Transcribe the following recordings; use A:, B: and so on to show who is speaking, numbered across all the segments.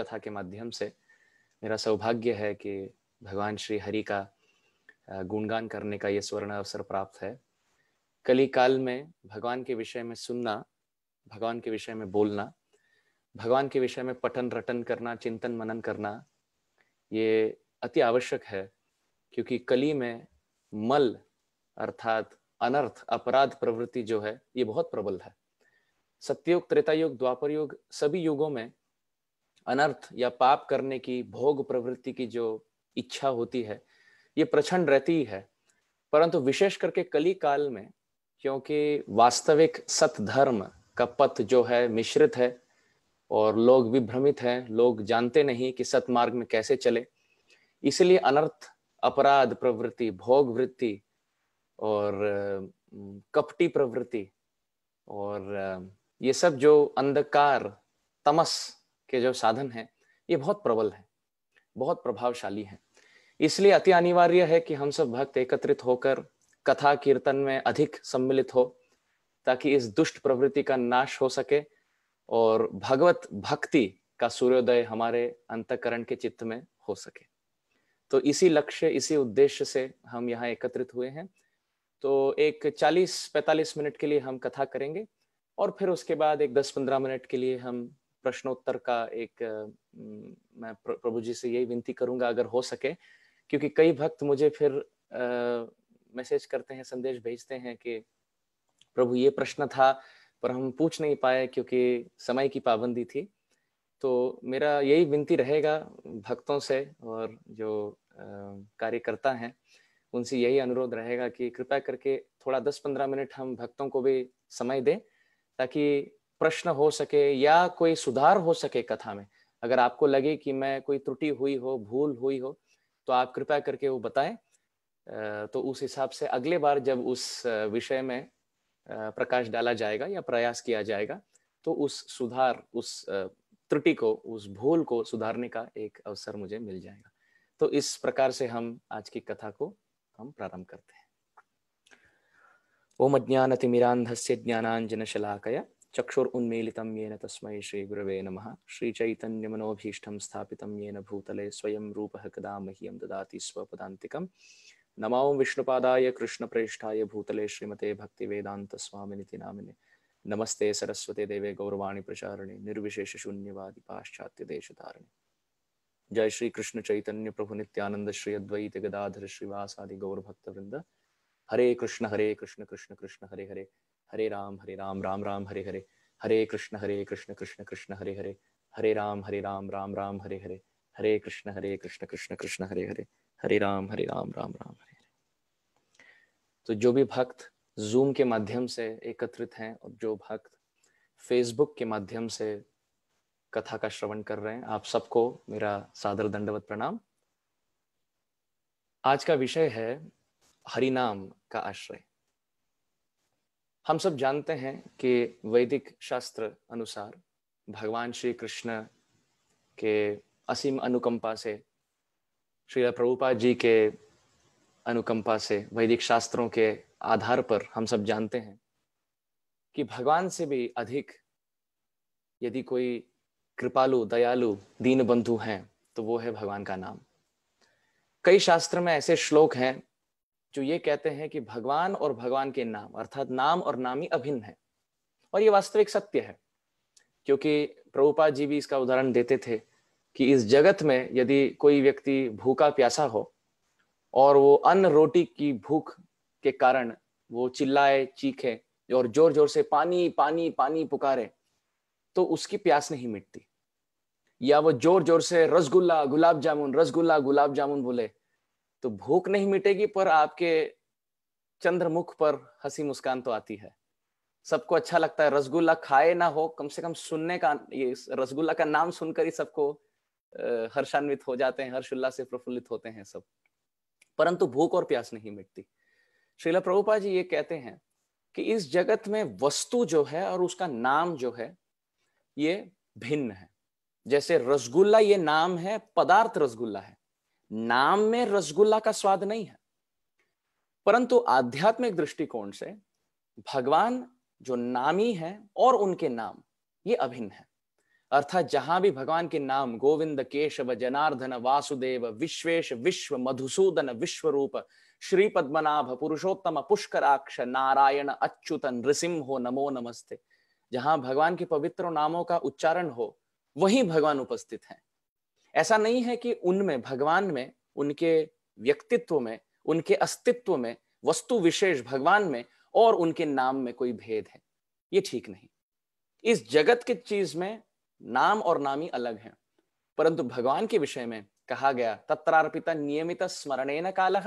A: कथा के माध्यम से मेरा सौभाग्य है कि भगवान श्री हरि का गुणगान करने का ये स्वर्ण अवसर प्राप्त है कली काल में भगवान के विषय में सुनना भगवान के विषय में बोलना भगवान के विषय में पठन रटन करना चिंतन मनन करना ये अति आवश्यक है क्योंकि कली में मल अर्थात अनर्थ अपराध प्रवृत्ति जो है ये बहुत प्रबल है सत्ययुग त्रेता युग द्वापर युग सभी युगों में अनर्थ या पाप करने की भोग प्रवृत्ति की जो इच्छा होती है ये प्रचंड रहती ही है परंतु विशेष करके कली काल में क्योंकि वास्तविक सत धर्म का पथ जो है मिश्रित है और लोग भी भ्रमित हैं लोग जानते नहीं कि सतमार्ग में कैसे चले इसलिए अनर्थ अपराध प्रवृत्ति भोग वृत्ति और कपटी प्रवृत्ति और ये सब जो अंधकार तमस के जो साधन हैं ये बहुत प्रबल हैं बहुत प्रभावशाली हैं इसलिए अति अनिवार्य है कि हम सब भक्त एकत्रित होकर कथा कीर्तन में अधिक सम्मिलित हो ताकि इस दुष्ट प्रवृत्ति का नाश हो सके और भगवत भक्ति का सूर्योदय हमारे अंतकरण के चित्त में हो सके तो इसी लक्ष्य इसी उद्देश्य से हम यहाँ एकत्रित हुए हैं तो एक 40-45 मिनट के लिए हम कथा करेंगे और फिर उसके बाद एक 10-15 मिनट के लिए हम प्रश्नोत्तर का एक मैं प्रभु जी से यही विनती करूंगा अगर हो सके क्योंकि कई भक्त मुझे फिर मैसेज करते हैं संदेश भेजते हैं कि प्रभु ये प्रश्न था पर हम पूछ नहीं पाए क्योंकि समय की पाबंदी थी तो मेरा यही विनती रहेगा भक्तों से और जो कार्यकर्ता हैं उनसे यही अनुरोध रहेगा कि कृपया करके थोडा दस पंद्रह मिनट हम भक्तों को भी समय दें ताकि प्रश्न हो सके या कोई सुधार हो सके कथा में अगर आपको लगे कि मैं कोई त्रुटि हुई हो भूल हुई हो तो आप कृपया करके वो बताएं तो उस हिसाब से अगले बार जब उस विषय में प्रकाश डाला जाएगा या प्रयास किया जाएगा तो उस सुधार उस त्रुटि को उस भूल को सुधारने का एक अवसर मुझे मिल जाएगा तो इस प्रकार से हम आज की कथा को हम प्रारंभ करते हैं ओम अज्ञानतिमिरांधस्य ज्ञानांजन शलाकया चक्षुरुन्मीलितं येन तस्मै श्रीगुरवे नमः श्रीचैतन्यमनोभीष्टं स्थापितं येन भूतले स्वयं रूपः कदा मह्यं ददाति स्वपदान्तिकं नमां विष्णुपादाय कृष्णप्रेष्ठाय भूतले श्रीमते भक्तिवेदान्तस्वामिनिति नामिने नमस्ते सरस्वते देवे गौरवाणी प्रचारिणे निर्विशेष शून्यवादी पाश्चात्य देशधारिणे जय श्री कृष्ण चैतन्य प्रभु नित्यानंद श्री अद्वैत गदाधर श्रीवास आदि गौर हरे कृष्ण हरे कृष्ण कृष्ण कृष्ण हरे हरे हरे राम हरे राम राम राम हरे हरे हरे कृष्ण हरे कृष्ण कृष्ण कृष्ण हरे हरे हरे राम हरे राम राम राम हरे हरे हरे कृष्ण हरे कृष्ण कृष्ण कृष्ण हरे हरे हरे राम हरे राम राम राम हरे हरे तो जो भी भक्त जूम के माध्यम से एकत्रित हैं और जो भक्त फेसबुक के माध्यम से कथा का श्रवण कर रहे हैं आप सबको मेरा सादर दंडवत प्रणाम आज का विषय है हरिनाम का आश्रय हम सब जानते हैं कि वैदिक शास्त्र अनुसार भगवान श्री कृष्ण के असीम अनुकंपा से श्री प्रभुपा जी के अनुकंपा से वैदिक शास्त्रों के आधार पर हम सब जानते हैं कि भगवान से भी अधिक यदि कोई कृपालु दयालु दीन बंधु हैं तो वो है भगवान का नाम कई शास्त्र में ऐसे श्लोक हैं जो ये कहते हैं कि भगवान और भगवान के नाम अर्थात नाम और नामी अभिन्न है और ये वास्तविक सत्य है क्योंकि प्रभुपा जी भी इसका उदाहरण देते थे कि इस जगत में यदि कोई व्यक्ति भूखा प्यासा हो और वो अन्न रोटी की भूख के कारण वो चिल्लाए चीखे और जोर जोर से पानी पानी पानी पुकारे तो उसकी प्यास नहीं मिटती या वो जोर जोर से रसगुल्ला गुलाब जामुन रसगुल्ला गुलाब जामुन बोले तो भूख नहीं मिटेगी पर आपके चंद्रमुख पर हंसी मुस्कान तो आती है सबको अच्छा लगता है रसगुल्ला खाए ना हो कम से कम सुनने का ये रसगुल्ला का नाम सुनकर ही सबको हर्षान्वित हो जाते हैं हर्षुल्ला से प्रफुल्लित होते हैं सब परंतु भूख और प्यास नहीं मिटती श्रीला प्रभुपा जी ये कहते हैं कि इस जगत में वस्तु जो है और उसका नाम जो है ये भिन्न है जैसे रसगुल्ला ये नाम है पदार्थ रसगुल्ला है नाम में रसगुल्ला का स्वाद नहीं है परंतु आध्यात्मिक दृष्टिकोण से भगवान जो नामी है और उनके नाम ये अभिन्न है अर्थात जहां भी भगवान के नाम गोविंद केशव जनार्दन वासुदेव विश्वेश विश्व मधुसूदन विश्वरूप श्री पद्मनाभ पुरुषोत्तम पुष्कराक्ष नारायण अच्युत नृसिंह नमो नमस्ते जहां भगवान के पवित्र नामों का उच्चारण हो वहीं भगवान उपस्थित हैं ऐसा नहीं है कि उनमें भगवान में उनके व्यक्तित्व में उनके अस्तित्व में वस्तु विशेष भगवान में और उनके नाम में कोई भेद है ये ठीक नहीं इस जगत की चीज में नाम और नामी अलग हैं परंतु भगवान के विषय में कहा गया तत्रार्पिता नियमित न काल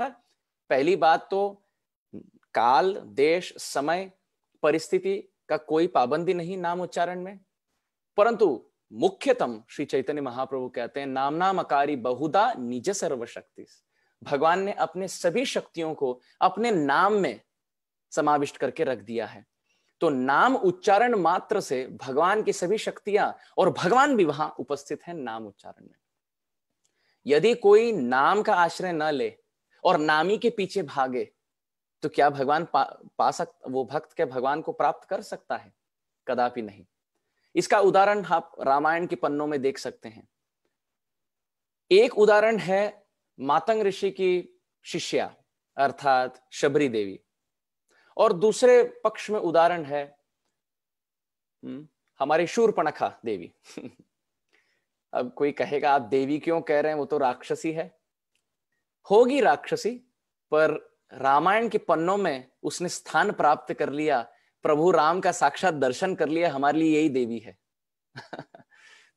A: पहली बात तो काल देश समय परिस्थिति का कोई पाबंदी नहीं नाम उच्चारण में परंतु मुख्यतम श्री चैतन्य महाप्रभु कहते हैं अकारी बहुदा निज सर्वशक्ति भगवान ने अपने सभी शक्तियों को अपने नाम में समाविष्ट करके रख दिया है तो नाम उच्चारण मात्र से भगवान की सभी शक्तियां और भगवान भी वहां उपस्थित है नाम उच्चारण में यदि कोई नाम का आश्रय न ले और नामी के पीछे भागे तो क्या भगवान पा, पा सक वो भक्त क्या भगवान को प्राप्त कर सकता है कदापि नहीं इसका उदाहरण आप रामायण के पन्नों में देख सकते हैं एक उदाहरण है मातंग ऋषि की शिष्या अर्थात शबरी देवी और दूसरे पक्ष में उदाहरण है हम्म, हमारे शूरपणखा देवी अब कोई कहेगा आप देवी क्यों कह रहे हैं वो तो राक्षसी है होगी राक्षसी पर रामायण के पन्नों में उसने स्थान प्राप्त कर लिया प्रभु राम का साक्षात दर्शन कर लिया हमारे लिए यही देवी है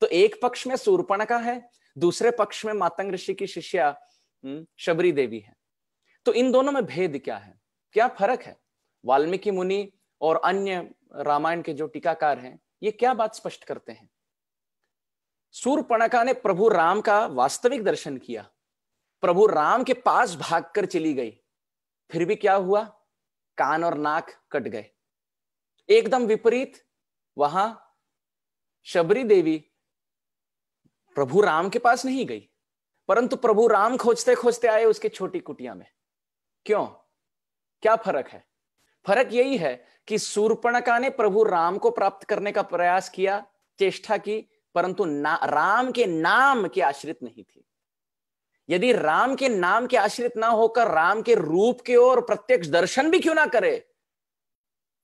A: तो एक पक्ष में का है दूसरे पक्ष में मातंग ऋषि की शिष्या हम्म, शबरी देवी है तो इन दोनों में भेद क्या है क्या फर्क है वाल्मीकि मुनि और अन्य रामायण के जो टीकाकार हैं ये क्या बात स्पष्ट करते हैं सूर्पणका ने प्रभु राम का वास्तविक दर्शन किया प्रभु राम के पास भागकर चली गई फिर भी क्या हुआ कान और नाक कट गए एकदम विपरीत वहां शबरी देवी प्रभु राम के पास नहीं गई परंतु प्रभु राम खोजते खोजते आए उसके छोटी कुटिया में क्यों क्या फर्क है फर्क यही है कि सूर्पणका ने प्रभु राम को प्राप्त करने का प्रयास किया चेष्टा की परंतु ना, राम के नाम के आश्रित नहीं थी यदि राम के नाम के आश्रित ना होकर राम के रूप के ओर प्रत्यक्ष दर्शन भी क्यों ना करे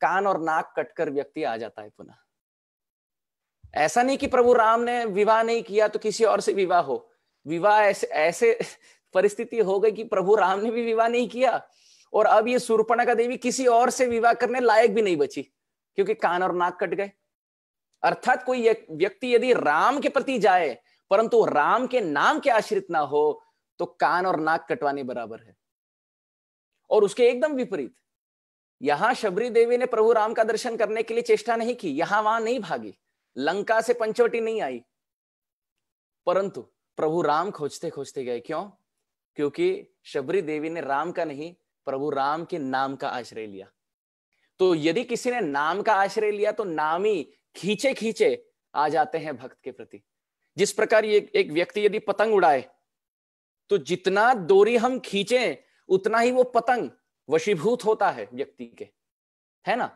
A: कान और नाक कटकर व्यक्ति आ जाता है पुनः ऐसा नहीं कि प्रभु राम ने विवाह नहीं किया तो किसी और से विवाह हो विवाह ऐसे ऐसे परिस्थिति हो गई कि प्रभु राम ने भी विवाह नहीं किया और अब ये सूर्पणा का देवी किसी और से विवाह करने लायक भी नहीं बची क्योंकि कान और नाक कट गए अर्थात कोई व्यक्ति यदि राम के प्रति जाए परंतु राम के नाम के आश्रित ना हो तो कान और नाक कटवाने बराबर है और उसके एकदम विपरीत यहां शबरी देवी ने प्रभु राम का दर्शन करने के लिए चेष्टा नहीं की यहां वहां नहीं भागी लंका से पंचवटी नहीं आई परंतु प्रभु राम खोजते खोजते गए क्यों क्योंकि शबरी देवी ने राम का नहीं प्रभु राम के नाम का आश्रय लिया तो यदि किसी ने नाम का आश्रय लिया तो नामी खींचे खींचे आ जाते हैं भक्त के प्रति जिस प्रकार ये एक व्यक्ति यदि पतंग उड़ाए तो जितना दोरी हम खींचे उतना ही वो पतंग वशीभूत होता है व्यक्ति के है ना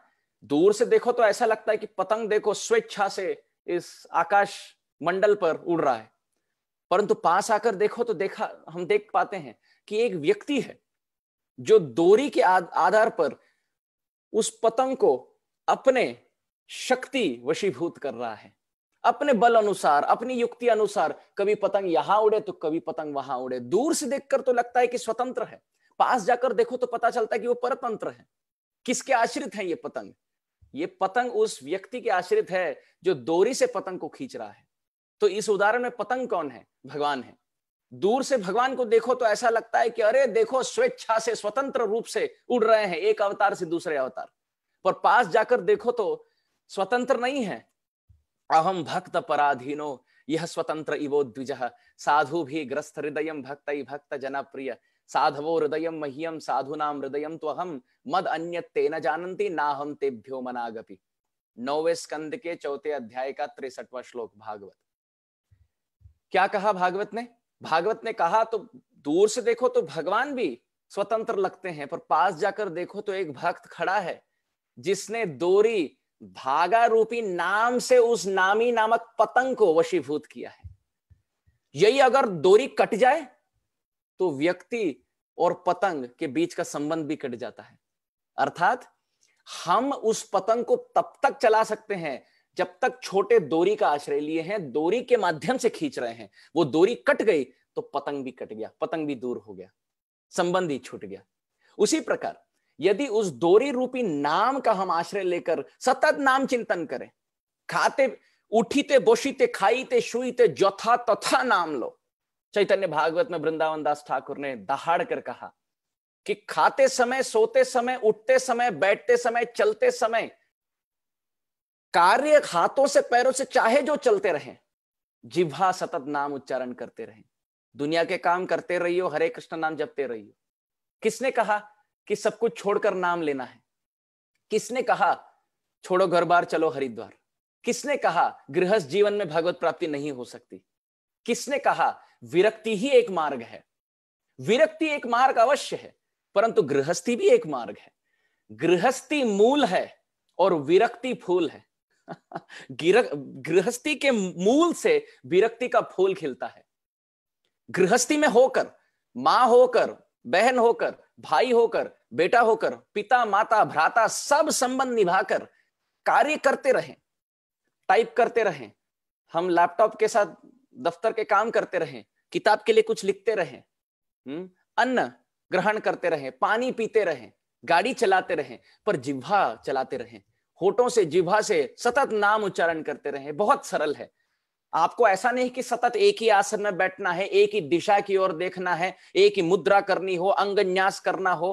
A: दूर से देखो तो ऐसा लगता है कि पतंग देखो स्वेच्छा से इस आकाश मंडल पर उड़ रहा है परंतु पास आकर देखो तो देखा हम देख पाते हैं कि एक व्यक्ति है जो दोरी के आधार पर उस पतंग को अपने शक्ति वशीभूत कर रहा है अपने बल अनुसार अपनी युक्ति अनुसार कभी पतंग यहां उड़े तो कभी पतंग वहां उड़े दूर से देखकर तो लगता है कि स्वतंत्र है पास जाकर देखो तो पता चलता है कि वो परतंत्र है किसके आश्रित है ये पतंग ये पतंग उस व्यक्ति के आश्रित है जो दोरी से पतंग को खींच रहा है तो इस उदाहरण में पतंग कौन है भगवान है दूर से भगवान को देखो तो ऐसा लगता है कि अरे देखो स्वेच्छा से स्वतंत्र रूप से उड़ रहे हैं एक अवतार से दूसरे अवतार पर पास जाकर देखो तो स्वतंत्र नहीं है अहम भक्त पराधीनो यह स्वतंत्र इवो द्विज साधु भी ग्रस्त हृदय भक्त भक्त जनप्रिय साधवो हृदय मह्यम साधुना हृदय तो हम मद अन्य न जानती ना हम तेभ्यो मनागपि नौवे स्कंद के चौथे अध्याय का तिरसठवा श्लोक भागवत क्या कहा भागवत ने भागवत ने कहा तो दूर से देखो तो भगवान भी स्वतंत्र लगते हैं पर पास जाकर देखो तो एक भक्त खड़ा है जिसने दोरी भागा रूपी नाम से उस नामी नामक पतंग को वशीभूत किया है यही अगर दोरी कट जाए तो व्यक्ति और पतंग के बीच का संबंध भी कट जाता है अर्थात हम उस पतंग को तब तक चला सकते हैं जब तक छोटे दोरी का आश्रय लिए हैं दोरी के माध्यम से खींच रहे हैं वो दोरी कट गई तो पतंग भी कट गया पतंग भी दूर हो गया संबंध ही छूट गया उसी प्रकार यदि उस दोरी रूपी नाम का हम आश्रय लेकर सतत नाम चिंतन करें खाते उठीते बोशीते खाईते सुईते जथा तथा नाम लो चैतन्य भागवत में वृंदावन दास ठाकुर ने दहाड़ कर कहा कि खाते समय सोते समय उठते समय बैठते समय चलते समय कार्य हाथों से पैरों से चाहे जो चलते रहें जिह्वा सतत नाम उच्चारण करते रहें दुनिया के काम करते रहियो हरे कृष्ण नाम जपते रहियो किसने कहा कि सब कुछ छोड़कर नाम लेना है किसने कहा छोड़ो घर बार चलो हरिद्वार किसने कहा गृहस्थ जीवन में भगवत प्राप्ति नहीं हो सकती किसने कहा विरक्ति ही एक मार्ग है विरक्ति एक मार्ग अवश्य है परंतु गृहस्थी भी एक मार्ग है गृहस्थी मूल है और विरक्ति फूल है गृहस्थी के मूल से विरक्ति का फूल खिलता है गृहस्थी में होकर माँ होकर बहन होकर भाई होकर बेटा होकर पिता माता भ्राता सब संबंध निभाकर कार्य करते रहें टाइप करते रहें हम लैपटॉप के साथ दफ्तर के काम करते रहें किताब के लिए कुछ लिखते रहें हम्म, अन्न ग्रहण करते रहें पानी पीते रहें गाड़ी चलाते रहें पर जिह्वा चलाते रहें होठों से जिह्वा से सतत नाम उच्चारण करते रहें बहुत सरल है आपको ऐसा नहीं कि सतत एक ही आसन में बैठना है एक ही दिशा की ओर देखना है एक ही मुद्रा करनी हो अंग न्यास करना हो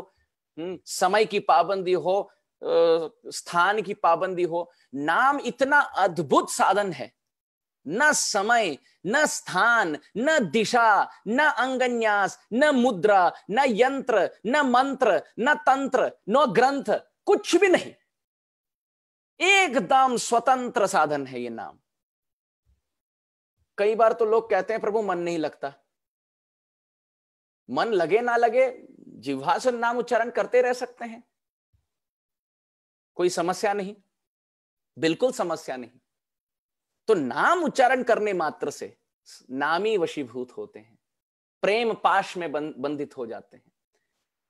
A: हम्म, समय की पाबंदी हो स्थान की पाबंदी हो नाम इतना अद्भुत साधन है न समय न स्थान न दिशा न अंगन्यास न मुद्रा न यंत्र न मंत्र न तंत्र न ग्रंथ कुछ भी नहीं एकदम स्वतंत्र साधन है ये नाम कई बार तो लोग कहते हैं प्रभु मन नहीं लगता मन लगे ना लगे जिह्वा से नाम उच्चारण करते रह सकते हैं कोई समस्या नहीं बिल्कुल समस्या नहीं तो नाम उच्चारण करने मात्र से नामी वशीभूत होते हैं प्रेम पाश में बंधित हो जाते हैं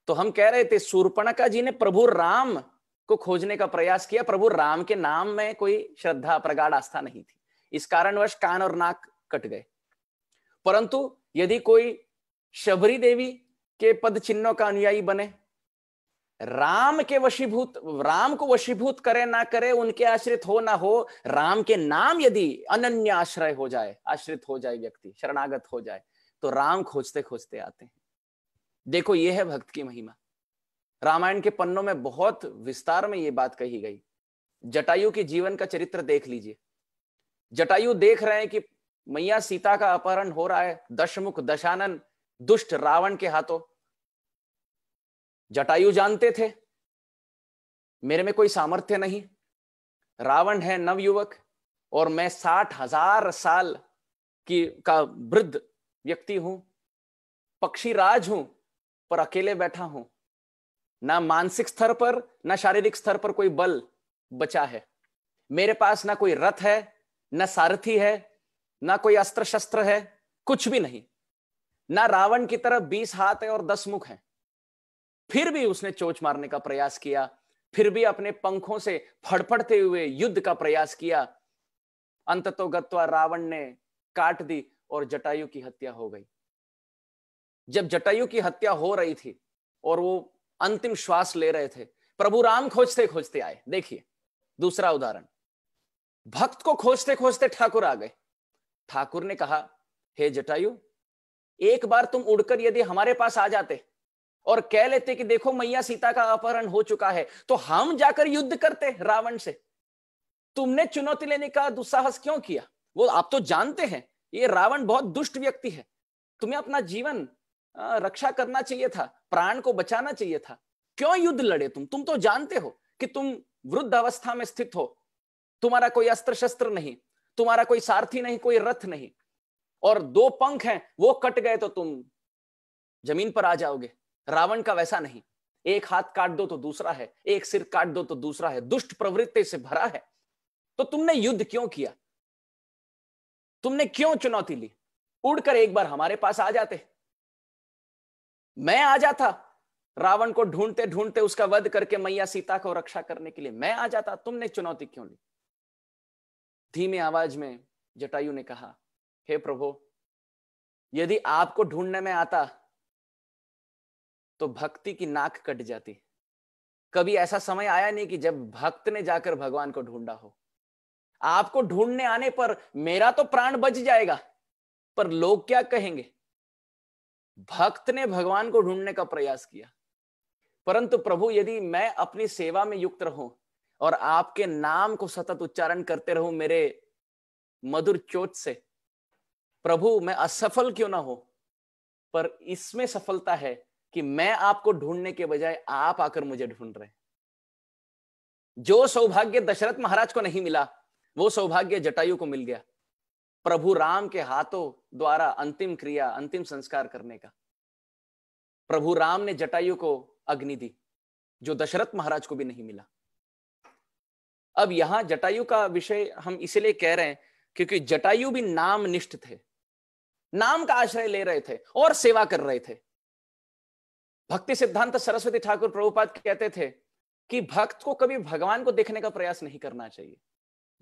A: तो हम कह रहे थे सूर्पणका जी ने प्रभु राम को खोजने का प्रयास किया प्रभु राम के नाम में कोई श्रद्धा प्रगाढ़ आस्था नहीं थी इस कारणवश कान और नाक कट गए परंतु यदि कोई शबरी देवी के पद चिन्हों का अनुयायी बने राम के वशीभूत राम को वशीभूत करे ना करे उनके आश्रित हो ना हो राम के नाम यदि अनन्य आश्रय हो जाए आश्रित हो जाए व्यक्ति शरणागत हो जाए तो राम खोजते खोजते आते हैं देखो ये है भक्त की महिमा रामायण के पन्नों में बहुत विस्तार में ये बात कही गई जटायु के जीवन का चरित्र देख लीजिए जटायु देख रहे हैं कि मैया सीता का अपहरण हो रहा है दशमुख दशानन दुष्ट रावण के हाथों जटायु जानते थे मेरे में कोई सामर्थ्य नहीं रावण है नवयुवक और मैं साठ हजार साल की का वृद्ध व्यक्ति हूं पक्षी राज हूं पर अकेले बैठा हूं ना मानसिक स्तर पर ना शारीरिक स्तर पर कोई बल बचा है मेरे पास ना कोई रथ है ना सारथी है ना कोई अस्त्र शस्त्र है कुछ भी नहीं ना रावण की तरफ बीस हाथ है और दस मुख है फिर भी उसने चोच मारने का प्रयास किया फिर भी अपने पंखों से फड़फड़ते हुए युद्ध का प्रयास किया तो रावण ने काट दी और जटायु की हत्या हो गई जब जटायु की हत्या हो रही थी और वो अंतिम श्वास ले रहे थे प्रभु राम खोजते खोजते आए देखिए दूसरा उदाहरण भक्त को खोजते खोजते ठाकुर आ गए ठाकुर ने कहा हे hey जटायु एक बार तुम उड़कर यदि हमारे पास आ जाते और कह लेते कि देखो मैया सीता का अपहरण हो चुका है तो हम जाकर युद्ध करते रावण से तुमने चुनौती लेने का दुस्साहस क्यों किया वो आप तो जानते हैं ये रावण बहुत दुष्ट व्यक्ति है तुम्हें अपना जीवन रक्षा करना चाहिए था प्राण को बचाना चाहिए था क्यों युद्ध लड़े तुम तुम तो जानते हो कि तुम वृद्ध अवस्था में स्थित हो तुम्हारा कोई अस्त्र शस्त्र नहीं तुम्हारा कोई सारथी नहीं कोई रथ नहीं और दो पंख हैं वो कट गए तो तुम जमीन पर आ जाओगे रावण का वैसा नहीं एक हाथ काट दो तो दूसरा है एक सिर काट दो तो दूसरा है दुष्ट प्रवृत्ति से भरा है तो तुमने युद्ध क्यों किया तुमने क्यों चुनौती ली उड़कर एक बार हमारे पास आ जाते मैं आ जाता रावण को ढूंढते ढूंढते उसका वध करके मैया सीता को रक्षा करने के लिए मैं आ जाता तुमने चुनौती क्यों ली धीमे आवाज में जटायु ने कहा हे hey प्रभु यदि आपको ढूंढने में आता तो भक्ति की नाक कट जाती कभी ऐसा समय आया नहीं कि जब भक्त ने जाकर भगवान को ढूंढा हो आपको ढूंढने आने पर मेरा तो प्राण बच जाएगा पर लोग क्या कहेंगे भक्त ने भगवान को ढूंढने का प्रयास किया परंतु प्रभु यदि मैं अपनी सेवा में युक्त रहूं और आपके नाम को सतत उच्चारण करते रहूं मेरे मधुर चोट से प्रभु मैं असफल क्यों ना हो पर इसमें सफलता है कि मैं आपको ढूंढने के बजाय आप आकर मुझे ढूंढ रहे जो सौभाग्य दशरथ महाराज को नहीं मिला वो सौभाग्य जटायु को मिल गया प्रभु राम के हाथों द्वारा अंतिम क्रिया अंतिम संस्कार करने का प्रभु राम ने जटायु को अग्नि दी जो दशरथ महाराज को भी नहीं मिला अब यहां जटायु का विषय हम इसलिए कह रहे हैं क्योंकि जटायु भी नाम निष्ठ थे नाम का आश्रय ले रहे थे और सेवा कर रहे थे भक्ति सिद्धांत सरस्वती ठाकुर प्रभुपाद कहते थे कि भक्त को कभी भगवान को देखने का प्रयास नहीं करना चाहिए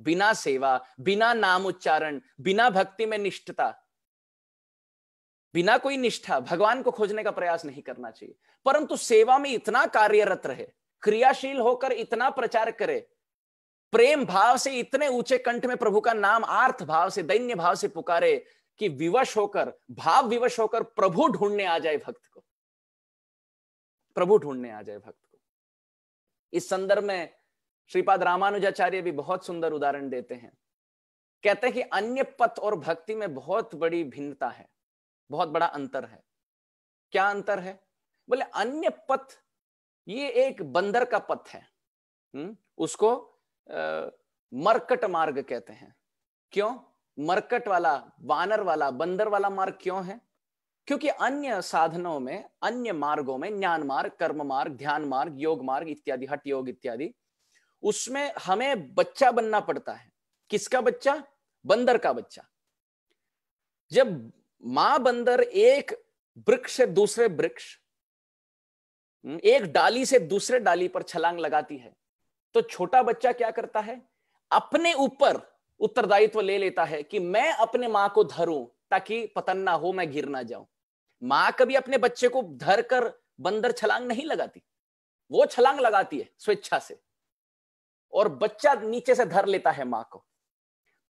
A: बिना सेवा बिना नाम उच्चारण बिना भक्ति में निष्ठता बिना कोई निष्ठा भगवान को खोजने का प्रयास नहीं करना चाहिए परंतु सेवा में इतना कार्यरत रहे क्रियाशील होकर इतना प्रचार करे प्रेम भाव से इतने ऊंचे कंठ में प्रभु का नाम आर्थ भाव से दैन्य भाव से पुकारे कि विवश होकर भाव विवश होकर प्रभु ढूंढने आ जाए भक्त को प्रभु ढूंढने आ जाए भक्त को इस संदर्भ में श्रीपाद रामानुजाचार्य भी बहुत सुंदर उदाहरण देते हैं कहते हैं कि अन्य पथ और भक्ति में बहुत बड़ी भिन्नता है बहुत बड़ा अंतर है क्या अंतर है बोले अन्य पथ ये एक बंदर का पथ है हुँ? हम्म, उसको आ, मरकट मार्ग कहते हैं क्यों मरकट वाला वानर वाला बंदर वाला मार्ग क्यों है क्योंकि अन्य साधनों में अन्य मार्गों में ज्ञान मार्ग कर्म मार्ग ध्यान मार्ग योग मार्ग इत्यादि हट योग इत्यादि उसमें हमें बच्चा बनना पड़ता है किसका बच्चा बंदर का बच्चा जब मां बंदर एक वृक्ष से दूसरे वृक्ष हम्म, एक डाली से दूसरे डाली पर छलांग लगाती है तो छोटा बच्चा क्या करता है अपने ऊपर उत्तरदायित्व ले लेता है कि मैं अपने मां को धरूं ताकि पतन ना हो मैं गिर ना जाऊं माँ कभी अपने बच्चे को धर कर बंदर छलांग नहीं लगाती वो छलांग लगाती है स्वेच्छा से और बच्चा नीचे से धर लेता है माँ को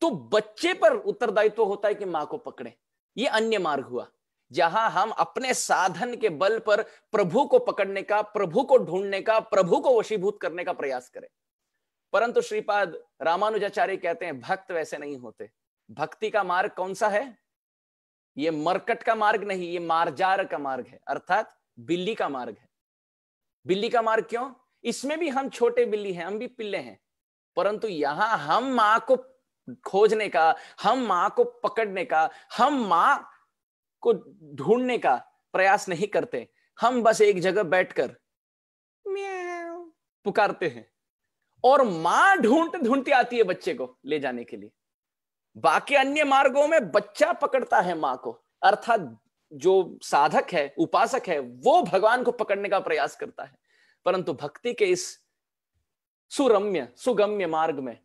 A: तो बच्चे पर उत्तरदायित्व तो होता है कि माँ को पकड़े ये अन्य मार्ग हुआ जहां हम अपने साधन के बल पर प्रभु को पकड़ने का प्रभु को ढूंढने का प्रभु को वशीभूत करने का प्रयास करें परंतु श्रीपाद रामानुजाचार्य कहते हैं भक्त वैसे नहीं होते भक्ति का मार्ग कौन सा है ये मरकट का मार्ग नहीं ये मारजार का मार्ग है अर्थात बिल्ली का मार्ग है बिल्ली का मार्ग क्यों इसमें भी हम छोटे बिल्ली हैं हम भी पिल्ले हैं परंतु यहां हम मां को खोजने का हम मां को पकड़ने का हम मां को ढूंढने का प्रयास नहीं करते हम बस एक जगह बैठकर पुकारते हैं और मां ढूंढते ढूंढती आती है बच्चे को ले जाने के लिए बाकी अन्य मार्गों में बच्चा पकड़ता है मां को अर्थात जो साधक है उपासक है वो भगवान को पकड़ने का प्रयास करता है परंतु भक्ति के इस सुरम्य सुगम्य मार्ग में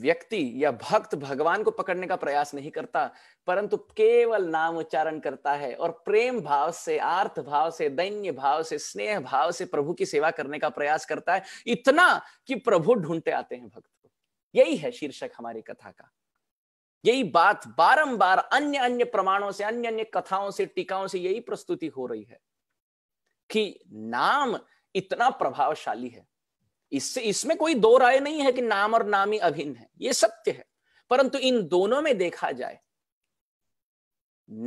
A: व्यक्ति या भक्त भगवान को पकड़ने का प्रयास नहीं करता परंतु केवल नाम उच्चारण करता है और प्रेम भाव से आर्थ भाव से दैन्य भाव से स्नेह भाव से प्रभु की सेवा करने का प्रयास करता है इतना कि प्रभु ढूंढते आते हैं भक्त यही है शीर्षक हमारी कथा का यही बात बारंबार अन्य अन्य प्रमाणों से अन्य अन्य कथाओं से टीकाओं से यही प्रस्तुति हो रही है कि नाम इतना प्रभावशाली है इससे इसमें कोई दो राय नहीं है कि नाम और नामी अभिन्न है ये सत्य है परंतु इन दोनों में देखा जाए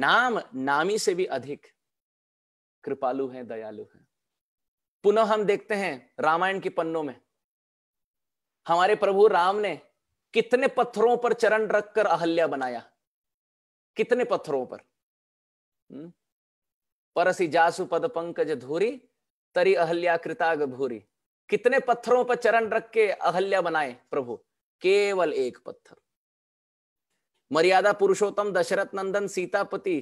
A: नाम नामी से भी अधिक कृपालु है दयालु है पुनः हम देखते हैं रामायण के पन्नों में हमारे प्रभु राम ने कितने पत्थरों पर चरण रखकर अहल्या बनाया कितने पत्थरों पर हम्म? परसी जासु पद पंकज धूरी तरी अहल्या कृताग भूरी कितने पत्थरों पर चरण रख के अहल्या बनाए प्रभु केवल एक पत्थर मर्यादा पुरुषोत्तम दशरथ नंदन सीतापति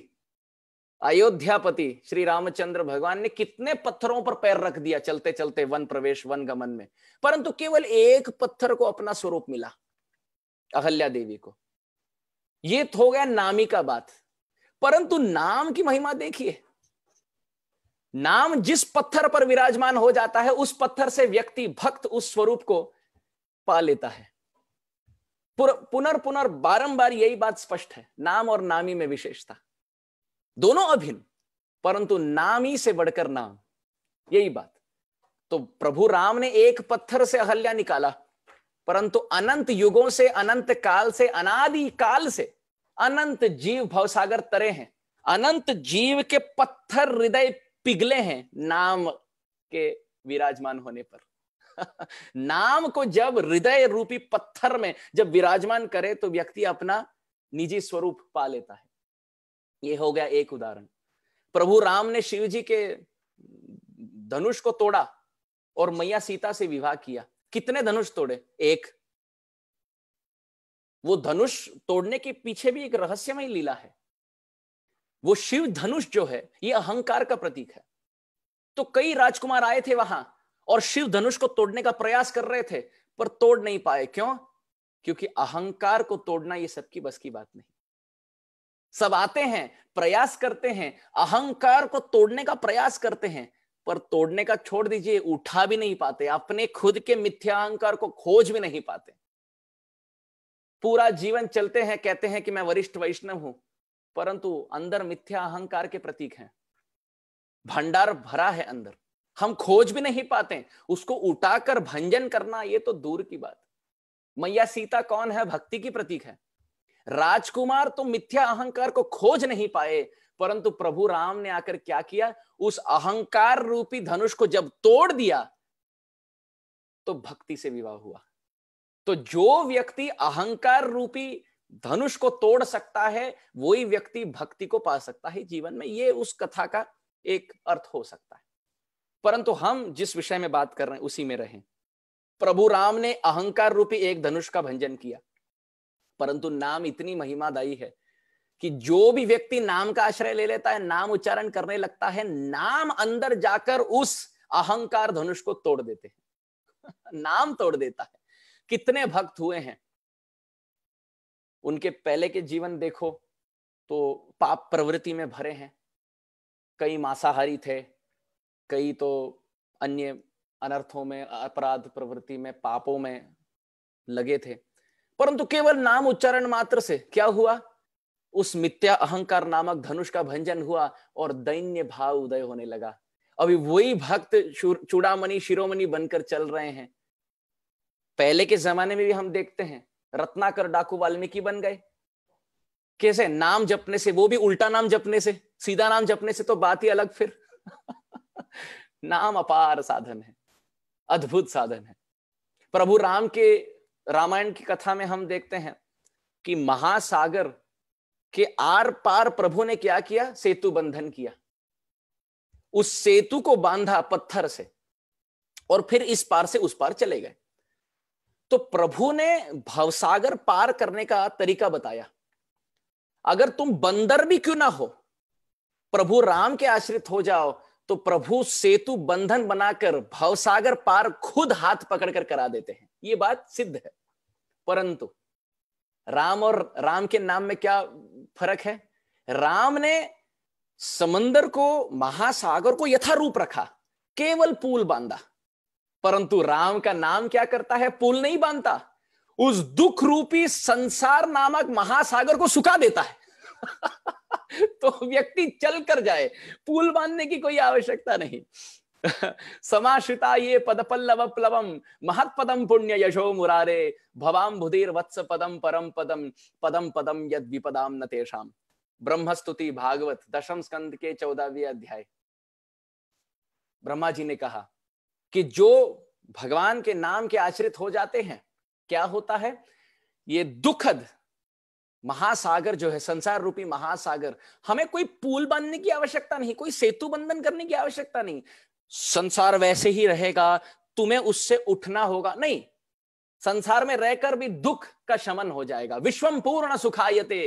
A: अयोध्यापति श्री रामचंद्र भगवान ने कितने पत्थरों पर पैर रख दिया चलते चलते वन प्रवेश वन गमन में परंतु केवल एक पत्थर को अपना स्वरूप मिला अहल्या देवी को ये तो हो गया नामी का बात परंतु नाम की महिमा देखिए नाम जिस पत्थर पर विराजमान हो जाता है उस पत्थर से व्यक्ति भक्त उस स्वरूप को पा लेता है पुनर्पुनर पुनर बारंबार यही बात स्पष्ट है नाम और नामी में विशेषता दोनों अभिन्न परंतु नाम ही से बढ़कर नाम यही बात तो प्रभु राम ने एक पत्थर से अहल्या निकाला परंतु अनंत युगों से अनंत काल से अनादि काल से अनंत जीव भवसागर तरे हैं अनंत जीव के पत्थर हृदय पिघले हैं नाम के विराजमान होने पर नाम को जब हृदय रूपी पत्थर में जब विराजमान करे तो व्यक्ति अपना निजी स्वरूप पा लेता है ये हो गया एक उदाहरण प्रभु राम ने शिव जी के धनुष को तोड़ा और मैया सीता से विवाह किया कितने धनुष तोड़े एक वो धनुष तोड़ने के पीछे भी एक रहस्यमय लीला है वो शिव धनुष जो है ये अहंकार का प्रतीक है तो कई राजकुमार आए थे वहां और शिव धनुष को तोड़ने का प्रयास कर रहे थे पर तोड़ नहीं पाए क्यों क्योंकि अहंकार को तोड़ना ये सबकी बस की बात नहीं सब आते हैं प्रयास करते हैं अहंकार को तोड़ने का प्रयास करते हैं पर तोड़ने का छोड़ दीजिए उठा भी नहीं पाते अपने खुद के मिथ्या अहंकार को खोज भी नहीं पाते पूरा जीवन चलते हैं कहते हैं कि मैं वरिष्ठ वैष्णव हूं परंतु अंदर मिथ्या अहंकार के प्रतीक हैं भंडार भरा है अंदर हम खोज भी नहीं पाते उसको उठाकर भंजन करना ये तो दूर की बात मैया सीता कौन है भक्ति की प्रतीक है राजकुमार तो मिथ्या अहंकार को खोज नहीं पाए परंतु प्रभु राम ने आकर क्या किया उस अहंकार रूपी धनुष को जब तोड़ दिया तो भक्ति से विवाह हुआ तो जो व्यक्ति अहंकार रूपी धनुष को तोड़ सकता है वही व्यक्ति भक्ति को पा सकता है जीवन में ये उस कथा का एक अर्थ हो सकता है परंतु हम जिस विषय में बात कर रहे हैं उसी में रहें प्रभु राम ने अहंकार रूपी एक धनुष का भंजन किया परंतु नाम इतनी महिमादायी है कि जो भी व्यक्ति नाम का आश्रय ले लेता है नाम उच्चारण करने लगता है नाम अंदर जाकर उस अहंकार धनुष को तोड़ देते हैं नाम तोड़ देता है कितने भक्त हुए हैं उनके पहले के जीवन देखो तो पाप प्रवृत्ति में भरे हैं कई मांसाहारी थे कई तो अन्य अनर्थों में अपराध प्रवृत्ति में पापों में लगे थे परंतु केवल नाम उच्चारण मात्र से क्या हुआ उस मिथ्या अहंकार नामक धनुष का भंजन हुआ और दैन्य भाव उदय होने लगा अभी वही भक्त चूड़ामणि शिरोमणि बनकर चल रहे हैं पहले के जमाने में भी हम देखते हैं रत्नाकर डाकू वाल्मीकि बन गए कैसे नाम जपने से वो भी उल्टा नाम जपने से सीधा नाम जपने से तो बात ही अलग फिर नाम अपार साधन है अद्भुत साधन है प्रभु राम के रामायण की कथा में हम देखते हैं कि महासागर के आर पार प्रभु ने क्या किया सेतु बंधन किया उस सेतु को बांधा पत्थर से और फिर इस पार से उस पार चले गए तो प्रभु ने भवसागर पार करने का तरीका बताया अगर तुम बंदर भी क्यों ना हो प्रभु राम के आश्रित हो जाओ तो प्रभु सेतु बंधन बनाकर भवसागर पार खुद हाथ पकड़कर करा देते हैं ये बात सिद्ध है परंतु राम और राम के नाम में क्या फर्क है राम ने समंदर को महासागर को यथा रूप रखा केवल पुल बांधा परंतु राम का नाम क्या करता है पुल नहीं बांधता उस दुख रूपी संसार नामक महासागर को सुखा देता है तो व्यक्ति चल कर जाए पुल बांधने की कोई आवश्यकता नहीं समाश्रिता ये पद पल्लव प्लवम महत्पदम पुण्य यशो मुरारे भवाम भुधीर वत्स पदम परम पदम पदम पदम यद विपदाम न तेषाम ब्रह्मस्तुति भागवत दशम स्कंद के चौदहवीं अध्याय ब्रह्मा जी ने कहा कि जो भगवान के नाम के आश्रित हो जाते हैं क्या होता है ये दुखद महासागर जो है संसार रूपी महासागर हमें कोई पुल बांधने की आवश्यकता नहीं कोई सेतु बंधन करने की आवश्यकता नहीं संसार वैसे ही रहेगा तुम्हें उससे उठना होगा नहीं संसार में रहकर भी दुख का शमन हो जाएगा विश्वम पूर्ण सुखायते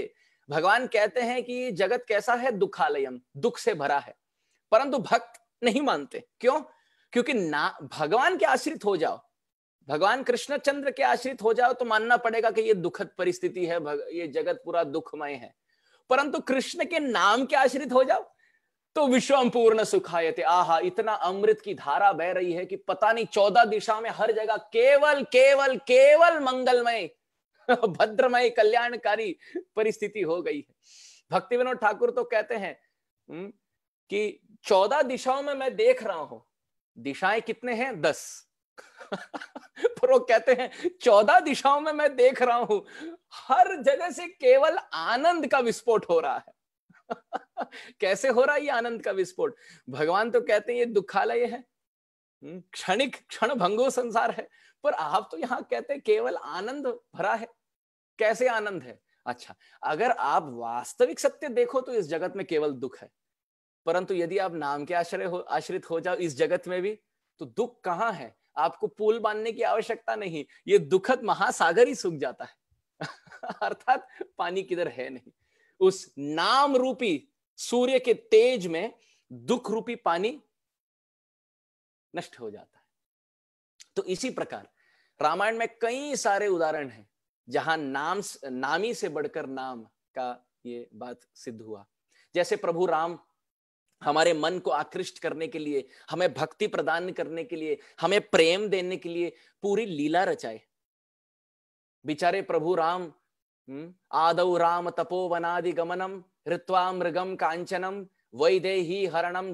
A: भगवान कहते हैं कि जगत कैसा है दुखालयम दुख से भरा है परंतु भक्त नहीं मानते क्यों क्योंकि ना भगवान के आश्रित हो जाओ भगवान कृष्णचंद्र के आश्रित हो जाओ तो मानना पड़ेगा कि ये दुखद परिस्थिति है ये जगत पूरा दुखमय है परंतु कृष्ण के नाम के आश्रित हो जाओ तो विश्वम पूर्ण सुखायते आहा इतना अमृत की धारा बह रही है कि पता नहीं चौदह दिशा में हर जगह केवल केवल केवल मंगलमय भद्रमय कल्याणकारी परिस्थिति हो गई है भक्ति विनोद ठाकुर तो कहते हैं हम्म, कि चौदह दिशाओं में मैं देख रहा हूं दिशाएं कितने हैं दस पर वो कहते हैं चौदह दिशाओं में मैं देख रहा हूं हर जगह से केवल आनंद का विस्फोट हो रहा है कैसे हो रहा है ये आनंद का विस्फोट भगवान तो कहते हैं ये दुखालय है हम्म, क्षणिक क्षण भंगो संसार है पर आप तो यहाँ कहते हैं केवल आनंद भरा है कैसे आनंद है अच्छा अगर आप वास्तविक सत्य देखो तो इस जगत में केवल दुख है परंतु यदि आप नाम के आश्रय हो आश्रित हो जाओ इस जगत में भी तो दुख कहाँ है आपको पुल बांधने की आवश्यकता नहीं ये दुखद महासागर ही सूख जाता है अर्थात पानी किधर है नहीं उस नाम रूपी सूर्य के तेज में दुख रूपी पानी नष्ट हो जाता है तो इसी प्रकार रामायण में कई सारे उदाहरण हैं जहां नाम नामी से बढ़कर नाम का ये बात सिद्ध हुआ जैसे प्रभु राम हमारे मन को आकृष्ट करने के लिए हमें भक्ति प्रदान करने के लिए हमें प्रेम देने के लिए पूरी लीला रचाए बेचारे प्रभु राम आदौ राम तपोवनादिगमनं हृत्वा मृगं काञ्चनं वैदेही हरणं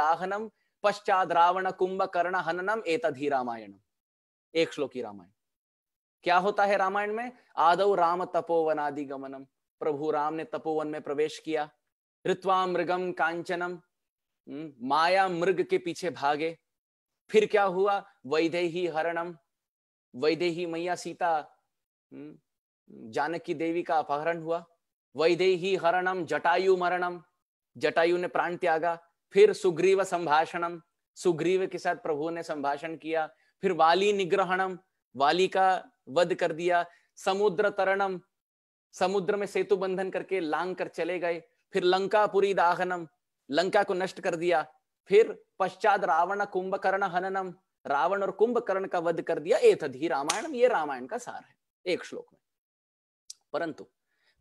A: दाहनम पश्चात रावण कुंभ कर्ण हननम रावणकुम्भकर्णहननम् एतधी रामायण एक श्लोकी रामायण क्या होता है रामायण में आदौ राम तपोवनादि गमनम प्रभु राम ने तपोवन में प्रवेश किया ऋत्वा मृगम कांचनम माया मृग के पीछे भागे फिर क्या हुआ वैदे ही हरणम वैदे ही मैया सीता हम्म, जानकी देवी का अपहरण हुआ वैदे ही हरणम जटायु मरणम जटायु ने प्राण त्यागा फिर सुग्रीव संभाषणम सुग्रीव के साथ प्रभु ने संभाषण किया फिर वाली निग्रहणम वाली का वध कर दिया समुद्र तरणम समुद्र में सेतु बंधन करके लांग कर चले गए फिर लंकापुरी दाहनम लंका को नष्ट कर दिया फिर पश्चात रावण कुंभकर्ण हननम रावण और कुंभकर्ण का वध कर दिया एतद ही रामायण ये रामायण का सार है एक श्लोक में परंतु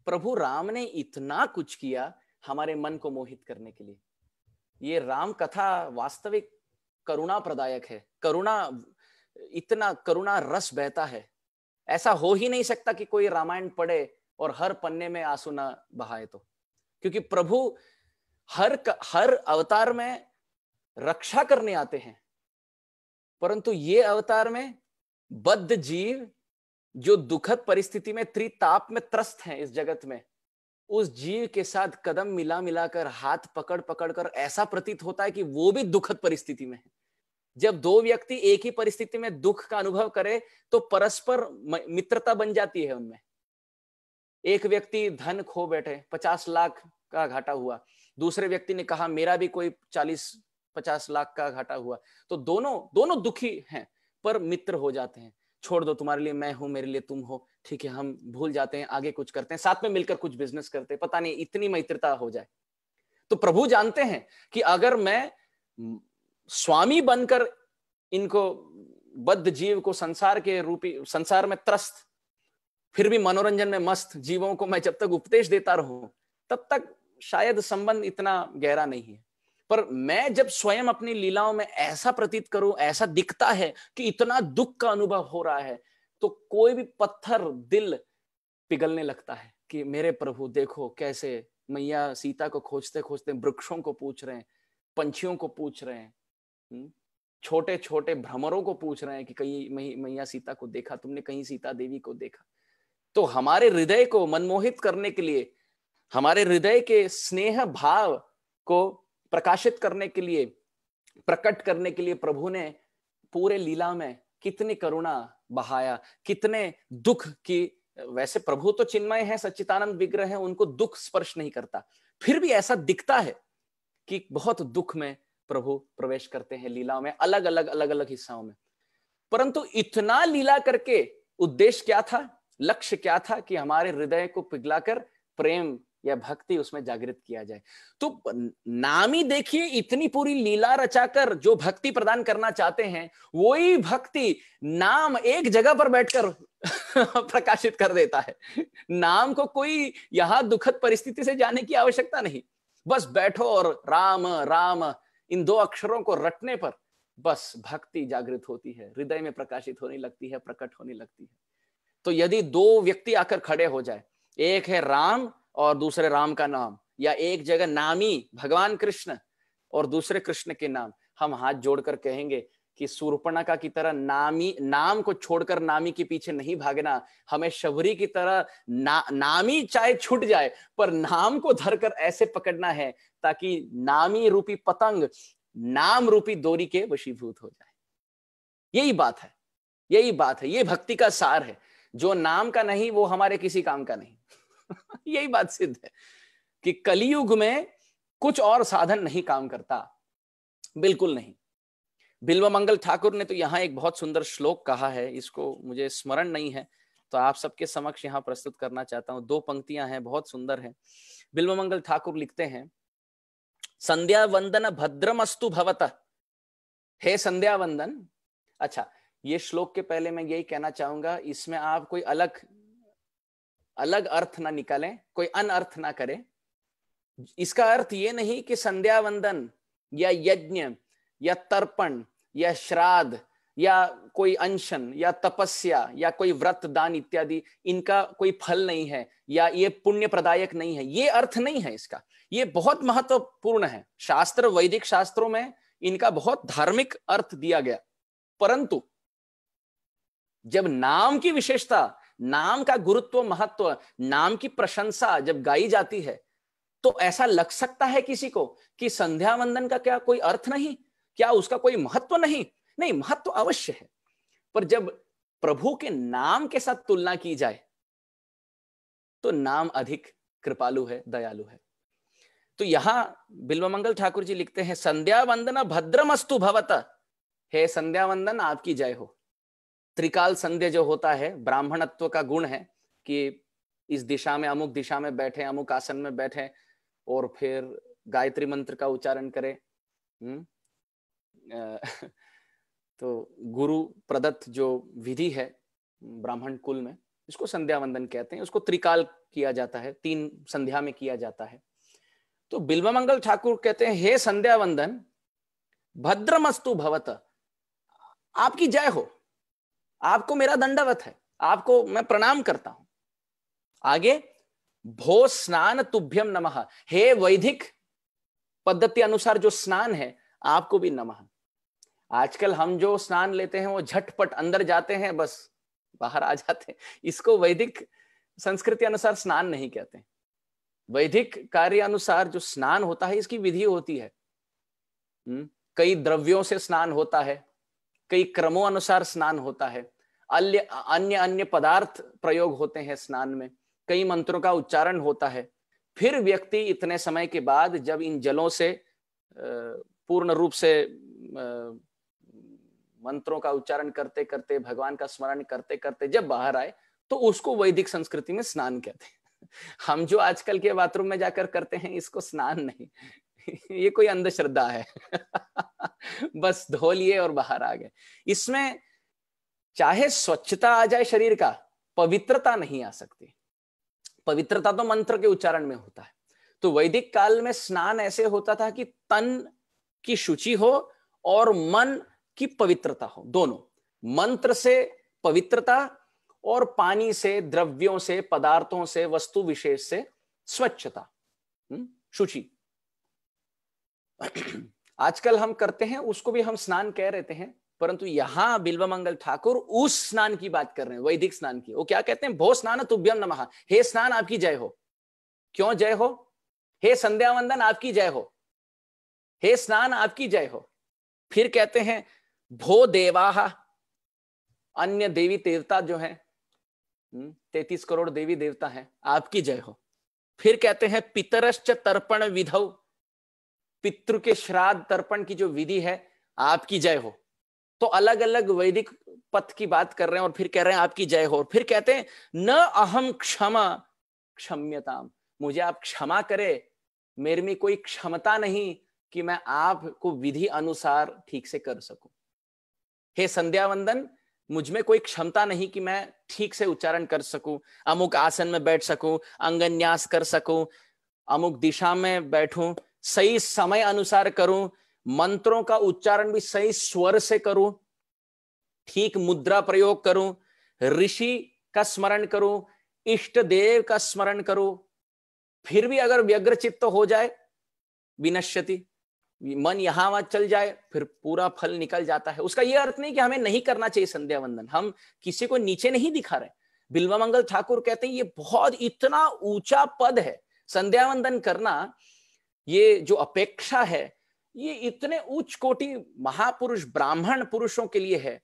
A: प्रभु राम ने इतना कुछ किया हमारे मन को मोहित करने के लिए ये राम कथा वास्तविक करुणा प्रदायक है करुणा इतना करुणा रस बहता है ऐसा हो ही नहीं सकता कि कोई रामायण पढ़े और हर पन्ने में आंसू ना बहाए तो क्योंकि प्रभु हर हर अवतार में रक्षा करने आते हैं परंतु ये अवतार में बद्ध जीव जो दुखद परिस्थिति में त्रिताप में त्रस्त हैं इस जगत में उस जीव के साथ कदम मिला मिलाकर हाथ पकड़ पकड़ कर ऐसा प्रतीत होता है कि वो भी दुखद परिस्थिति में है जब दो व्यक्ति एक ही परिस्थिति में दुख का अनुभव करे तो परस्पर मित्रता बन जाती है उनमें एक व्यक्ति धन खो बैठे पचास लाख का घाटा हुआ दूसरे व्यक्ति ने कहा मेरा भी कोई चालीस पचास लाख का घाटा हुआ तो दोनों दोनों दुखी हैं पर मित्र हो जाते हैं छोड़ दो तुम्हारे लिए मैं हूं मेरे लिए तुम हो ठीक है हम भूल जाते हैं आगे कुछ करते हैं साथ में मिलकर कुछ बिजनेस करते हैं पता नहीं इतनी मित्रता हो जाए तो प्रभु जानते हैं कि अगर मैं स्वामी बनकर इनको बद्ध जीव को संसार के रूपी संसार में त्रस्त फिर भी मनोरंजन में मस्त जीवों को मैं जब तक उपदेश देता रहूं तब तक शायद संबंध इतना गहरा नहीं है पर मैं जब स्वयं अपनी लीलाओं में ऐसा प्रतीत करूं ऐसा दिखता है कि इतना दुख का अनुभव हो रहा है तो कोई भी पत्थर दिल पिघलने लगता है कि मेरे प्रभु देखो कैसे मैया सीता को खोजते खोजते वृक्षों को पूछ रहे हैं पंछियों को पूछ रहे हैं हम्म, छोटे छोटे भ्रमरों को पूछ रहे हैं कि कहीं मैया सीता को देखा तुमने कहीं सीता देवी को देखा तो हमारे हृदय को मनमोहित करने के लिए हमारे हृदय के स्नेह भाव को प्रकाशित करने के लिए प्रकट करने के लिए प्रभु ने पूरे लीला में कितनी करुणा बहाया कितने दुख की वैसे प्रभु तो चिन्मय है सच्चितानंद विग्रह है उनको दुख स्पर्श नहीं करता फिर भी ऐसा दिखता है कि बहुत दुख में प्रभु प्रवेश करते हैं लीलाओं में अलग अलग अलग अलग हिस्साओं में परंतु इतना लीला करके उद्देश्य क्या था लक्ष्य क्या था कि हमारे हृदय को पिघलाकर प्रेम या भक्ति उसमें जागृत किया जाए तो नामी देखिए इतनी पूरी लीला रचाकर जो भक्ति प्रदान करना चाहते हैं वो भक्ति नाम एक जगह पर बैठकर प्रकाशित कर देता है नाम को कोई यहां दुखद परिस्थिति से जाने की आवश्यकता नहीं बस बैठो और राम राम इन दो अक्षरों को रटने पर बस भक्ति जागृत होती है हृदय में प्रकाशित होने लगती है प्रकट होने लगती है तो यदि दो व्यक्ति आकर खड़े हो जाए एक है राम और दूसरे राम का नाम या एक जगह नामी भगवान कृष्ण और दूसरे कृष्ण के नाम हम हाथ जोड़कर कहेंगे कि का की तरह नामी नाम को छोड़कर नामी के पीछे नहीं भागना हमें शबरी की तरह ना, नामी चाहे छूट जाए पर नाम को धरकर ऐसे पकड़ना है ताकि नामी रूपी पतंग नाम रूपी दोरी के वशीभूत हो जाए यही बात है यही बात है ये भक्ति का सार है जो नाम का नहीं वो हमारे किसी काम का नहीं यही बात सिद्ध है कि कलयुग में कुछ और साधन नहीं काम करता बिल्कुल नहीं बिल्व मंगल ठाकुर ने तो यहाँ एक बहुत सुंदर श्लोक कहा है इसको मुझे स्मरण नहीं है तो आप सबके समक्ष यहाँ प्रस्तुत करना चाहता हूँ दो पंक्तियां हैं बहुत सुंदर है बिल्व मंगल ठाकुर लिखते हैं संध्या वंदन भद्रमस्तु भवत हे संध्या वंदन अच्छा ये श्लोक के पहले मैं यही कहना चाहूंगा इसमें आप कोई अलग अलग अर्थ ना निकालें कोई अनअर्थ ना करें इसका अर्थ ये नहीं कि संध्या वंदन या यज्ञ या तर्पण या श्राद्ध या कोई अनशन या तपस्या या कोई व्रत दान इत्यादि इनका कोई फल नहीं है या ये पुण्य प्रदायक नहीं है ये अर्थ नहीं है इसका ये बहुत महत्वपूर्ण है शास्त्र वैदिक शास्त्रों में इनका बहुत धार्मिक अर्थ दिया गया परंतु जब नाम की विशेषता नाम का गुरुत्व महत्व नाम की प्रशंसा जब गाई जाती है तो ऐसा लग सकता है किसी को कि संध्या वंदन का क्या कोई अर्थ नहीं क्या उसका कोई महत्व नहीं नहीं महत्व अवश्य है पर जब प्रभु के नाम के साथ तुलना की जाए तो नाम अधिक कृपालु है दयालु है तो यहां बिल्व मंगल ठाकुर जी लिखते हैं संध्या वंदना भद्रमस्तु भवत हे संध्या वंदन आपकी जय हो त्रिकाल संध्य जो होता है ब्राह्मणत्व का गुण है कि इस दिशा में अमुक दिशा में बैठे अमुक आसन में बैठे और फिर गायत्री मंत्र का उच्चारण करें हम्म? तो गुरु प्रदत्त जो विधि है ब्राह्मण कुल में इसको संध्या वंदन कहते हैं उसको त्रिकाल किया जाता है तीन संध्या में किया जाता है तो बिल्व मंगल ठाकुर कहते हैं हे संध्या वंदन भद्रमस्तु भवत आपकी जय हो आपको मेरा दंडवत है आपको मैं प्रणाम करता हूं आगे भो स्नान तुभ्यम नमः हे वैदिक पद्धति अनुसार जो स्नान है आपको भी नमः आजकल हम जो स्नान लेते हैं वो झटपट अंदर जाते हैं बस बाहर आ जाते हैं इसको वैदिक संस्कृति अनुसार स्नान नहीं कहते वैदिक कार्य अनुसार जो स्नान होता है इसकी विधि होती है हम्म, कई द्रव्यों से स्नान होता है कई क्रमों अनुसार स्नान होता है अन्य अन्य अन्य पदार्थ प्रयोग होते हैं स्नान में कई मंत्रों का उच्चारण होता है फिर व्यक्ति इतने समय के बाद जब इन जलों से पूर्ण रूप से मंत्रों का उच्चारण करते करते भगवान का स्मरण करते करते जब बाहर आए तो उसको वैदिक संस्कृति में स्नान कहते हैं हम जो आजकल के बाथरूम में जाकर करते हैं इसको स्नान नहीं ये कोई अंधश्रद्धा है बस धो लिए और बाहर आ गए इसमें चाहे स्वच्छता आ जाए शरीर का पवित्रता नहीं आ सकती पवित्रता तो मंत्र के उच्चारण में होता है तो वैदिक काल में स्नान ऐसे होता था कि तन की शुचि हो और मन की पवित्रता हो दोनों मंत्र से पवित्रता और पानी से द्रव्यों से पदार्थों से वस्तु विशेष से स्वच्छता हम्म, शुचि आजकल हम करते हैं उसको भी हम स्नान कह रहते हैं परंतु यहाँ बिल्व मंगल ठाकुर उस स्नान की बात कर रहे हैं वैदिक स्नान की वो क्या कहते हैं भो स्नान तुभ्यम नमः हे स्नान आपकी जय हो क्यों जय हो हे संध्या वंदन आपकी जय हो हे स्नान आपकी जय हो फिर कहते हैं भो देवाहा अन्य देवी देवता जो है हम्म, तैतीस करोड़ देवी देवता हैं आपकी जय हो फिर कहते हैं पितरश्च तर्पण विधव पितृ के श्राद्ध तर्पण की जो विधि है आपकी जय हो तो अलग अलग वैदिक पथ की बात कर रहे हैं और फिर कह रहे हैं आपकी जय हो और फिर कहते हैं न अहम क्षमा क्षम्यताम मुझे आप क्षमा करे मेरे में कोई क्षमता नहीं कि मैं आपको विधि अनुसार ठीक से कर सकूं हे संध्या वंदन मुझमें कोई क्षमता नहीं कि मैं ठीक से उच्चारण कर सकूं अमुक आसन में बैठ सकूं अंगन्यास कर सकूं अमुक दिशा में बैठूं सही समय अनुसार करूं मंत्रों का उच्चारण भी सही स्वर से करूं ठीक मुद्रा प्रयोग करूं ऋषि का स्मरण करूं इष्ट देव का स्मरण करूं फिर भी अगर व्यग्र चित्त हो जाए विनश्यति मन यहां वहां चल जाए फिर पूरा फल निकल जाता है उसका यह अर्थ नहीं कि हमें नहीं करना चाहिए संध्या वंदन हम किसी को नीचे नहीं दिखा रहे बिल्वा मंगल ठाकुर कहते हैं ये बहुत इतना ऊंचा पद है संध्या वंदन करना ये जो अपेक्षा है ये इतने उच्च कोटि महापुरुष ब्राह्मण पुरुषों के लिए है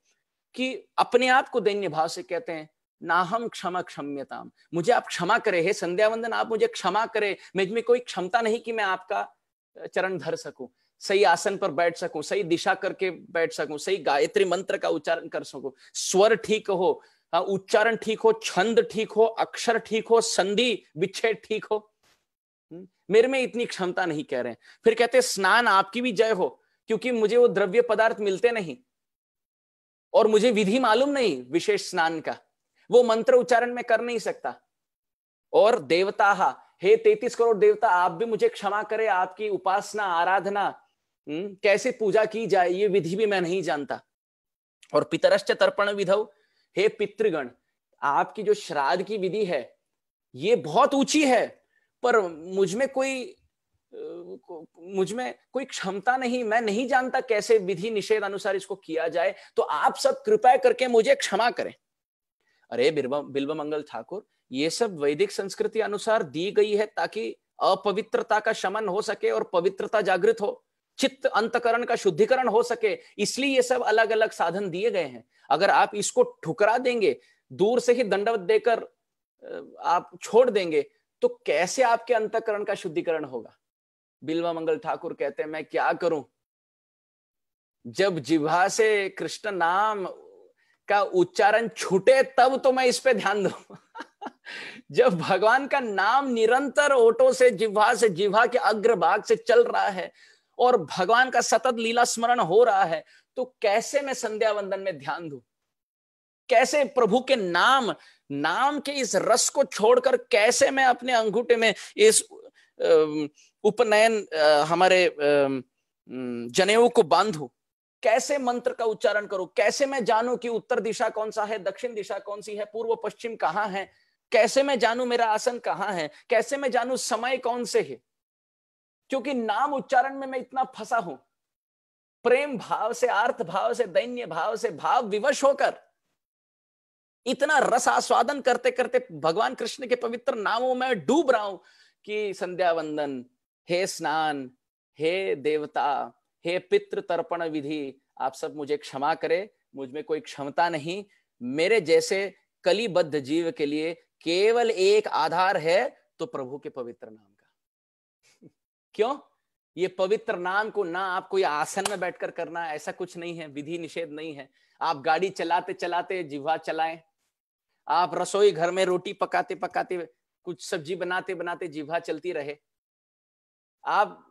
A: कि अपने आप को दैन्य भाव से कहते हैं ना हम क्षमा क्षम्यताम मुझे आप क्षमा करें हे संध्यावंदन आप मुझे क्षमा करें मुझ में कोई क्षमता नहीं कि मैं आपका चरण धर सकूं सही आसन पर बैठ सकूं सही दिशा करके बैठ सकूं सही गायत्री मंत्र का उच्चारण कर सकूं स्वर ठीक हो हाँ, उच्चारण ठीक हो छंद ठीक हो अक्षर ठीक हो संधि विच्छेद ठीक हो मेरे में इतनी क्षमता नहीं कह रहे हैं फिर कहते स्नान आपकी भी जय हो क्योंकि मुझे वो द्रव्य पदार्थ मिलते नहीं और मुझे विधि मालूम नहीं विशेष स्नान का वो मंत्र उच्चारण में कर नहीं सकता और देवता हे तेतीस करोड़ देवता आप भी मुझे क्षमा करें आपकी उपासना आराधना हम्म, कैसे पूजा की जाए ये विधि भी मैं नहीं जानता और पितरश्च तर्पण विधव हे पितृगण आपकी जो श्राद्ध की विधि है ये बहुत ऊंची है पर मुझ में कोई मुझ में कोई क्षमता नहीं मैं नहीं जानता कैसे विधि निषेध अनुसार इसको किया जाए तो आप सब कृपया करके मुझे क्षमा करें अरे बिल्व मंगल ठाकुर ये सब वैदिक संस्कृति अनुसार दी गई है ताकि अपवित्रता का शमन हो सके और पवित्रता जागृत हो चित्त अंतकरण का शुद्धिकरण हो सके इसलिए ये सब अलग अलग साधन दिए गए हैं अगर आप इसको ठुकरा देंगे दूर से ही दंडवत देकर आप छोड़ देंगे तो कैसे आपके अंतकरण का शुद्धिकरण होगा बिलवा मंगल ठाकुर कहते हैं मैं क्या करूं जब जिभा से कृष्ण नाम का उच्चारण छूटे तब तो मैं इस पे ध्यान दू जब भगवान का नाम निरंतर ओटो से जिह्वा से जिह्वा के अग्रभाग से चल रहा है और भगवान का सतत लीला स्मरण हो रहा है तो कैसे मैं संध्या वंदन में ध्यान दू कैसे प्रभु के नाम नाम के इस रस को छोड़कर कैसे मैं अपने अंगूठे में इस उपनयन हमारे जनेऊ को बांधू कैसे मंत्र का उच्चारण करूं कैसे मैं जानू कि उत्तर दिशा कौन सा है दक्षिण दिशा कौन सी है पूर्व पश्चिम कहाँ है कैसे मैं जानू मेरा आसन कहाँ है कैसे मैं जानू समय कौन से है क्योंकि नाम उच्चारण में मैं इतना फंसा हूं प्रेम भाव से अर्थ भाव से दैन्य भाव से भाव विवश होकर इतना रस आस्वादन करते करते भगवान कृष्ण के पवित्र नामों में डूब रहा हूं कि संध्या वंदन हे स्नान हे देवता हे पितृ तर्पण विधि आप सब मुझे क्षमा करे मुझ में कोई क्षमता नहीं मेरे जैसे कलीबद्ध जीव के लिए केवल एक आधार है तो प्रभु के पवित्र नाम का क्यों ये पवित्र नाम को ना आपको कोई आसन में बैठकर करना ऐसा कुछ नहीं है विधि निषेध नहीं है आप गाड़ी चलाते चलाते जिह्वा चलाएं आप रसोई घर में रोटी पकाते पकाते कुछ सब्जी बनाते बनाते जीभा चलती रहे आप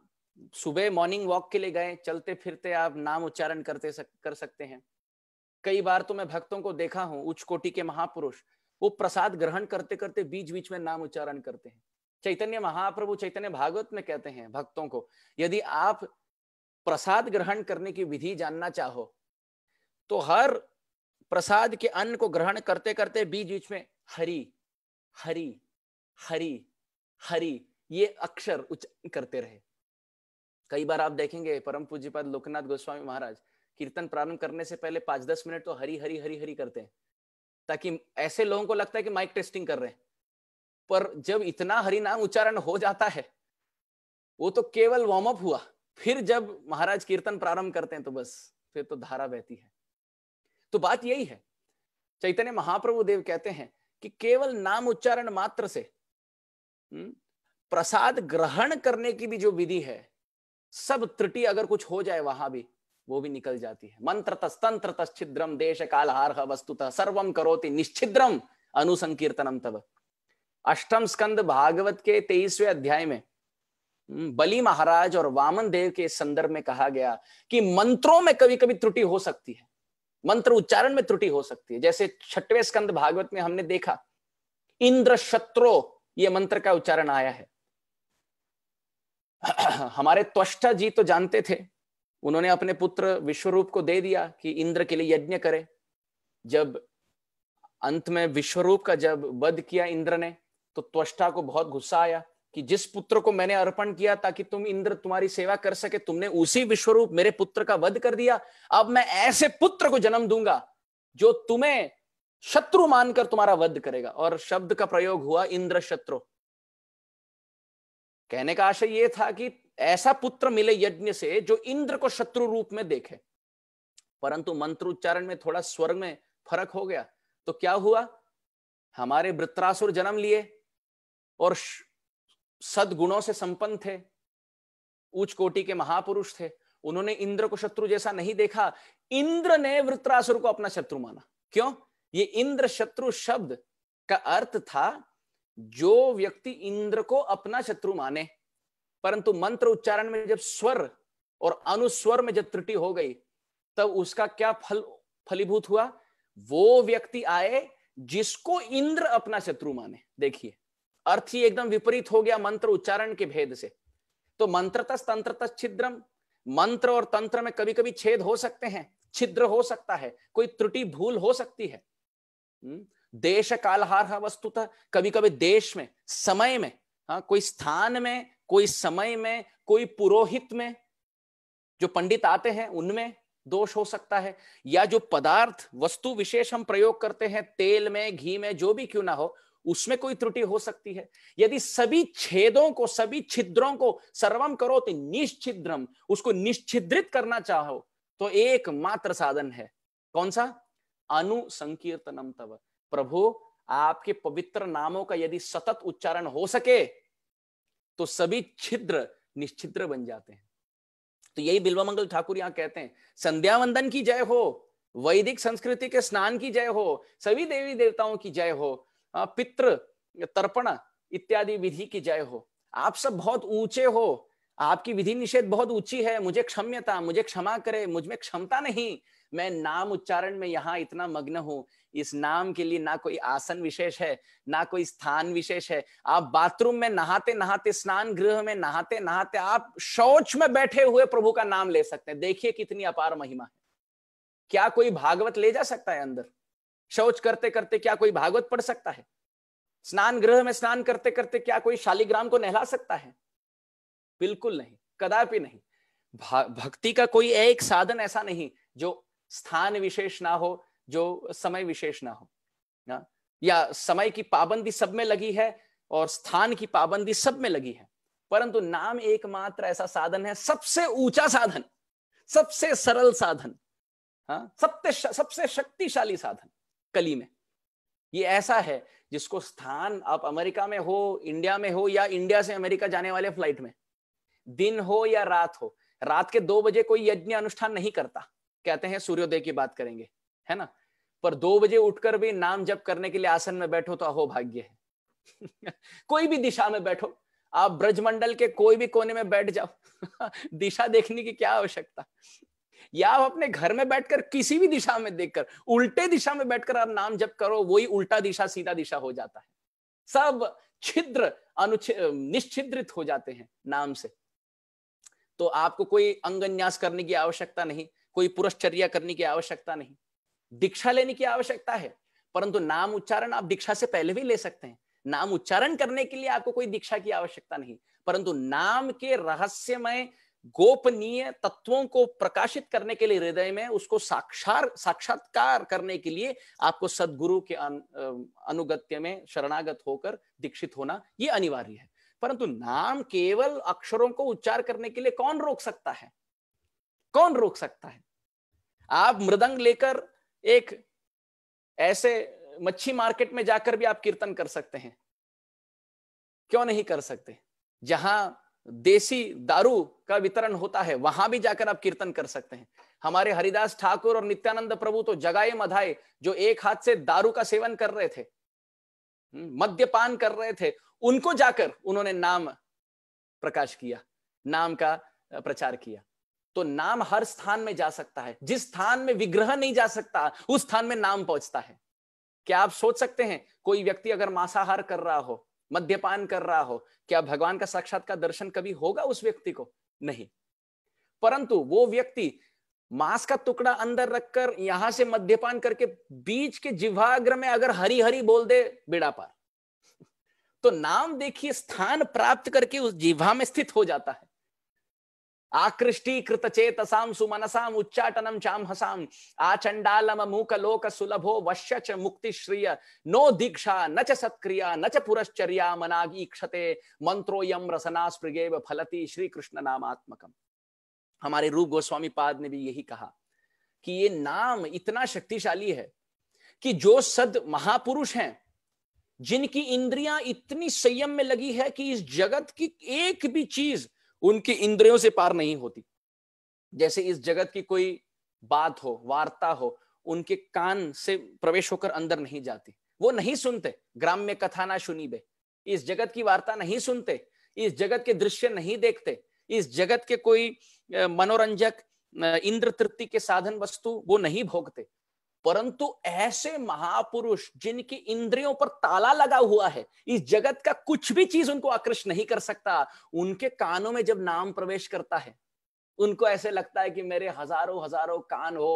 A: सुबह मॉर्निंग वॉक के लिए गए चलते फिरते आप नाम उच्चारण करते सक, कर सकते हैं कई बार तो मैं भक्तों को देखा हूं उच्च कोटि के महापुरुष वो प्रसाद ग्रहण करते करते बीच बीच में नाम उच्चारण करते हैं चैतन्य महाप्रभु चैतन्य भागवत में कहते हैं भक्तों को यदि आप प्रसाद ग्रहण करने की विधि जानना चाहो तो हर प्रसाद के अन्न को ग्रहण करते करते बीच बीच में हरी हरी हरी हरी ये अक्षर उच्च करते रहे कई बार आप देखेंगे परम पूज्यपाद लोकनाथ गोस्वामी महाराज कीर्तन प्रारंभ करने से पहले पांच दस मिनट तो हरी हरी हरी हरी करते हैं ताकि ऐसे लोगों को लगता है कि माइक टेस्टिंग कर रहे हैं पर जब इतना हरी नाम उच्चारण हो जाता है वो तो केवल वार्म अप हुआ फिर जब महाराज कीर्तन प्रारंभ करते हैं तो बस फिर तो धारा बहती है तो बात यही है चैतन्य महाप्रभु देव कहते हैं कि केवल नाम उच्चारण मात्र से हम्म, प्रसाद ग्रहण करने की भी जो विधि है सब त्रुटि अगर कुछ हो जाए वहां भी वो भी निकल जाती है मंत्र तस्तंत्र तस्िद्रम देश कालहार वस्तुतः सर्वम करोति निश्चिद्रम अनुसंकीर्तनम तब अष्टम स्कंद भागवत के तेईसवे अध्याय में हम्म, बली महाराज और वामन देव के संदर्भ में कहा गया कि मंत्रों में कभी कभी त्रुटि हो सकती है मंत्र उच्चारण में त्रुटि हो सकती है जैसे छठवें स्कंद भागवत में हमने देखा इंद्र शत्रो ये मंत्र का उच्चारण आया है हमारे त्वष्टा जी तो जानते थे उन्होंने अपने पुत्र विश्वरूप को दे दिया कि इंद्र के लिए यज्ञ करे जब अंत में विश्वरूप का जब वध किया इंद्र ने तो त्वष्टा को बहुत गुस्सा आया कि जिस पुत्र को मैंने अर्पण किया ताकि तुम इंद्र तुम्हारी सेवा कर सके तुमने उसी विश्वरूप मेरे पुत्र का वध कर दिया अब मैं ऐसे पुत्र को जन्म दूंगा जो तुम्हें शत्रु मानकर तुम्हारा वध करेगा और शब्द का प्रयोग हुआ इंद्र शत्रु कहने का आशय यह था कि ऐसा पुत्र मिले यज्ञ से जो इंद्र को शत्रु रूप में देखे परंतु मंत्र उच्चारण में थोड़ा स्वर में फर्क हो गया तो क्या हुआ हमारे वृत्रासुर जन्म लिए और सदगुणों से संपन्न थे उच्च कोटि के महापुरुष थे उन्होंने इंद्र को शत्रु जैसा नहीं देखा इंद्र ने वृत्रासुर को अपना शत्रु माना क्यों ये इंद्र शत्रु शब्द का अर्थ था जो व्यक्ति इंद्र को अपना शत्रु माने परंतु मंत्र उच्चारण में जब स्वर और अनुस्वर में जब त्रुटि हो गई तब उसका क्या फल फलीभूत हुआ वो व्यक्ति आए जिसको इंद्र अपना शत्रु माने देखिए अर्थ ही एकदम विपरीत हो गया मंत्र उच्चारण के भेद से तो मंत्र तंत्र छिद्रम मंत्र और तंत्र में कभी कभी छेद हो सकते हैं छिद्र हो सकता है कोई त्रुटि भूल हो सकती है हम्म, देश कालहार वस्तुतः कभी कभी देश में समय में हाँ कोई स्थान में कोई समय में कोई पुरोहित में जो पंडित आते हैं उनमें दोष हो सकता है या जो पदार्थ वस्तु विशेष हम प्रयोग करते हैं तेल में घी में जो भी क्यों ना हो उसमें कोई त्रुटि हो सकती है यदि सभी छेदों को सभी छिद्रों को सर्वम करो तो निश्चिद्रम उसको निश्चिद्रित करना चाहो तो एकमात्र साधन है कौन सा अनुसंकीर्तनम तव प्रभु आपके पवित्र नामों का यदि सतत उच्चारण हो सके तो सभी छिद्र निश्चिद्र बन जाते हैं तो यही बिल्वा मंगल ठाकुर यहां कहते हैं संध्या वंदन की जय हो वैदिक संस्कृति के स्नान की जय हो सभी देवी देवताओं की जय हो पित्र तर्पण इत्यादि विधि की जय हो आप सब बहुत ऊंचे हो आपकी विधि निषेध बहुत ऊंची है मुझे क्षम्यता मुझे क्षमा करे मुझ में क्षमता नहीं मैं नाम उच्चारण में यहाँ इतना मग्न हूँ इस नाम के लिए ना कोई आसन विशेष है ना कोई स्थान विशेष है आप बाथरूम में नहाते नहाते स्नान गृह में नहाते नहाते आप शौच में बैठे हुए प्रभु का नाम ले सकते हैं देखिए कितनी अपार महिमा है क्या कोई भागवत ले जा सकता है अंदर शौच करते करते क्या कोई भागवत पढ़ सकता है स्नान गृह में स्नान करते करते क्या कोई शालिग्राम को नहला सकता है बिल्कुल नहीं कदापि नहीं भक्ति का कोई एक साधन ऐसा नहीं जो स्थान विशेष ना हो जो समय विशेष ना हो ना? या समय की पाबंदी सब में लगी है और स्थान की पाबंदी सब में लगी है परंतु नाम एकमात्र ऐसा साधन है सबसे ऊंचा साधन सबसे सरल साधन हाँ सबसे सबसे शक्तिशाली साधन कली में ये ऐसा है जिसको स्थान आप अमेरिका में हो इंडिया में हो या इंडिया से अमेरिका जाने वाले फ्लाइट में दिन हो या रात हो रात के दो बजे कोई यज्ञ अनुष्ठान नहीं करता कहते हैं सूर्योदय की बात करेंगे है ना पर दो बजे उठकर भी नाम जप करने के लिए आसन में बैठो तो अहो भाग्य है कोई भी दिशा में बैठो आप ब्रजमंडल के कोई भी कोने में बैठ जाओ दिशा देखने की क्या आवश्यकता या आप अपने घर में बैठकर किसी भी दिशा में देखकर उल्टे दिशा में बैठकर आप नाम जप करो वही उल्टा दिशा सीधा दिशा हो जाता है सब छिद्र अनुछि हो जाते हैं नाम से तो आपको कोई अंगन्यास करने की आवश्यकता नहीं कोई पुरस्चर्या करने की आवश्यकता नहीं दीक्षा लेने की आवश्यकता है परंतु नाम उच्चारण आप दीक्षा से पहले भी ले सकते हैं नाम उच्चारण करने के लिए आपको कोई दीक्षा की आवश्यकता नहीं परंतु नाम के रहस्यमय गोपनीय तत्वों को प्रकाशित करने के लिए हृदय में उसको साक्षार साक्षात्कार करने के लिए आपको सदगुरु के अनुगत्य में शरणागत होकर दीक्षित होना ये अनिवार्य है परंतु नाम केवल अक्षरों को उच्चार करने के लिए कौन रोक सकता है कौन रोक सकता है आप मृदंग लेकर एक ऐसे मच्छी मार्केट में जाकर भी आप कीर्तन कर सकते हैं क्यों नहीं कर सकते जहां देसी दारू का वितरण होता है वहां भी जाकर आप कीर्तन कर सकते हैं हमारे हरिदास ठाकुर और नित्यानंद प्रभु तो जगाए मधाए जो एक हाथ से दारू का सेवन कर रहे थे हम्म, मद्यपान कर रहे थे उनको जाकर उन्होंने नाम प्रकाश किया नाम का प्रचार किया तो नाम हर स्थान में जा सकता है जिस स्थान में विग्रह नहीं जा सकता उस स्थान में नाम पहुंचता है क्या आप सोच सकते हैं कोई व्यक्ति अगर मांसाहार कर रहा हो मद्यपान कर रहा हो क्या भगवान का साक्षात का दर्शन कभी होगा उस व्यक्ति को नहीं परंतु वो व्यक्ति मांस का टुकड़ा अंदर रखकर यहां से मद्यपान करके बीच के जिवाग्र में अगर हरी हरी बोल दे बेड़ा पार तो नाम देखिए स्थान प्राप्त करके उस जीवा में स्थित हो जाता है आकृष्टीकृत सुमनसा आकृष्टीकृतचेतसां सुमनसाम् आचंडालम मूक लोक सुलभो वश्य च मुक्तिश्रिय नो दीक्षा न च सत्क्रिया न च पुरश्चर्या मनागी क्षते रसना मनागीक्षते फलती श्री कृष्ण नामात्मक हमारे रूप गोस्वामी पाद ने भी यही कहा कि ये नाम इतना शक्तिशाली है कि जो सद महापुरुष हैं जिनकी इंद्रियां इतनी संयम में लगी है कि इस जगत की एक भी चीज उनकी इंद्रियों से पार नहीं होती जैसे इस जगत की कोई बात हो वार्ता हो उनके कान से प्रवेश होकर अंदर नहीं जाती वो नहीं सुनते ग्राम में कथा ना सुनी बे इस जगत की वार्ता नहीं सुनते इस जगत के दृश्य नहीं देखते इस जगत के कोई मनोरंजक इंद्र तृप्ति के साधन वस्तु वो नहीं भोगते परंतु ऐसे महापुरुष जिनकी इंद्रियों पर ताला लगा हुआ है इस जगत का कुछ भी चीज उनको आकृष्ट नहीं कर सकता उनके कानों में जब नाम प्रवेश करता है उनको ऐसे लगता है कि मेरे हजारों हजारों कान हो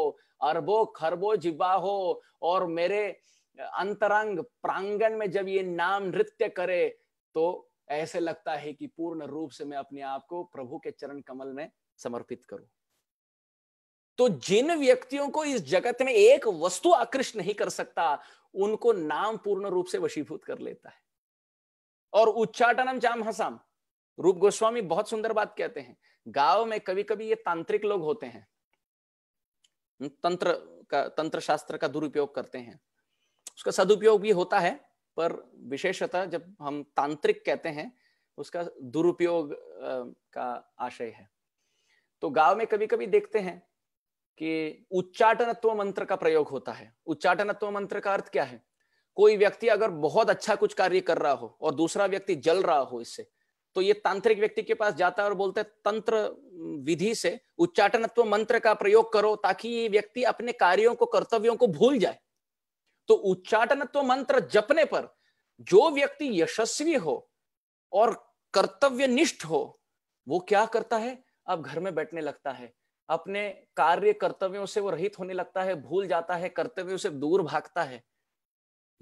A: अरबों खरबों जिब्बा हो और मेरे अंतरंग प्रांगण में जब ये नाम नृत्य करे तो ऐसे लगता है कि पूर्ण रूप से मैं अपने आप को प्रभु के चरण कमल में समर्पित करूं तो जिन व्यक्तियों को इस जगत में एक वस्तु आकृष्ट नहीं कर सकता उनको नाम पूर्ण रूप से वशीभूत कर लेता है और उच्चाटनम जाम हसाम रूप गोस्वामी बहुत सुंदर बात कहते हैं गांव में कभी कभी ये तांत्रिक लोग होते हैं तंत्र का तंत्र शास्त्र का दुरुपयोग करते हैं उसका सदुपयोग भी होता है पर विशेषतः जब हम तांत्रिक कहते हैं उसका दुरुपयोग का आशय है तो गांव में कभी कभी देखते हैं कि उच्चाटनत्व मंत्र का प्रयोग होता है उच्चाटनत्व मंत्र का अर्थ क्या है कोई व्यक्ति अगर बहुत अच्छा कुछ कार्य कर रहा हो और दूसरा व्यक्ति जल रहा हो इससे तो ये तांत्रिक व्यक्ति के पास जाता है और बोलता है तंत्र विधि से उच्चाटनत्व मंत्र का प्रयोग करो ताकि ये व्यक्ति अपने कार्यों को कर्तव्यों को भूल जाए तो उच्चाटनत्व मंत्र जपने पर जो व्यक्ति यशस्वी हो और कर्तव्य निष्ठ हो वो क्या करता है अब घर में बैठने लगता है अपने कार्य कर्तव्यों से वो रहित होने लगता है भूल जाता है कर्तव्यों से दूर भागता है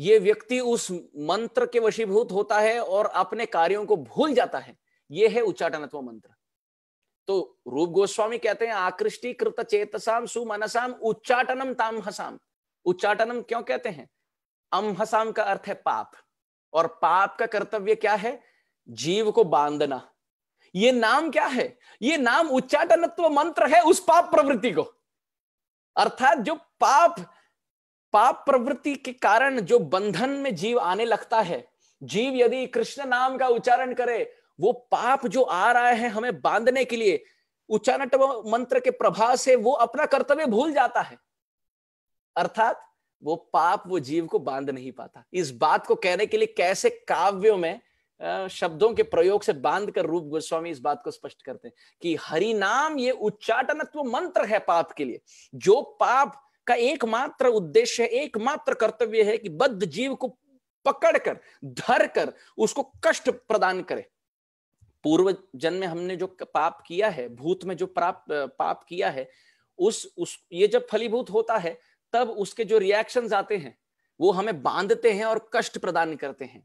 A: ये व्यक्ति उस मंत्र के वशीभूत होता है और अपने कार्यों को भूल जाता है ये है उच्चाटनत्व मंत्र तो रूप गोस्वामी कहते हैं आकृष्टि कृत चेतसाम सुमनसाम उच्चाटनम ताम हसाम उच्चाटनम क्यों कहते हैं अमहसाम का अर्थ है पाप और पाप का कर्तव्य क्या है जीव को बांधना ये नाम क्या है ये नाम उच्चाटनत्व मंत्र है उस पाप प्रवृत्ति को अर्थात जो पाप पाप प्रवृत्ति के कारण जो बंधन में जीव आने लगता है जीव यदि कृष्ण नाम का उच्चारण करे वो पाप जो आ रहा है हमें बांधने के लिए उच्चारण मंत्र के प्रभाव से वो अपना कर्तव्य भूल जाता है अर्थात वो पाप वो जीव को बांध नहीं पाता इस बात को कहने के लिए कैसे काव्यों में शब्दों के प्रयोग से बांध कर रूप गोस्वामी इस बात को स्पष्ट करते हैं कि हरि नाम ये उच्चाटनत्व मंत्र है पाप के लिए जो पाप का एकमात्र उद्देश्य है एकमात्र कर्तव्य है कि बद्ध जीव को पकड़कर धर कर उसको कष्ट प्रदान करे पूर्व जन्म में हमने जो पाप किया है भूत में जो प्राप्त पाप किया है उस उस ये जब फलीभूत होता है तब उसके जो रिएक्शंस आते हैं वो हमें बांधते हैं और कष्ट प्रदान करते हैं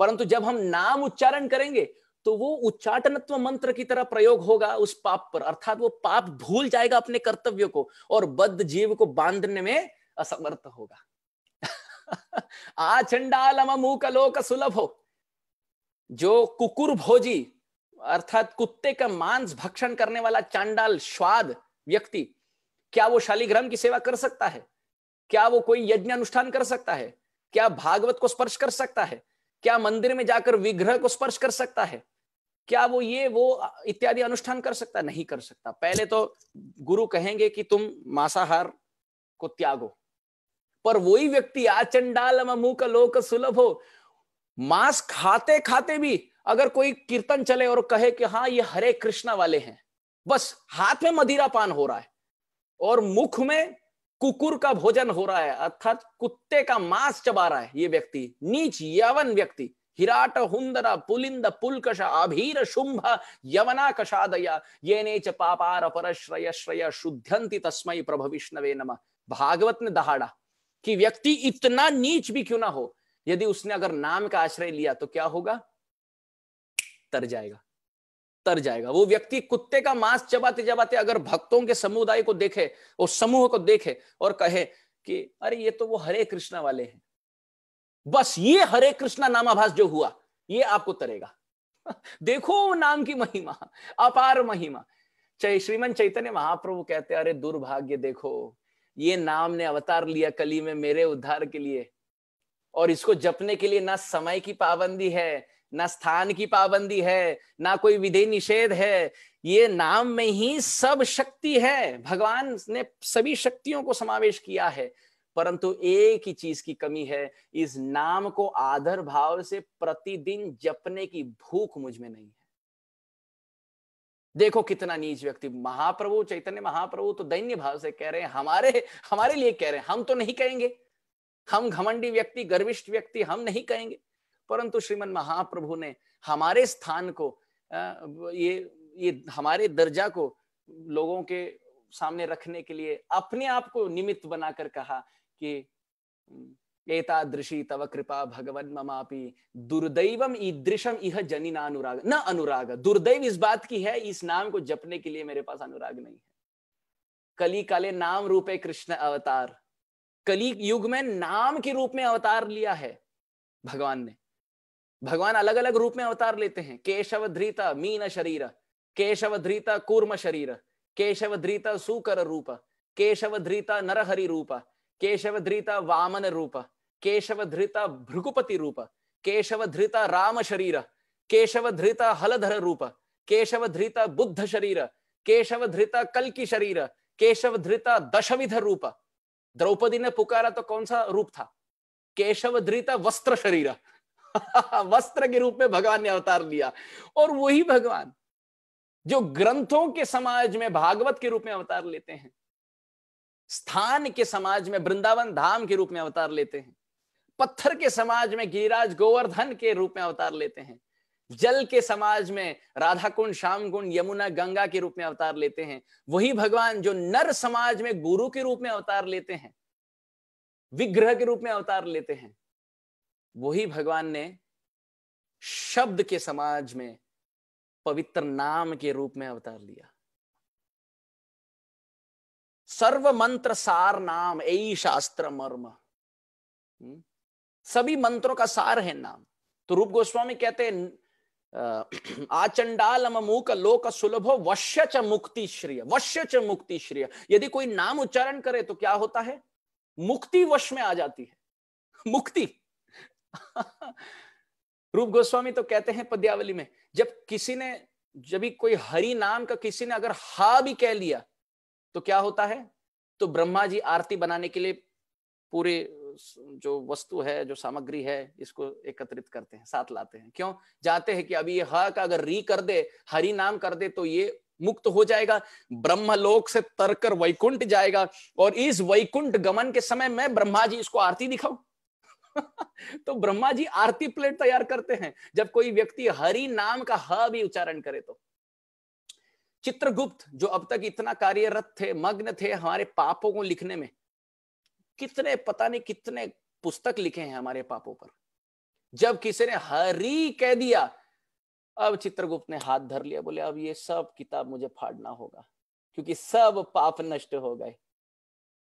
A: परंतु जब हम नाम उच्चारण करेंगे तो वो उच्चाटनत्व मंत्र की तरह प्रयोग होगा उस पाप पर अर्थात वो पाप भूल जाएगा अपने कर्तव्य को और बद्ध जीव को बांधने में असमर्थ होगा आचंडाल मूकलोक सुलभ हो जो कुकुर भोजी अर्थात कुत्ते का मांस भक्षण करने वाला चांडाल स्वाद व्यक्ति क्या वो शालिग्राम की सेवा कर सकता है क्या वो कोई यज्ञ अनुष्ठान कर सकता है क्या भागवत को स्पर्श कर सकता है क्या मंदिर में जाकर विग्रह को स्पर्श कर सकता है क्या वो ये वो इत्यादि अनुष्ठान कर सकता नहीं कर सकता पहले तो गुरु कहेंगे कि तुम मांसाहार को त्यागो पर वही व्यक्ति आचंडाल मूक लोक सुलभ हो मांस खाते खाते भी अगर कोई कीर्तन चले और कहे कि हाँ ये हरे कृष्णा वाले हैं बस हाथ में मदिरा पान हो रहा है और मुख में कुकुर का भोजन हो रहा है अर्थात कुत्ते का मांस चबा रहा है ये व्यक्ति नीच यवन व्यक्ति हिराट हुंदरा पुलिंद पुलकश अभीर शुंभ यवना कषादया ये ने च पापार पर श्रय श्रय शुद्धंति तस्मय प्रभविष्णवे नम भागवत ने दहाड़ा कि व्यक्ति इतना नीच भी क्यों ना हो यदि उसने अगर नाम का आश्रय लिया तो क्या होगा तर जाएगा तर जाएगा वो व्यक्ति कुत्ते का मांस चबाते चबाते अगर भक्तों के समुदाय को देखे और समूह को देखे और कहे कि अरे ये तो वो हरे कृष्णा वाले हैं बस ये हरे कृष्णा नामाभास जो हुआ ये आपको तरेगा देखो नाम की महिमा अपार महिमा चाहे श्रीमन चैतन्य महाप्रभु कहते अरे दुर्भाग्य देखो ये नाम ने अवतार लिया कली में मेरे उद्धार के लिए और इसको जपने के लिए ना समय की पाबंदी है ना स्थान की पाबंदी है ना कोई विधि निषेध है ये नाम में ही सब शक्ति है भगवान ने सभी शक्तियों को समावेश किया है परंतु एक ही चीज की कमी है इस नाम को आदर भाव से प्रतिदिन जपने की भूख मुझ में नहीं है देखो कितना नीच व्यक्ति महाप्रभु चैतन्य महाप्रभु तो दैन्य भाव से कह रहे हैं हमारे हमारे लिए कह रहे हैं हम तो नहीं कहेंगे हम घमंडी व्यक्ति गर्विष्ठ व्यक्ति हम नहीं कहेंगे परंतु श्रीमन महाप्रभु ने हमारे स्थान को ये ये हमारे दर्जा को लोगों के सामने रखने के लिए अपने आप को निमित्त बनाकर कहा कि एतादृशी तव कृपा भगवन ममापी दुर्दैवम ईदृशम इह जनिना अनुराग न अनुराग दुर्दैव इस बात की है इस नाम को जपने के लिए मेरे पास अनुराग नहीं है कली काले नाम रूपे कृष्ण अवतार कली युग में नाम के रूप में अवतार लिया है भगवान ने भगवान अलग अलग रूप में अवतार लेते हैं केशव धृता मीन शरीर केशव धृता कूर्म शरीर केशव धृता सुकर रूप केशव धृता नरहरि रूप केशव धृता वामन रूप केशव धृता भृगुपति रूप केशव धृता राम शरीर केशव धृता हलधर रूप केशव धृता बुद्ध शरीर केशव धृता कल की शरीर केशव धृता दशविध रूप द्रौपदी ने पुकारा तो कौन सा रूप था केशव धृता वस्त्र शरीर वस्त्र के रूप में भगवान ने अवतार लिया और वही भगवान जो ग्रंथों के समाज में भागवत के रूप में अवतार लेते हैं स्थान के समाज में वृंदावन धाम के रूप में अवतार लेते हैं पत्थर के समाज में गिरिराज गोवर्धन के रूप में अवतार लेते हैं जल के समाज में राधा कुंड श्याम कुंड यमुना गंगा के रूप में अवतार लेते हैं वही भगवान जो नर समाज में गुरु के रूप में अवतार लेते हैं विग्रह के रूप में अवतार लेते हैं वही भगवान ने शब्द के समाज में पवित्र नाम के रूप में अवतार लिया सर्व मंत्र सार नाम यही शास्त्र मर्म हम्म? सभी मंत्रों का सार है नाम तो रूप गोस्वामी कहते हैं आचंडाल मूक लोक सुलभ वश्य च मुक्ति श्रेय वश्य च मुक्ति श्रेय यदि कोई नाम उच्चारण करे तो क्या होता है मुक्ति वश में आ जाती है मुक्ति रूप गोस्वामी तो कहते हैं पद्यावली में जब किसी ने जब भी कोई हरि नाम का किसी ने अगर हा भी कह लिया तो क्या होता है तो ब्रह्मा जी आरती बनाने के लिए पूरे जो वस्तु है जो सामग्री है इसको एकत्रित करते हैं साथ लाते हैं क्यों जाते हैं कि अभी ये हा का अगर री कर दे हरि नाम कर दे तो ये मुक्त हो जाएगा ब्रह्मलोक से तरकर वैकुंठ जाएगा और इस वैकुंठ गमन के समय में ब्रह्मा जी इसको आरती दिखाऊ तो ब्रह्मा जी आरती प्लेट तैयार करते हैं जब कोई व्यक्ति हरि नाम का ह भी उच्चारण करे तो चित्रगुप्त जो अब तक इतना कार्यरत थे मग्न थे हमारे पापों को लिखने में कितने पता नहीं कितने पुस्तक लिखे हैं हमारे पापों पर जब किसी ने हरी कह दिया अब चित्रगुप्त ने हाथ धर लिया बोले अब ये सब किताब मुझे फाड़ना होगा क्योंकि सब पाप नष्ट हो गए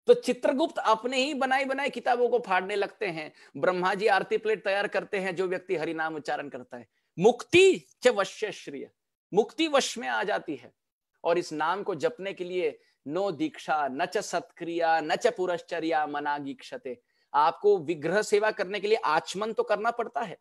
A: तो चित्रगुप्त अपने ही बनाई बनाई किताबों को फाड़ने लगते हैं ब्रह्मा जी आरती प्लेट तैयार करते हैं जो व्यक्ति हरिनाम उच्चारण करता है मुक्ति च वश्य श्रिय मुक्ति वश में आ जाती है और इस नाम को जपने के लिए नो दीक्षा न च सत्क्रिया न च पुरश्चर्या दीक्षते आपको विग्रह सेवा करने के लिए आचमन तो करना पड़ता है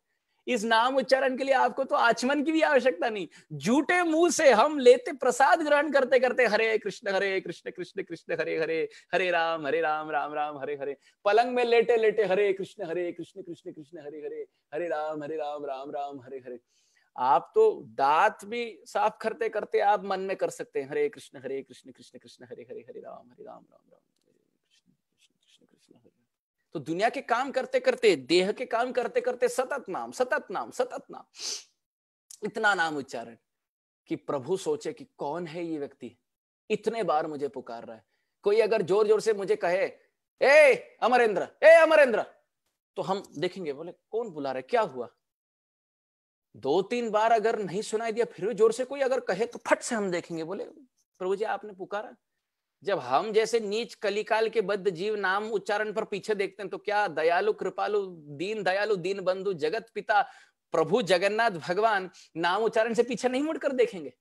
A: इस नाम उच्चारण के लिए आपको तो आचमन की भी आवश्यकता नहीं झूठे मुंह से हम लेते प्रसाद ग्रहण करते करते हरे कृष्ण हरे कृष्ण कृष्ण कृष्ण हरे हरे हरे राम हरे राम राम राम हरे हरे पलंग में लेटे लेटे हरे कृष्ण हरे कृष्ण कृष्ण कृष्ण हरे हरे हरे राम हरे राम राम राम हरे हरे आप तो दांत भी साफ करते करते आप मन में कर सकते हैं हरे कृष्ण हरे कृष्ण कृष्ण कृष्ण हरे हरे हरे राम हरे राम राम राम तो दुनिया के काम करते करते देह के काम करते करते सतत नाम सतत नाम सतत नाम इतना नाम उच्चारण कि प्रभु सोचे कि कौन है ये व्यक्ति इतने बार मुझे पुकार रहा है कोई अगर जोर जोर से मुझे कहे ए अमरेंद्र ए अमरेंद्र तो हम देखेंगे बोले कौन बुला रहे क्या हुआ दो तीन बार अगर नहीं सुनाई दिया फिर जोर से कोई अगर कहे तो फट से हम देखेंगे बोले प्रभु जी आपने पुकारा जब हम जैसे नीच कलिकाल के बद्ध जीव नाम उच्चारण पर पीछे देखते हैं तो क्या दयालु कृपालु दीन दयालु दीन बंधु जगत पिता प्रभु जगन्नाथ भगवान नाम उच्चारण से पीछे नहीं मुड़कर देखेंगे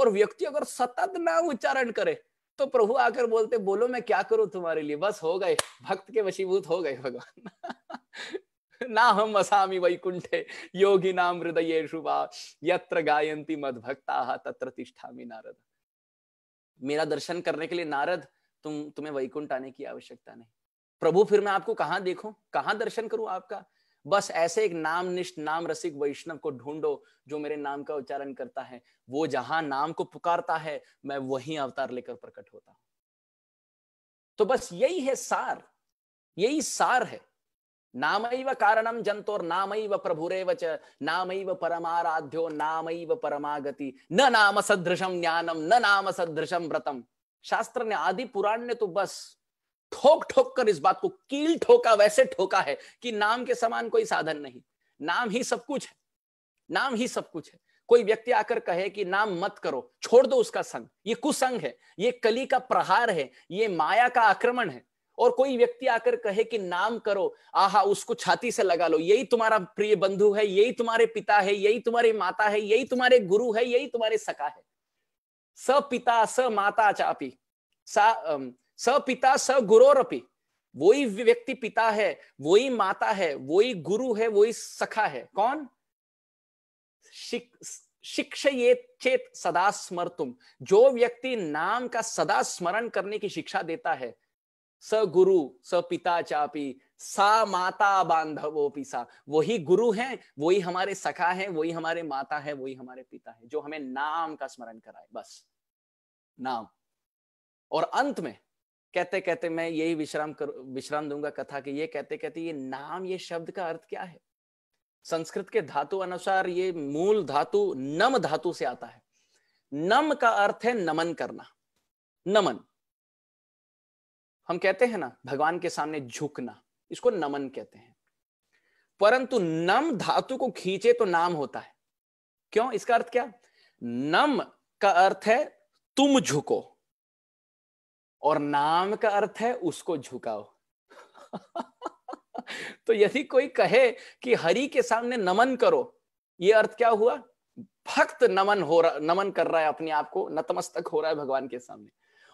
A: और व्यक्ति अगर सतत नाम उच्चारण करे तो प्रभु आकर बोलते बोलो मैं क्या करूं तुम्हारे लिए बस हो गए भक्त के वशीभूत हो गए भगवान ना हम असामी वैकुंठे योगी नाम हृदय शुभा यत्र गायंती मद भक्ता तत्र तिष्ठा नारद मेरा दर्शन करने के लिए नारद तुम तुम्हें वैकुंठ आने की आवश्यकता नहीं प्रभु फिर मैं आपको कहाँ देखूं कहाँ दर्शन करूं आपका बस ऐसे एक नाम निष्ठ नाम रसिक वैष्णव को ढूंढो जो मेरे नाम का उच्चारण करता है वो जहां नाम को पुकारता है मैं वही अवतार लेकर प्रकट होता हूं तो बस यही है सार यही सार है नामैव कारणम जंतोर नामैव प्रभुरेव च नामैव परमाराध्यो नामैव परमागति न नाम सदृशम ज्ञानम न नाम सदृशम व्रतम शास्त्र ने आदि पुराण ने तो बस ठोक ठोक कर इस बात को कील ठोका वैसे ठोका है कि नाम के समान कोई साधन नहीं नाम ही सब कुछ है नाम ही सब कुछ है कोई व्यक्ति आकर कहे कि नाम मत करो छोड़ दो उसका संग ये कुसंग है ये कली का प्रहार है ये माया का आक्रमण है और कोई व्यक्ति आकर कहे कि नाम करो आहा उसको छाती से लगा लो यही तुम्हारा प्रिय बंधु है यही तुम्हारे पिता है यही तुम्हारी माता है यही तुम्हारे गुरु है यही तुम्हारे सका है स पिता स माता चापी स पिता स गुरोरपी वही व्यक्ति पिता है वही माता है वही गुरु है वही सखा है कौन शिक, शिक्षा ये चेत सदा स्मर तुम जो व्यक्ति नाम का सदा स्मरण करने की शिक्षा देता है स गुरु स पिता चापी सा माता बांधवो पिसा वही गुरु है वही हमारे सखा है वही हमारे माता है वही हमारे पिता है जो हमें नाम का स्मरण कराए बस नाम और अंत में कहते कहते मैं यही विश्राम कर विश्राम दूंगा कथा के ये कहते कहते ये नाम ये शब्द का अर्थ क्या है संस्कृत के धातु अनुसार ये मूल धातु नम धातु से आता है नम का अर्थ है नमन करना नमन हम कहते हैं ना भगवान के सामने झुकना इसको नमन कहते हैं परंतु नम धातु को खींचे तो नाम होता है क्यों इसका अर्थ क्या नम का अर्थ है तुम झुको और नाम का अर्थ है उसको झुकाओ तो यदि कोई कहे कि हरि के सामने नमन करो ये अर्थ क्या हुआ भक्त नमन हो रहा नमन कर रहा है अपने आप को नतमस्तक हो रहा है भगवान के सामने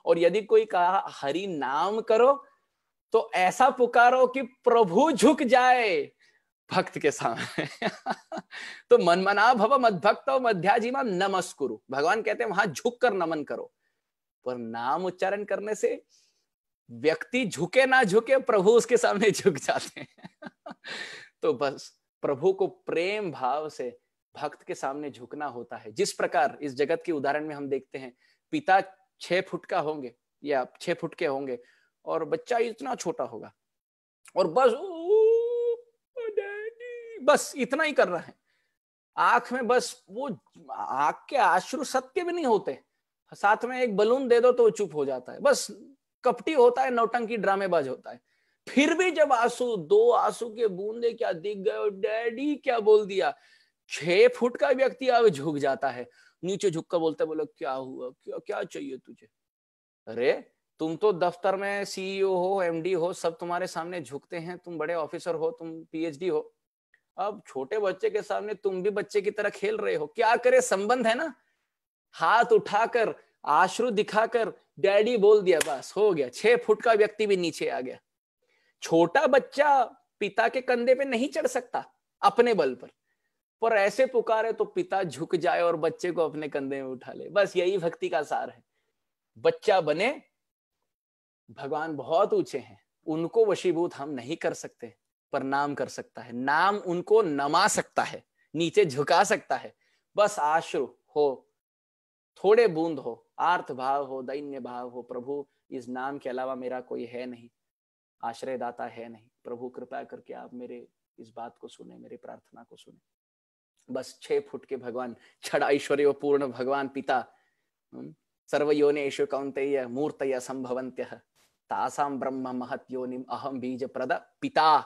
A: और यदि कोई कहा हरि नाम करो तो ऐसा पुकारो कि प्रभु झुक जाए भक्त के सामने तो मनमना भव मद भक्त मध्याजी मां नमस्कुरु भगवान कहते हैं वहां झुक कर नमन करो पर नाम उच्चारण करने से व्यक्ति झुके ना झुके प्रभु उसके सामने झुक जाते हैं तो बस प्रभु को प्रेम भाव से भक्त के सामने झुकना होता है जिस प्रकार इस जगत के उदाहरण में हम देखते हैं पिता छः फुट का होंगे या छ फुट के होंगे और बच्चा इतना छोटा होगा और बस बस इतना ही कर रहा है आंख में बस वो आंख के आश्रु सत्य भी नहीं होते साथ में एक बलून दे दो तो वो चुप हो जाता है बस कपटी होता है नौटंकी ड्रामेबाज होता है फिर भी जब आंसू दो आंसू के बूंदे क्या दिख गए डैडी क्या बोल दिया छह फुट का व्यक्ति अब झुक जाता है नीचे झुक कर बोलता है बोला क्या हुआ क्या क्या चाहिए तुझे अरे तुम तो दफ्तर में सीईओ e हो एमडी हो सब तुम्हारे सामने झुकते हैं तुम बड़े ऑफिसर हो तुम पीएचडी हो अब छोटे बच्चे के सामने तुम भी बच्चे की तरह खेल रहे हो क्या करे संबंध है ना हाथ उठाकर आश्रु दिखाकर डैडी बोल दिया बस हो गया छह फुट का व्यक्ति भी नीचे आ गया छोटा बच्चा पिता के कंधे पे नहीं चढ़ सकता अपने बल पर पर ऐसे पुकारे तो पिता झुक जाए और बच्चे को अपने कंधे में उठा ले बस यही भक्ति का सार है बच्चा बने भगवान बहुत ऊंचे हैं उनको वशीभूत हम नहीं कर सकते पर नाम कर सकता है नाम उनको नमा सकता है नीचे झुका सकता है बस आश्रु हो थोड़े बूंद हो आर्थ भाव हो दैन्य भाव हो प्रभु इस नाम के अलावा मेरा कोई है नहीं आश्रयदाता है नहीं प्रभु कृपया करके आप मेरे इस बात को सुने मेरी प्रार्थना को सुने बस छह फुट के भगवान छड़ ऐश्वर्य पूर्ण भगवान पिता हम्म, सर्वयोनेषु कौन्तेय मूर्तय मूर्त तासां ब्रह्म महत् अहम बीज प्रद पिता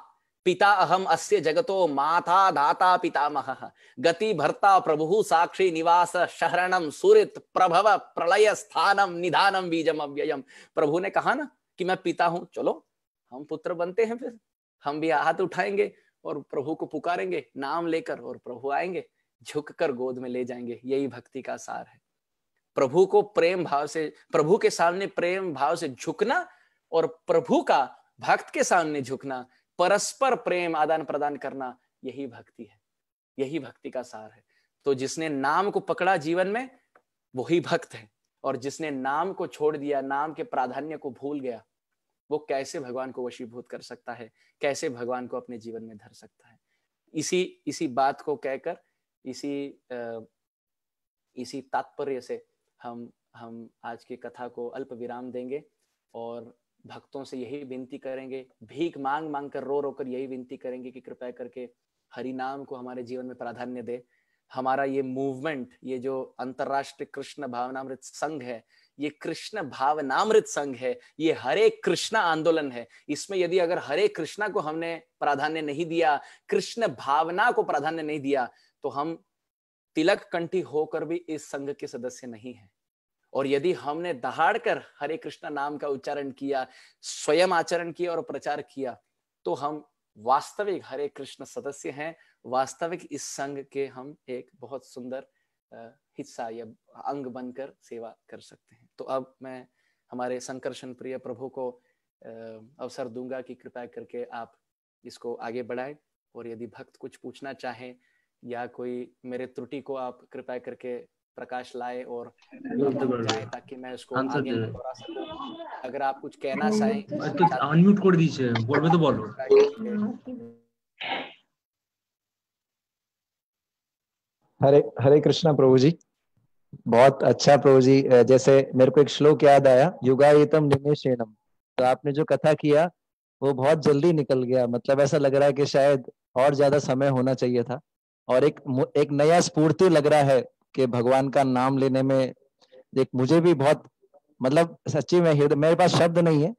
A: पिता अहम अस्य जगतो माता धाता पितामहः गति भर्ता प्रभु साक्षी निवास शहरण सुरित प्रभव प्रलय स्थानम निधानम बीजम अव्ययम प्रभु ने कहा ना कि मैं पिता हूं चलो हम पुत्र बनते हैं फिर हम भी हाथ उठाएंगे और प्रभु को पुकारेंगे नाम लेकर और प्रभु आएंगे कर गोद में ले जाएंगे यही भक्ति का सार है प्रभु को प्रेम भाव से प्रभु के सामने प्रेम भाव से झुकना और प्रभु का भक्त के सामने झुकना परस्पर प्रेम आदान प्रदान करना यही भक्ति है यही भक्ति का सार है तो जिसने नाम को पकड़ा जीवन में वही भक्त है और जिसने नाम को छोड़ दिया नाम के प्राधान्य को भूल गया वो कैसे भगवान को वशीभूत कर सकता है कैसे भगवान को अपने जीवन में धर सकता है इसी इसी बात को कहकर इसी इसी तात्पर्य से हम हम आज की कथा को अल्प विराम देंगे और भक्तों से यही विनती करेंगे भीख मांग मांग कर रो रो कर यही विनती करेंगे कि कृपया करके हरि नाम को हमारे जीवन में प्राधान्य दे हमारा ये मूवमेंट ये जो अंतर्राष्ट्रीय कृष्ण भावनामृत संघ है ये कृष्ण भावनामृत संघ है ये हरे कृष्णा आंदोलन है इसमें यदि अगर हरे कृष्णा को हमने प्राधान्य नहीं दिया कृष्ण भावना को प्राधान्य नहीं दिया तो हम तिलक कंठी होकर भी इस संघ के सदस्य नहीं है और यदि हमने दहाड़ कर हरे कृष्णा नाम का उच्चारण किया स्वयं आचरण किया और प्रचार किया तो हम वास्तविक हरे कृष्ण सदस्य हैं वास्तविक इस संघ के हम एक बहुत सुंदर हिस्सा या अंग बनकर सेवा कर सकते हैं तो अब मैं हमारे संकर्षण प्रिय प्रभु को अवसर दूंगा कि कृपया करके आप इसको आगे बढ़ाए और यदि भक्त कुछ पूछना चाहे या कोई मेरे त्रुटि को आप कृपया करके प्रकाश लाए और ताकि मैं उसको हाँ, आगे अगर आप कुछ कहना चाहें तो अनम्यूट
B: तो कर दीजिए बोल तो बोलो
C: हरे हरे कृष्णा प्रभु जी बहुत अच्छा प्रभु जी जैसे मेरे को एक श्लोक याद आया युगा तो आपने जो कथा किया वो बहुत जल्दी निकल गया मतलब ऐसा लग रहा है कि शायद और ज्यादा समय होना चाहिए था और एक एक नया स्फूर्ति लग रहा है कि भगवान का नाम लेने में एक मुझे भी बहुत मतलब सच्ची में हृदय मेरे पास शब्द नहीं है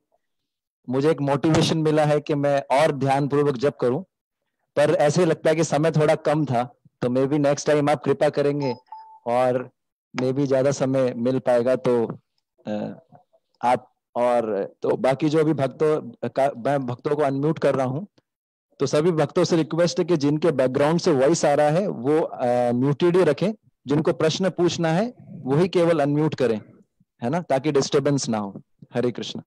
C: मुझे एक मोटिवेशन मिला है कि मैं और ध्यान पूर्वक जब करूं पर ऐसे लगता है कि समय थोड़ा कम था तो मे बी नेक्स्ट टाइम आप कृपा करेंगे और में भी ज्यादा समय मिल पाएगा तो आप और तो बाकी जो भी भक्तों का मैं भक्तों को अनम्यूट कर रहा हूँ तो सभी भक्तों से रिक्वेस्ट है कि जिनके बैकग्राउंड से वॉइस आ रहा है वो म्यूटेड ही रखें जिनको प्रश्न पूछना है वही केवल अनम्यूट करें है ना ताकि डिस्टरबेंस ना हो हरे कृष्ण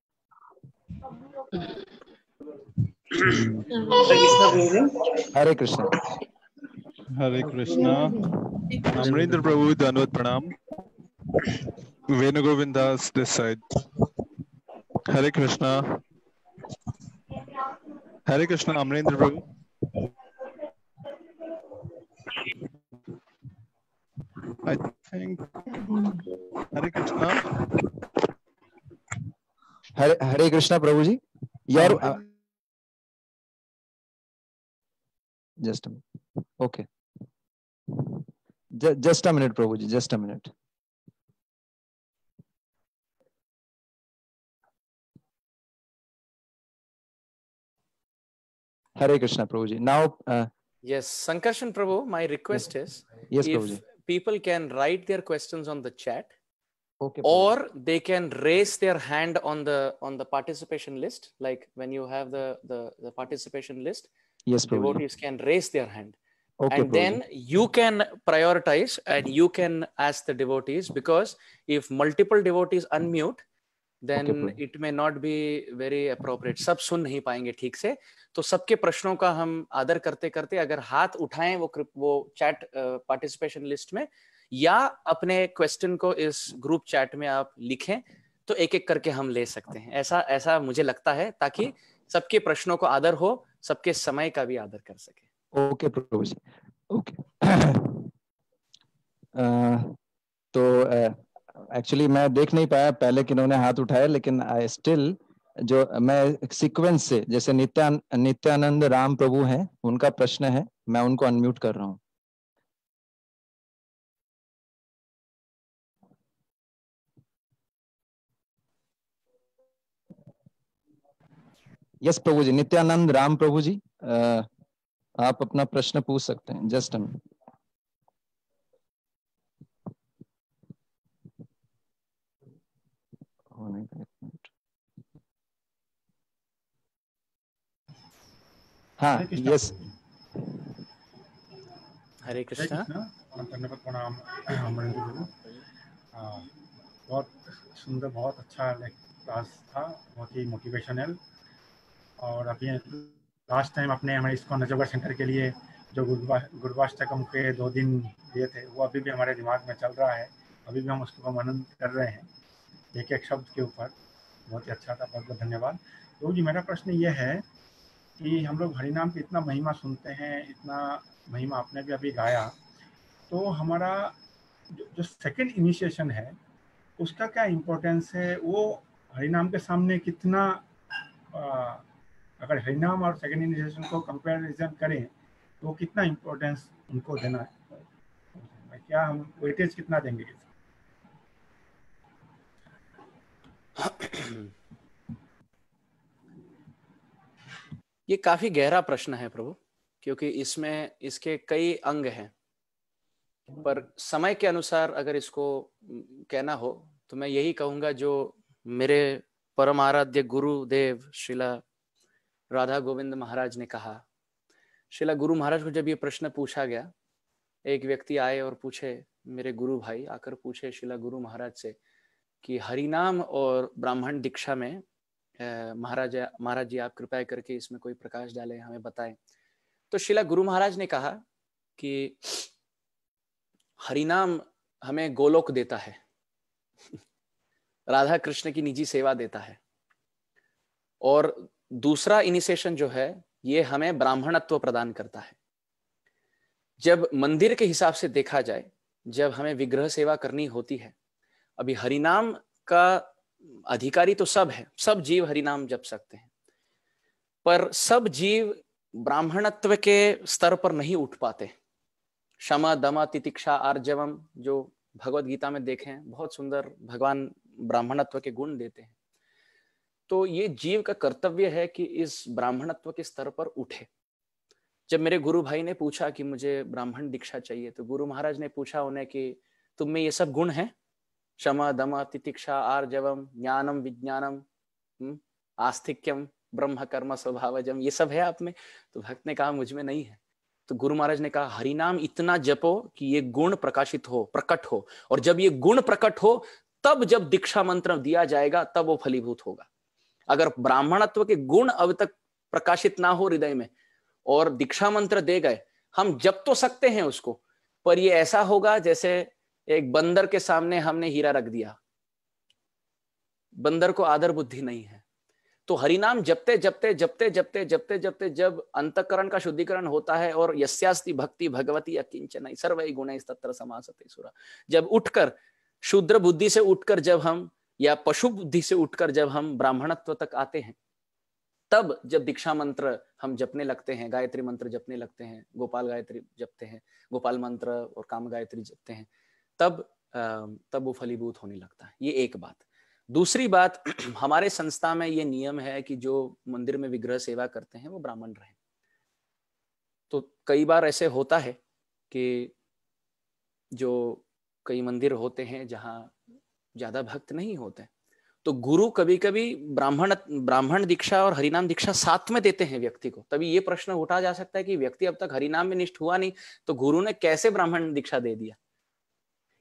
D: हरे कृष्ण हरे कृष्णा अमरिंद्र प्रभु धनवत प्रणाम Venugovind Das this side Hare Krishna Hare Krishna Amarendra Prabhu I think Hare
C: Krishna. Hare Hare Krishna, Prabhuji. Your uh, just a minute. Okay. just a minute, Prabhuji, just a minute.
E: Hare Krishna, Prabhuji. Now, uh,
B: yes, Sankarshan
A: Prabhu, my request yes. is yes, if Prabhuji. people can write their questions on the chat. Okay, or they can raise their hand on the on the participation list like when you have the the, the participation list yes Prabhuji. devotees can raise their hand Okay, and then Prabhuji. you can prioritize and you can ask the devotees because if multiple devotees unmute, then okay, it may not be very appropriate. sab sun nahi payenge theek se to sabke सबके ka hum aadar karte karte agar haath uthaye wo wo chat uh, participation list mein या अपने question को इस group chat में आप लिखें तो एक एक करके हम ले सकते हैं ऐसा ऐसा मुझे लगता है ताकि सबके प्रश्नों को आदर हो सबके समय का भी आदर कर सके
C: ओके प्रभु जी ओके तो एक्चुअली uh, मैं देख नहीं पाया पहले कि उन्होंने हाथ उठाया लेकिन आई स्टिल जो मैं सीक्वेंस से जैसे नित्या नित्यानंद राम प्रभु हैं उनका प्रश्न है मैं उनको अनम्यूट कर रहा हूँ यस प्रभु जी नित्यानंद राम प्रभु जी uh, आप अपना प्रश्न पूछ सकते हैं जस्ट
F: हम
A: हाँ यस
B: हरे कृष्णा धन्यवाद प्रणाम हाँ, हाँ, बहुत सुंदर बहुत अच्छा क्लास था बहुत ही मोटिवेशनल और अभी लास्ट टाइम अपने हमारे इसको नजोगर शंकर के लिए जो गुरुवाष्टकम के दो दिन दिए थे वो अभी भी हमारे दिमाग में चल रहा है अभी भी हम उसको मनन कर रहे हैं एक एक शब्द के ऊपर बहुत ही अच्छा था बहुत बहुत धन्यवाद तो जी मेरा प्रश्न ये है कि हम लोग हरिनाम की इतना महिमा सुनते हैं इतना महिमा आपने भी अभी गाया तो हमारा जो, जो सेकंड इनिशिएशन है उसका क्या इम्पोर्टेंस है वो हरिनाम के सामने कितना आ, अगर हरिनाम और सेकेंड इनिशिएशन को कंपेरिजन करें तो कितना इम्पोर्टेंस उनको देना है क्या हम वेटेज कितना देंगे
A: ये काफी गहरा प्रश्न है प्रभु क्योंकि इसमें इसके कई अंग हैं पर समय के अनुसार अगर इसको कहना हो तो मैं यही कहूंगा जो मेरे परम आराध्य गुरुदेव शिला राधा गोविंद महाराज ने कहा शिला गुरु महाराज को जब ये प्रश्न पूछा गया एक व्यक्ति आए और पूछे मेरे गुरु भाई आकर पूछे शिला गुरु महाराज से कि हरिनाम और ब्राह्मण दीक्षा में महाराज महाराज जी आप कृपया करके इसमें कोई प्रकाश डालें हमें बताएं तो शिला गुरु महाराज ने कहा कि हरिनाम हमें गोलोक देता है राधा कृष्ण की निजी सेवा देता है और दूसरा इनिशिएशन जो है ये हमें ब्राह्मणत्व प्रदान करता है जब मंदिर के हिसाब से देखा जाए जब हमें विग्रह सेवा करनी होती है अभी हरिनाम का अधिकारी तो सब है सब जीव हरिनाम जप सकते हैं पर सब जीव ब्राह्मणत्व के स्तर पर नहीं उठ पाते क्षमा दमा तितिक्षा आर्जवम जो भगवत गीता में देखें बहुत सुंदर भगवान ब्राह्मणत्व के गुण देते हैं तो ये जीव का कर्तव्य है कि इस ब्राह्मणत्व के स्तर पर उठे जब मेरे गुरु भाई ने पूछा कि मुझे ब्राह्मण दीक्षा चाहिए तो गुरु महाराज ने पूछा उन्हें कि तुम में ये सब गुण है क्षमा दमा तितिक्षा आर्जवम ज्ञानम विज्ञानम हम्म, आस्थिक्यम ब्रह्म कर्म स्वभावजम ये सब है आप में तो भक्त ने कहा मुझ में नहीं है तो गुरु महाराज ने कहा हरिनाम इतना जपो कि ये गुण प्रकाशित हो प्रकट हो और जब ये गुण प्रकट हो तब जब दीक्षा मंत्र दिया जाएगा तब वो फलीभूत होगा अगर ब्राह्मणत्व के गुण अब तक प्रकाशित ना हो हृदय में और दीक्षा मंत्र दे गए हम जप तो सकते हैं उसको पर ये ऐसा होगा जैसे एक बंदर के सामने हमने हीरा रख दिया बंदर को आदर बुद्धि नहीं है तो हरिनाम जपते जपते जपते जपते जपते जपते जब अंतकरण का शुद्धिकरण होता है और यस्यास्ति भक्ति भगवती अकिंचन सर्वे गुण तत्र समासते सुरा जब उठकर शूद्र बुद्धि से उठकर जब हम या पशु बुद्धि से उठकर जब हम ब्राह्मणत्व तक आते हैं तब जब दीक्षा मंत्र हम जपने लगते हैं गायत्री मंत्र जपने लगते हैं गोपाल गायत्री जपते हैं गोपाल मंत्र और काम गायत्री जपते हैं तब तब वो फलीभूत होने लगता है ये एक बात दूसरी बात हमारे संस्था में ये नियम है कि जो मंदिर में विग्रह सेवा करते हैं वो ब्राह्मण रहे तो कई बार ऐसे होता है कि जो कई मंदिर होते हैं जहाँ ज्यादा भक्त नहीं होते तो गुरु कभी कभी ब्राह्मण ब्राह्मण दीक्षा और हरिनाम दीक्षा साथ में देते हैं व्यक्ति को तभी ये प्रश्न उठा जा सकता है कि व्यक्ति अब तक हरिनाम में निष्ठ हुआ नहीं तो गुरु ने कैसे ब्राह्मण दीक्षा दे दिया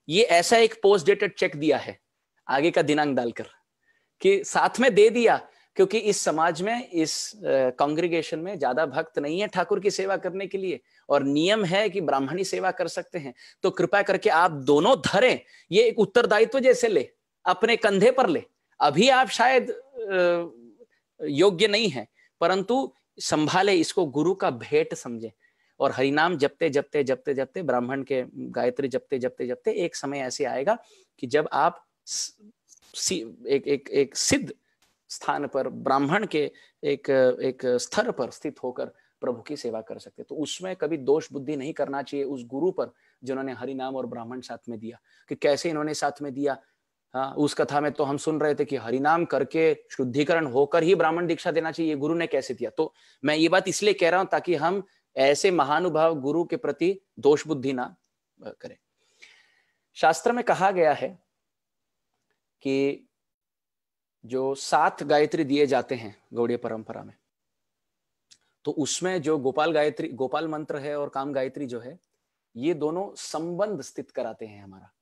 A: ये ऐसा एक पोस्ट डेटेड चेक दिया है आगे का दिनांक डालकर कि साथ में दे दिया क्योंकि इस समाज में इस कांग्रीगेशन में ज्यादा भक्त नहीं है ठाकुर की सेवा करने के लिए और नियम है कि ब्राह्मणी सेवा कर सकते हैं तो कृपा करके आप दोनों धरें ये एक उत्तरदायित्व जैसे ले अपने कंधे पर ले अभी आप शायद योग्य नहीं है परंतु संभाले इसको गुरु का भेंट समझे और हरिनाम जपते जपते जपते जपते ब्राह्मण के गायत्री जपते जपते जपते एक समय ऐसे आएगा कि जब आप एक एक एक सिद्ध स्थान पर ब्राह्मण के एक एक स्तर पर स्थित होकर प्रभु की सेवा कर सकते तो उसमें कभी दोष बुद्धि नहीं करना चाहिए उस गुरु पर जिन्होंने नाम और ब्राह्मण साथ में दिया कि कैसे इन्होंने साथ में दिया हाँ उस कथा में तो हम सुन रहे थे कि हरिनाम करके शुद्धिकरण होकर ही ब्राह्मण दीक्षा देना चाहिए गुरु ने कैसे दिया तो मैं ये बात इसलिए कह रहा हूं ताकि हम ऐसे महानुभाव गुरु के प्रति दोष बुद्धि ना करें शास्त्र में कहा गया है कि जो सात गायत्री दिए जाते हैं गौड़ीय परंपरा में तो उसमें जो गोपाल गायत्री गोपाल मंत्र है और काम गायत्री जो है ये दोनों संबंध स्थित कराते हैं हमारा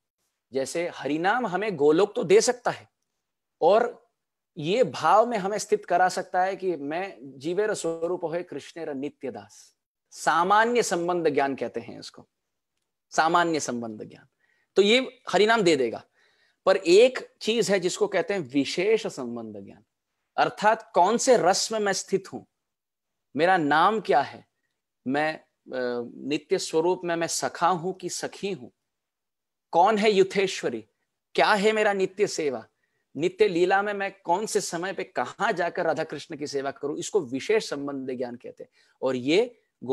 A: जैसे हरिनाम हमें गोलोक तो दे सकता है और ये भाव में हमें स्थित करा सकता है कि मैं जीवेर स्वरूप हो कृष्णेर नित्य दास सामान्य संबंध ज्ञान कहते हैं इसको सामान्य संबंध ज्ञान तो ये हरिनाम दे देगा पर एक चीज है जिसको कहते हैं विशेष संबंध ज्ञान अर्थात कौन से रस में मैं स्थित हूं मेरा नाम क्या है मैं नित्य स्वरूप में मैं सखा हूं कि सखी हूं कौन है युथेश्वरी क्या है मेरा नित्य सेवा नित्य लीला में मैं कौन से समय पे कहा जाकर राधा कृष्ण की सेवा करूं इसको विशेष संबंध ज्ञान कहते हैं और ये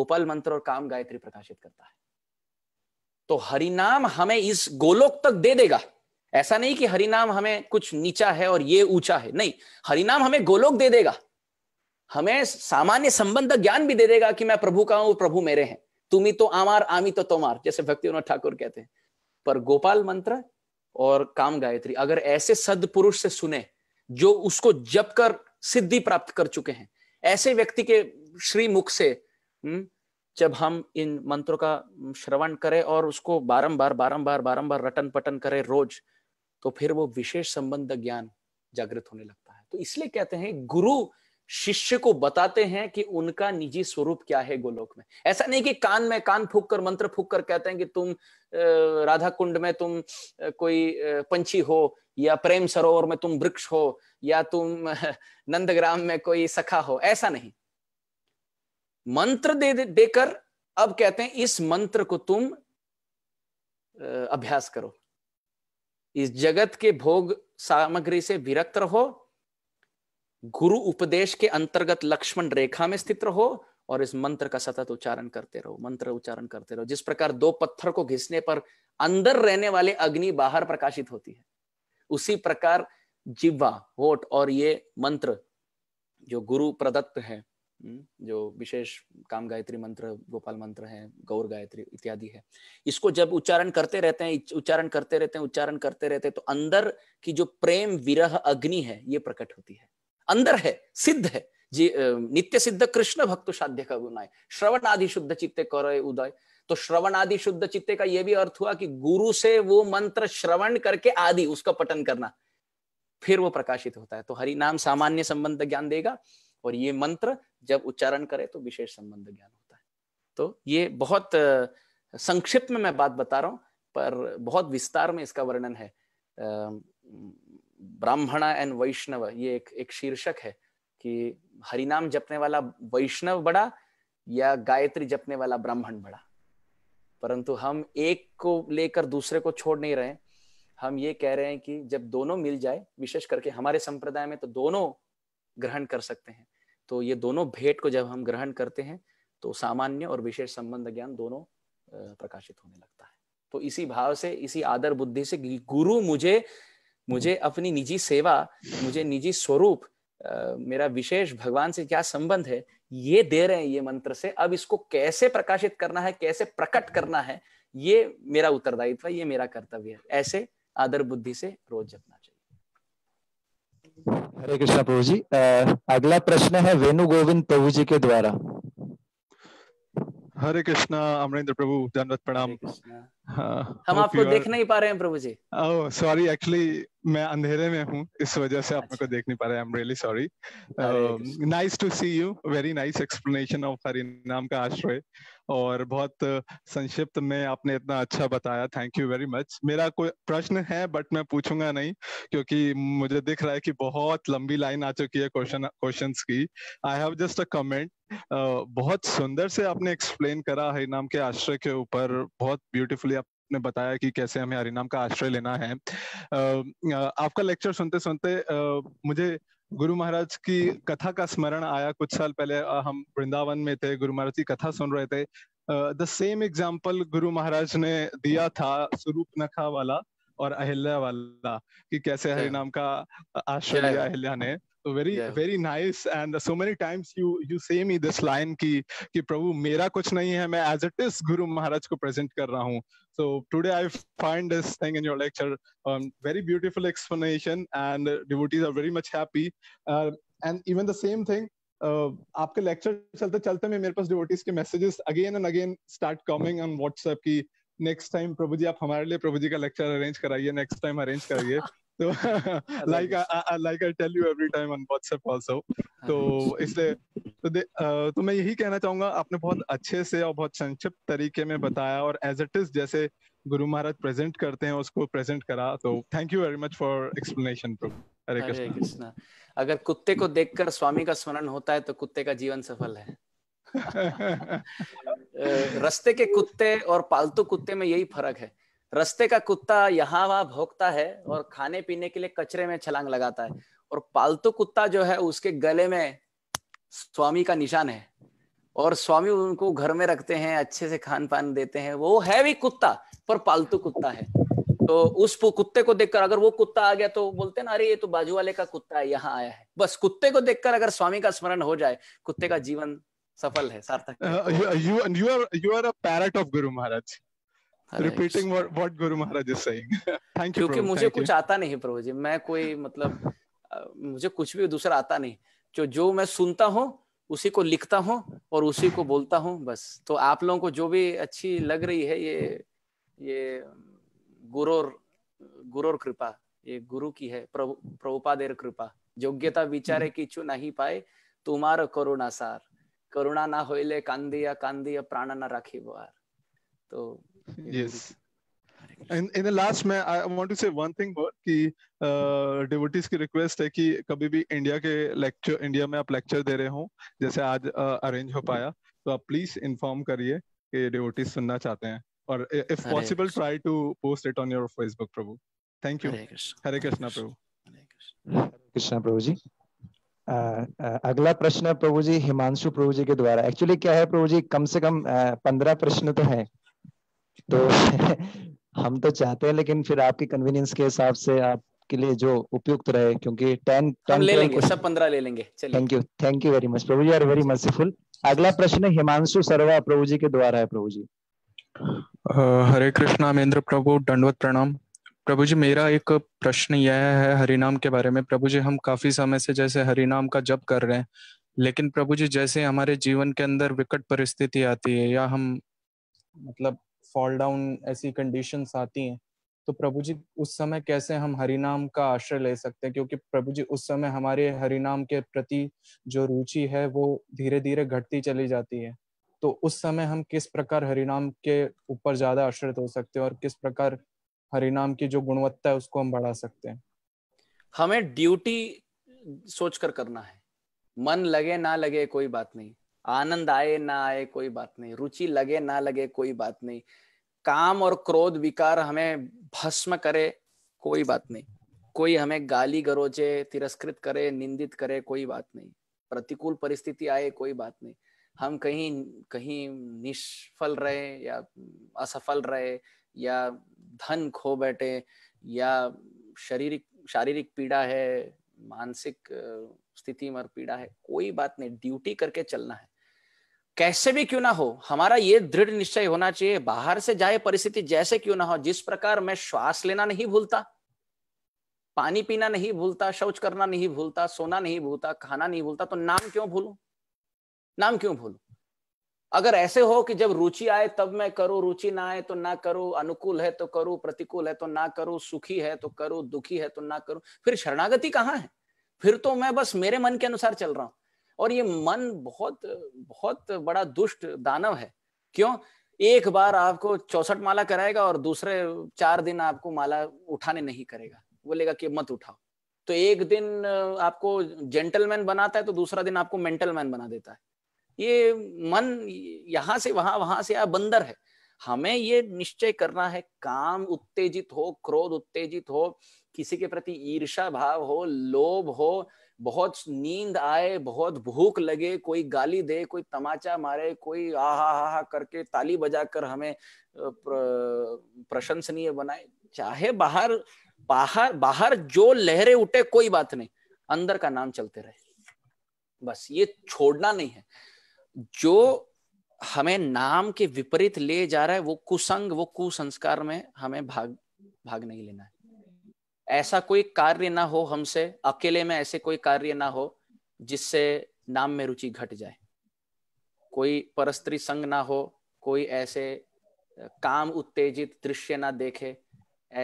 A: गोपाल मंत्र और काम गायत्री प्रकाशित करता है तो हरिनाम हमें इस गोलोक तक दे देगा ऐसा नहीं कि हरिनाम हमें कुछ नीचा है और ये ऊंचा है नहीं हरिनाम हमें गोलोक दे देगा हमें सामान्य संबंध ज्ञान भी दे देगा कि मैं प्रभु का हूं प्रभु मेरे हैं ही तो आमार आमी तो तोमार जैसे भक्ति ठाकुर कहते हैं पर गोपाल मंत्र और काम गायत्री अगर ऐसे सदपुरुष से सुने जो उसको जप कर सिद्धि प्राप्त कर चुके हैं ऐसे व्यक्ति के श्री मुख से हम्म, जब हम इन मंत्रों का श्रवण करें और उसको बारंबार बारंबार बारंबार रटन पटन करें रोज तो फिर वो विशेष संबंध ज्ञान जागृत होने लगता है तो इसलिए कहते हैं गुरु शिष्य को बताते हैं कि उनका निजी स्वरूप क्या है गोलोक में ऐसा नहीं कि कान में कान फूक कर मंत्र फूक कर कहते हैं कि तुम राधा कुंड में तुम कोई पंछी हो या प्रेम सरोवर में तुम वृक्ष हो या तुम नंदग्राम में कोई सखा हो ऐसा नहीं मंत्र दे देकर अब कहते हैं इस मंत्र को तुम अभ्यास करो इस जगत के भोग सामग्री से विरक्त रहो गुरु उपदेश के अंतर्गत लक्ष्मण रेखा में स्थित रहो और इस मंत्र का सतत उच्चारण करते रहो मंत्र उच्चारण करते रहो जिस प्रकार दो पत्थर को घिसने पर अंदर रहने वाले अग्नि बाहर प्रकाशित होती है उसी प्रकार जिब्वा होट और ये मंत्र जो गुरु प्रदत्त है हम्म, जो विशेष काम गायत्री मंत्र गोपाल मंत्र है गौर गायत्री इत्यादि है इसको जब उच्चारण करते रहते हैं उच्चारण करते रहते हैं उच्चारण करते रहते हैं तो अंदर की जो प्रेम विरह अग्नि है ये प्रकट होती है अंदर है सिद्ध है जी नित्य सिद्ध कृष्ण भक्त साध्य का गुना है श्रवण आदि शुद्ध चित्ते करे उदय तो श्रवण आदि शुद्ध चित्ते का यह भी अर्थ हुआ कि गुरु से वो मंत्र श्रवण करके आदि उसका पठन करना फिर वो प्रकाशित होता है तो हरि नाम सामान्य संबंध ज्ञान देगा और ये मंत्र जब उच्चारण करे तो विशेष संबंध ज्ञान होता है तो ये बहुत संक्षिप्त में मैं बात बता रहा हूँ पर बहुत विस्तार में इसका वर्णन है ब्राह्मण एंड वैष्णव ये एक एक शीर्षक है कि हरिनाम जपने वाला वैष्णव बड़ा या गायत्री जपने वाला ब्राह्मण बड़ा परंतु हम एक को लेकर दूसरे को छोड़ नहीं रहे हम ये कह रहे हैं कि जब दोनों मिल जाए विशेष करके हमारे संप्रदाय में तो दोनों ग्रहण कर सकते हैं तो ये दोनों भेंट को जब हम ग्रहण करते हैं तो सामान्य और विशेष संबंध ज्ञान दोनों प्रकाशित होने लगता है तो इसी भाव से इसी आदर बुद्धि से गुरु मुझे मुझे अपनी निजी सेवा मुझे निजी स्वरूप मेरा विशेष भगवान से क्या संबंध है ये दे रहे हैं ये मंत्र से अब इसको कैसे प्रकाशित करना है कैसे प्रकट करना है ये मेरा उत्तरदायित्व है ये मेरा कर्तव्य है ऐसे आदर बुद्धि से रोज जपना
C: हरे कृष्णा प्रभु जी अगला प्रश्न है वेणु गोविंद प्रभु जी के द्वारा
D: हरे कृष्णा अमरेंद्र प्रभु धनवत प्रणाम हाँ, हम आपको are... देख नहीं
A: पा रहे हैं प्रभु जी
D: ओह सॉरी एक्चुअली मैं अंधेरे में हूँ इस वजह से आप मेरे को देख नहीं पा रहे I am really sorry nice to see you very nice explanation of Harinam का आश्रय और बहुत संक्षिप्त में आपने इतना अच्छा बताया थैंक यू वेरी मच मेरा कोई प्रश्न है बट मैं पूछूंगा नहीं क्योंकि मुझे दिख रहा है कि बहुत लंबी लाइन आ चुकी है क्वेश्चन क्वेश्चन की I have just a comment बहुत सुंदर से आपने एक्सप्लेन करा हरिनाम के आश्रय के ऊपर बहुत ब्यूटीफुली आप ने बताया कि कैसे हमें हरिनाम का आश्रय लेना है आपका लेक्चर सुनते सुनते मुझे गुरु महाराज की कथा का स्मरण आया कुछ साल पहले हम वृंदावन में थे गुरु महाराज की कथा सुन रहे थे द सेम एग्जाम्पल गुरु महाराज ने दिया था स्वरूप नखा वाला और अहिल्या वाला कि कैसे yeah. नाम का आश्रय लिया अहिल्या ने तो very very nice and so many times you you same ही दिस लाइन की कि प्रभु मेरा कुछ नहीं है मैं एज इट इज गुरु महाराज को प्रेजेंट कर रहा हूँ So today I find this thing in your lecture, um, very beautiful explanation and devotees are very much happy. Uh, and even the same thing, uh, lecture chalte chalte mein, mere pas devotees ke messages again and again start coming on WhatsApp ki next time Prabhuji, aap hamare liye Prabhuji ka lecture arrange for karaiye, next time arrange karaiye. तो like I, I, like I tell you every time on WhatsApp हाँ। तो इसलिए तो दे, तो मैं यही कहना चाहूंगा आपने बहुत अच्छे से और बहुत संक्षिप्त तरीके में बताया और एज इट इज जैसे गुरु महाराज प्रेजेंट करते हैं उसको प्रेजेंट करा तो thank you very much for explanation प्रो हरे
A: कृष्णा अगर कुत्ते को देखकर स्वामी का स्मरण होता है तो कुत्ते का जीवन सफल है रस्ते के कुत्ते और पालतू कुत्ते में यही फर्क है रस्ते का कुत्ता यहाँ वहाँ भोगता है और खाने पीने के लिए कचरे में छलांग लगाता है और पालतू कुत्ता जो है उसके गले में स्वामी का निशान है और स्वामी उनको घर में रखते हैं अच्छे से खान पान देते हैं वो है भी कुत्ता पर पालतू कुत्ता है तो उस कुत्ते को देखकर अगर वो कुत्ता आ गया तो बोलते ना अरे ये तो बाजू वाले का कुत्ता है यहाँ आया है बस कुत्ते को देखकर अगर स्वामी का स्मरण हो जाए कुत्ते का जीवन सफल है सार्थक
D: you are you are a parrot of guru maharaj repeating what guru maharaj is saying thank you क्योंकि मुझे कुछ
A: आता नहीं प्रभु जी मैं कोई मतलब मुझे कुछ भी दूसरा आता नहीं जो जो मैं सुनता हूँ उसी को लिखता हूँ और उसी को बोलता हूँ बस तो आप लोगों को जो भी अच्छी लग रही है ये ये गुरोर गुरोर कृपा ये गुरु की है प्रभु प्रभुपादेर कृपा योग्यता विचारे हम्म। किचु नहीं पाए तुम्हार करुणा सार करुणा ना होइले कांदिया कांदिया प्राण ना राखी बार तो
D: yes and in the last man I want to say one thing more uh, devotees ki request hai ki kabhi bhi india ke lecture india mein aap lecture de rahe ho jaise aaj uh, arrange ho paya to aap please inform kariye ki devotees sunna chahte hain or if possible try to post it on your Facebook prabhu thank you Hare Krishna. prabhu
C: Hare Krishna prabhu ji Uh, uh, अगला प्रश्न प्रभु जी हिमांशु प्रभु जी के द्वारा actually क्या है प्रभु जी कम से कम पंद्रह प्रश्न तो हैं तो हम तो चाहते हैं लेकिन फिर आपकी कन्वीनियंस के हिसाब से आपके लिए जो उपयुक्त रहे क्योंकि टेन टेन ले लेंगे सब
A: पंद्रह ले लेंगे thank
C: you thank you very much Prabhu ji are very merciful अगला प्रश्न हिमांशु सरवा प्रभु जी के द्वारा है प्रभु जी
G: हरे कृष्णा महेंद्र प्रभु दंडवत प्रणाम प्रभु जी मेरा एक प्रश्न यह है हरिनाम के बारे में प्रभु जी हम काफी समय से जैसे हरिनाम का जप कर रहे हैं लेकिन प्रभु जी जैसे हमारे जीवन के अंदर विकट परिस्थिति आती है या हम मतलब फॉल डाउन ऐसी कंडीशंस आती हैं तो प्रभु जी उस समय कैसे हम हरिनाम का आश्रय ले सकते हैं क्योंकि प्रभु जी उस समय हमारे हरिनाम के प्रति जो रुचि है वो धीरे धीरे घटती चली जाती है तो उस समय हम किस प्रकार हरिनाम के ऊपर ज्यादा आश्रित हो सकते हैं और किस प्रकार हरिनाम की जो गुणवत्ता है उसको हम बढ़ा सकते हैं
A: हमें ड्यूटी सोचकर करना है मन लगे ना लगे कोई बात नहीं आनंद आए ना आए कोई बात नहीं रुचि लगे ना लगे कोई बात नहीं काम और क्रोध विकार हमें भस्म करे कोई बात नहीं कोई हमें गाली गरोजे तिरस्कृत करे निंदित करे कोई बात नहीं प्रतिकूल परिस्थिति आए कोई बात नहीं हम कहीं कहीं निष्फल रहे या असफल रहे या धन खो बैठे या शारीरिक शारीरिक पीड़ा है मानसिक स्थिति में पीड़ा है कोई बात नहीं ड्यूटी करके चलना है कैसे भी क्यों ना हो हमारा ये दृढ़ निश्चय होना चाहिए बाहर से जाए परिस्थिति जैसे क्यों ना हो जिस प्रकार मैं श्वास लेना नहीं भूलता पानी पीना नहीं भूलता शौच करना नहीं भूलता सोना नहीं भूलता खाना नहीं भूलता तो नाम क्यों भूलू नाम क्यों भूलू अगर ऐसे हो कि जब रुचि आए तब मैं करूं रुचि ना आए तो ना करूं अनुकूल है तो करूं प्रतिकूल है तो ना करूं सुखी है तो करूं दुखी है तो ना करूं फिर शरणागति कहाँ है फिर तो मैं बस मेरे मन के अनुसार चल रहा हूं और ये मन बहुत बहुत बड़ा दुष्ट दानव है क्यों एक बार आपको चौसठ माला कराएगा और दूसरे चार दिन आपको माला उठाने नहीं करेगा बोलेगा कि मत उठाओ तो एक दिन आपको जेंटलमैन बनाता है तो दूसरा दिन आपको मेंटलमैन बना देता है ये मन यहां से वहां वहां से आ बंदर है हमें ये निश्चय करना है काम उत्तेजित हो क्रोध उत्तेजित हो किसी के प्रति ईर्षा भाव हो लोभ हो बहुत नींद आए बहुत भूख लगे कोई गाली दे कोई तमाचा मारे कोई आ हा हा हा करके ताली बजाकर हमें प्रशंसनीय बनाए चाहे बाहर बाहर बाहर जो लहरें उठे कोई बात नहीं अंदर का नाम चलते रहे बस ये छोड़ना नहीं है जो हमें नाम के विपरीत ले जा रहा है वो कुसंग वो कुसंस्कार में हमें भाग भाग नहीं लेना है ऐसा कोई कार्य ना हो हमसे अकेले में ऐसे कोई कार्य ना हो जिससे नाम में रुचि घट जाए कोई परस्त्री संग ना हो कोई ऐसे काम उत्तेजित दृश्य ना देखे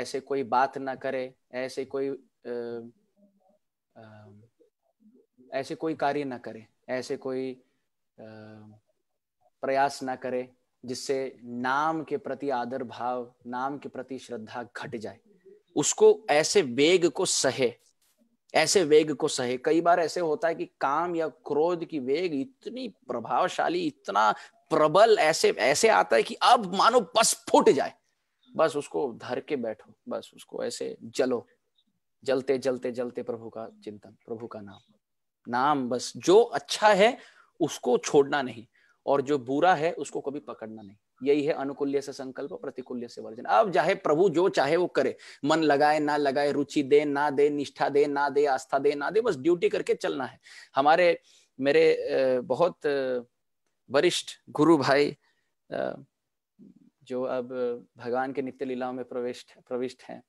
A: ऐसे कोई बात ना करे ऐसे कोई आ, ऐसे कोई कार्य ना करे ऐसे कोई आ, प्रयास ना करे जिससे नाम के प्रति आदर भाव नाम के प्रति श्रद्धा घट जाए उसको ऐसे वेग को सहे ऐसे वेग को सहे कई बार ऐसे होता है कि काम या क्रोध की वेग इतनी प्रभावशाली इतना प्रबल ऐसे ऐसे आता है कि अब मानो बस फूट जाए बस उसको धर के बैठो बस उसको ऐसे जलो जलते जलते जलते प्रभु का चिंतन प्रभु का नाम नाम बस जो अच्छा है उसको छोड़ना नहीं और जो बुरा है उसको कभी पकड़ना नहीं यही है अनुकूल्य से संकल्प प्रतिकूल्य से वर्जन अब चाहे प्रभु जो चाहे वो करे मन लगाए ना लगाए रुचि दे ना दे निष्ठा दे ना दे आस्था दे ना दे बस ड्यूटी करके चलना है हमारे मेरे बहुत वरिष्ठ गुरु भाई जो अब भगवान के नित्य लीलाओं में प्रविष्ट प्रविष्ट हैं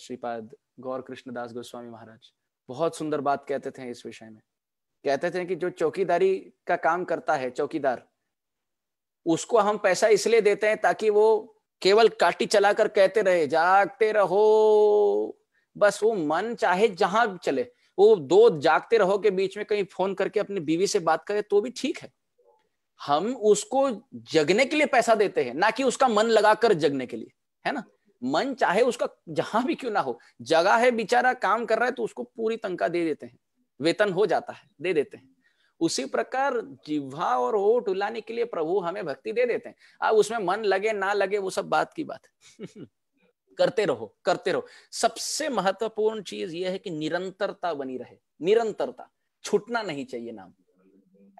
A: श्रीपाद गौर कृष्ण दास गोस्वामी महाराज बहुत सुंदर बात कहते थे इस विषय में कहते थे कि जो चौकीदारी का काम करता है चौकीदार उसको हम पैसा इसलिए देते हैं ताकि वो केवल काटी चलाकर कहते रहे जागते रहो बस वो मन चाहे जहां चले वो दो जागते रहो के बीच में कहीं फोन करके अपनी बीवी से बात करे तो भी ठीक है हम उसको जगने के लिए पैसा देते हैं ना कि उसका मन लगाकर जगने के लिए है ना मन चाहे उसका जहां भी क्यों ना हो जगह है बेचारा काम कर रहा है तो उसको पूरी तनख्वाह दे देते हैं वेतन हो जाता है दे देते हैं उसी प्रकार जिह्वा और ओट उलाने के लिए प्रभु हमें भक्ति दे देते हैं अब उसमें मन लगे ना लगे वो सब बात की बात है करते रहो करते रहो सबसे महत्वपूर्ण चीज यह है कि निरंतरता बनी रहे निरंतरता छूटना नहीं चाहिए नाम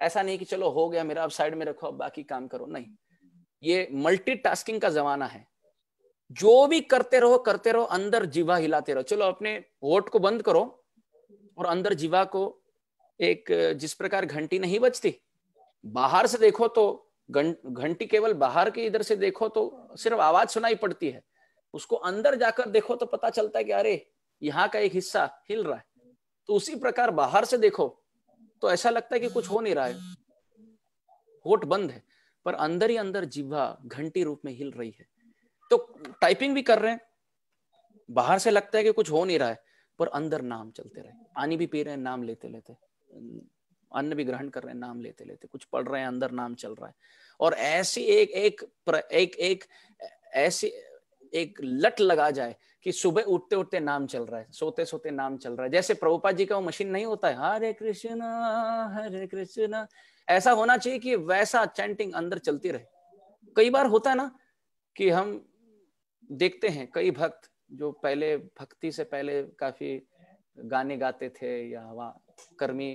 A: ऐसा नहीं कि चलो हो गया मेरा अब साइड में रखो अब बाकी काम करो नहीं ये मल्टीटास्किंग का जमाना है जो भी करते रहो करते रहो अंदर जीवा हिलाते रहो चलो अपने वोट को बंद करो और अंदर जीवा को एक जिस प्रकार घंटी नहीं बजती बाहर से देखो तो घंटी केवल बाहर के इधर से देखो तो सिर्फ आवाज सुनाई पड़ती है उसको अंदर जाकर देखो तो पता चलता है कि अरे यहाँ का एक हिस्सा हिल रहा है तो उसी प्रकार बाहर से देखो तो ऐसा लगता है कि कुछ हो नहीं रहा है होट बंद है पर अंदर ही अंदर जीवा घंटी रूप में हिल रही है तो टाइपिंग भी कर रहे हैं बाहर से लगता है कि कुछ हो नहीं रहा है पर अंदर नाम चलते रहे पानी भी पी रहे हैं नाम लेते लेते अन्न भी ग्रहण कर रहे हैं नाम लेते लेते कुछ पढ़ रहे हैं अंदर नाम चल रहा है और ऐसी एक एक एक एक ऐसी एक लट लगा जाए कि सुबह उठते उठते नाम चल रहा है सोते सोते नाम चल रहा है जैसे प्रभुपा जी का वो मशीन नहीं होता है हरे कृष्णा हरे कृष्णा ऐसा होना चाहिए कि वैसा चैंटिंग अंदर चलती रहे कई बार होता है ना कि हम देखते हैं कई भक्त जो पहले भक्ति से पहले काफी गाने गाते थे या कर्मी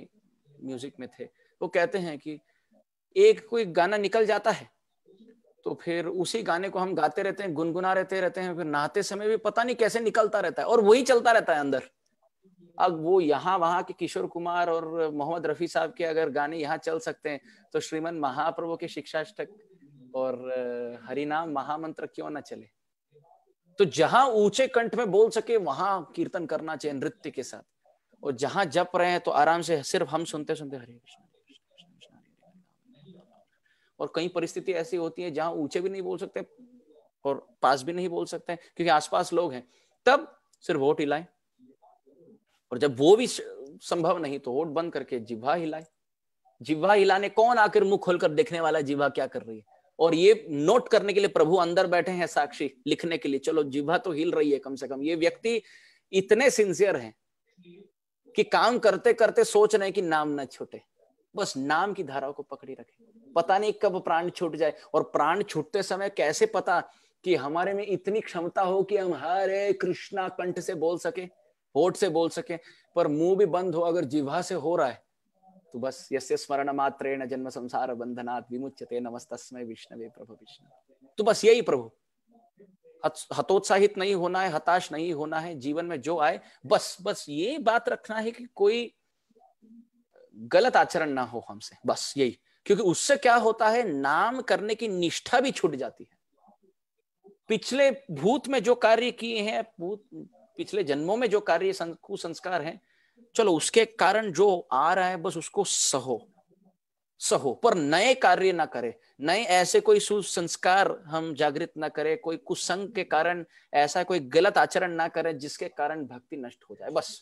A: म्यूजिक में थे वो कहते हैं कि एक कोई गाना निकल जाता है तो फिर उसी गाने को हम गाते रहते हैं गुनगुना रहते रहते हैं फिर नहाते समय भी पता नहीं कैसे निकलता रहता है और वही चलता रहता है अंदर अब वो यहाँ वहां के किशोर कुमार और मोहम्मद रफ़ी साहब के अगर गाने यहाँ चल सकते हैं तो श्रीमन महाप्रभु के शिक्षाष्टक और हरिनाम महामंत्र क्यों ना चले तो जहां ऊंचे कंठ में बोल सके वहां कीर्तन करना चाहिए नृत्य के साथ और जहां जप रहे हैं तो आराम से सिर्फ हम सुनते सुनते हरे कृष्ण और कई परिस्थिति ऐसी होती है जहां ऊंचे भी नहीं बोल सकते और पास भी नहीं बोल सकते क्योंकि आसपास लोग हैं तब सिर्फ वोट हिलाए और जब वो भी संभव नहीं तो वोट बंद करके जिब्वा हिलाए जिब्वा हिलाने कौन आकर मुंह खोलकर देखने वाला जिब्वा क्या कर रही है और ये नोट करने के लिए प्रभु अंदर बैठे हैं साक्षी लिखने के लिए चलो जिब्वा तो हिल रही है कम से कम ये व्यक्ति इतने सिंसियर हैं कि काम करते करते सोच रहे कि नाम ना छूटे बस नाम की धारा को पकड़ी रखे पता नहीं कब प्राण छूट जाए और प्राण छूटते समय कैसे पता कि हमारे में इतनी क्षमता हो कि हम हरे कृष्णा कंठ से बोल सके होठ से बोल सके पर मुंह भी बंद हो अगर जीवा से हो रहा है तो बस यस्य स्मरण मात्रेण जन्म संसार बंधनात् विमुच्यते नमस्तस्मै विष्णवे प्रभु विष्णु तो बस यही प्रभु हतोत्साहित नहीं होना है हताश नहीं होना है जीवन में जो आए बस बस ये बात रखना है कि कोई गलत आचरण ना हो हमसे बस यही क्योंकि उससे क्या होता है नाम करने की निष्ठा भी छूट जाती है पिछले भूत में जो कार्य किए हैं भूत पिछले जन्मों में जो कार्य संस्कार है चलो उसके कारण जो आ रहा है बस उसको सहो सहो पर नए कार्य ना करे नए ऐसे कोई सुसंस्कार हम जागृत ना करें कोई कुसंग के कारण ऐसा कोई गलत आचरण ना करें जिसके कारण भक्ति नष्ट हो जाए बस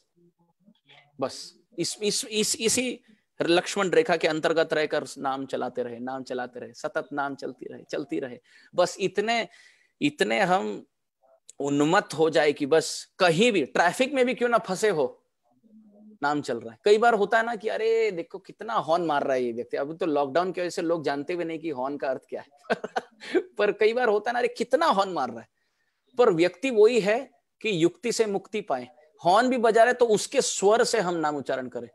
A: बस इस इस इस इसी लक्ष्मण रेखा के अंतर्गत रहकर नाम चलाते रहे नाम चलाते रहे सतत नाम चलती रहे चलती रहे बस इतने इतने हम उन्मत्त हो जाए कि बस कहीं भी ट्रैफिक में भी क्यों ना फंसे हो नाम चल रहा है कई बार होता है ना कि अरे देखो कितना हॉर्न मार रहा है ये व्यक्ति अभी तो लॉकडाउन की वजह से लोग जानते भी नहीं कि हॉर्न का अर्थ क्या है पर कई बार होता है ना अरे कितना हॉर्न मार रहा है पर व्यक्ति वही है कि युक्ति से मुक्ति पाए हॉर्न भी बजा रहे तो उसके स्वर से हम नाम उच्चारण करें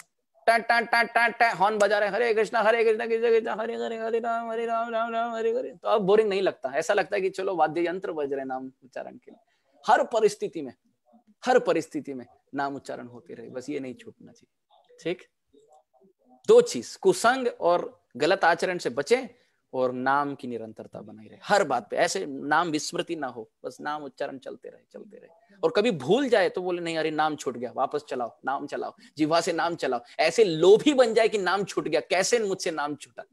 A: टा टा टा टा टा हॉर्न बजा रहे हरे कृष्णा हरे कृष्णा कृष्ण कृष्ण हरे हरे हरे राम हरे राम राम राम हरे हरे तो अब बोरिंग नहीं लगता ऐसा लगता है कि चलो वाद्य यंत्र बज रहे नाम उच्चारण के लिए हर परिस्थिति में हर परिस्थिति में नाम उच्चारण होते रहे बस ये नहीं छूटना चाहिए ठीक दो चीज कुसंग और गलत आचरण से बचे और नाम की निरंतरता बनाई रहे हर बात पे ऐसे नाम विस्मृति ना हो बस नाम उच्चारण चलते रहे चलते रहे और कभी भूल जाए तो बोले नहीं अरे नाम छूट गया वापस चलाओ नाम चलाओ जीवा से नाम चलाओ ऐसे लोभी बन जाए कि नाम छूट गया कैसे मुझसे नाम छूटा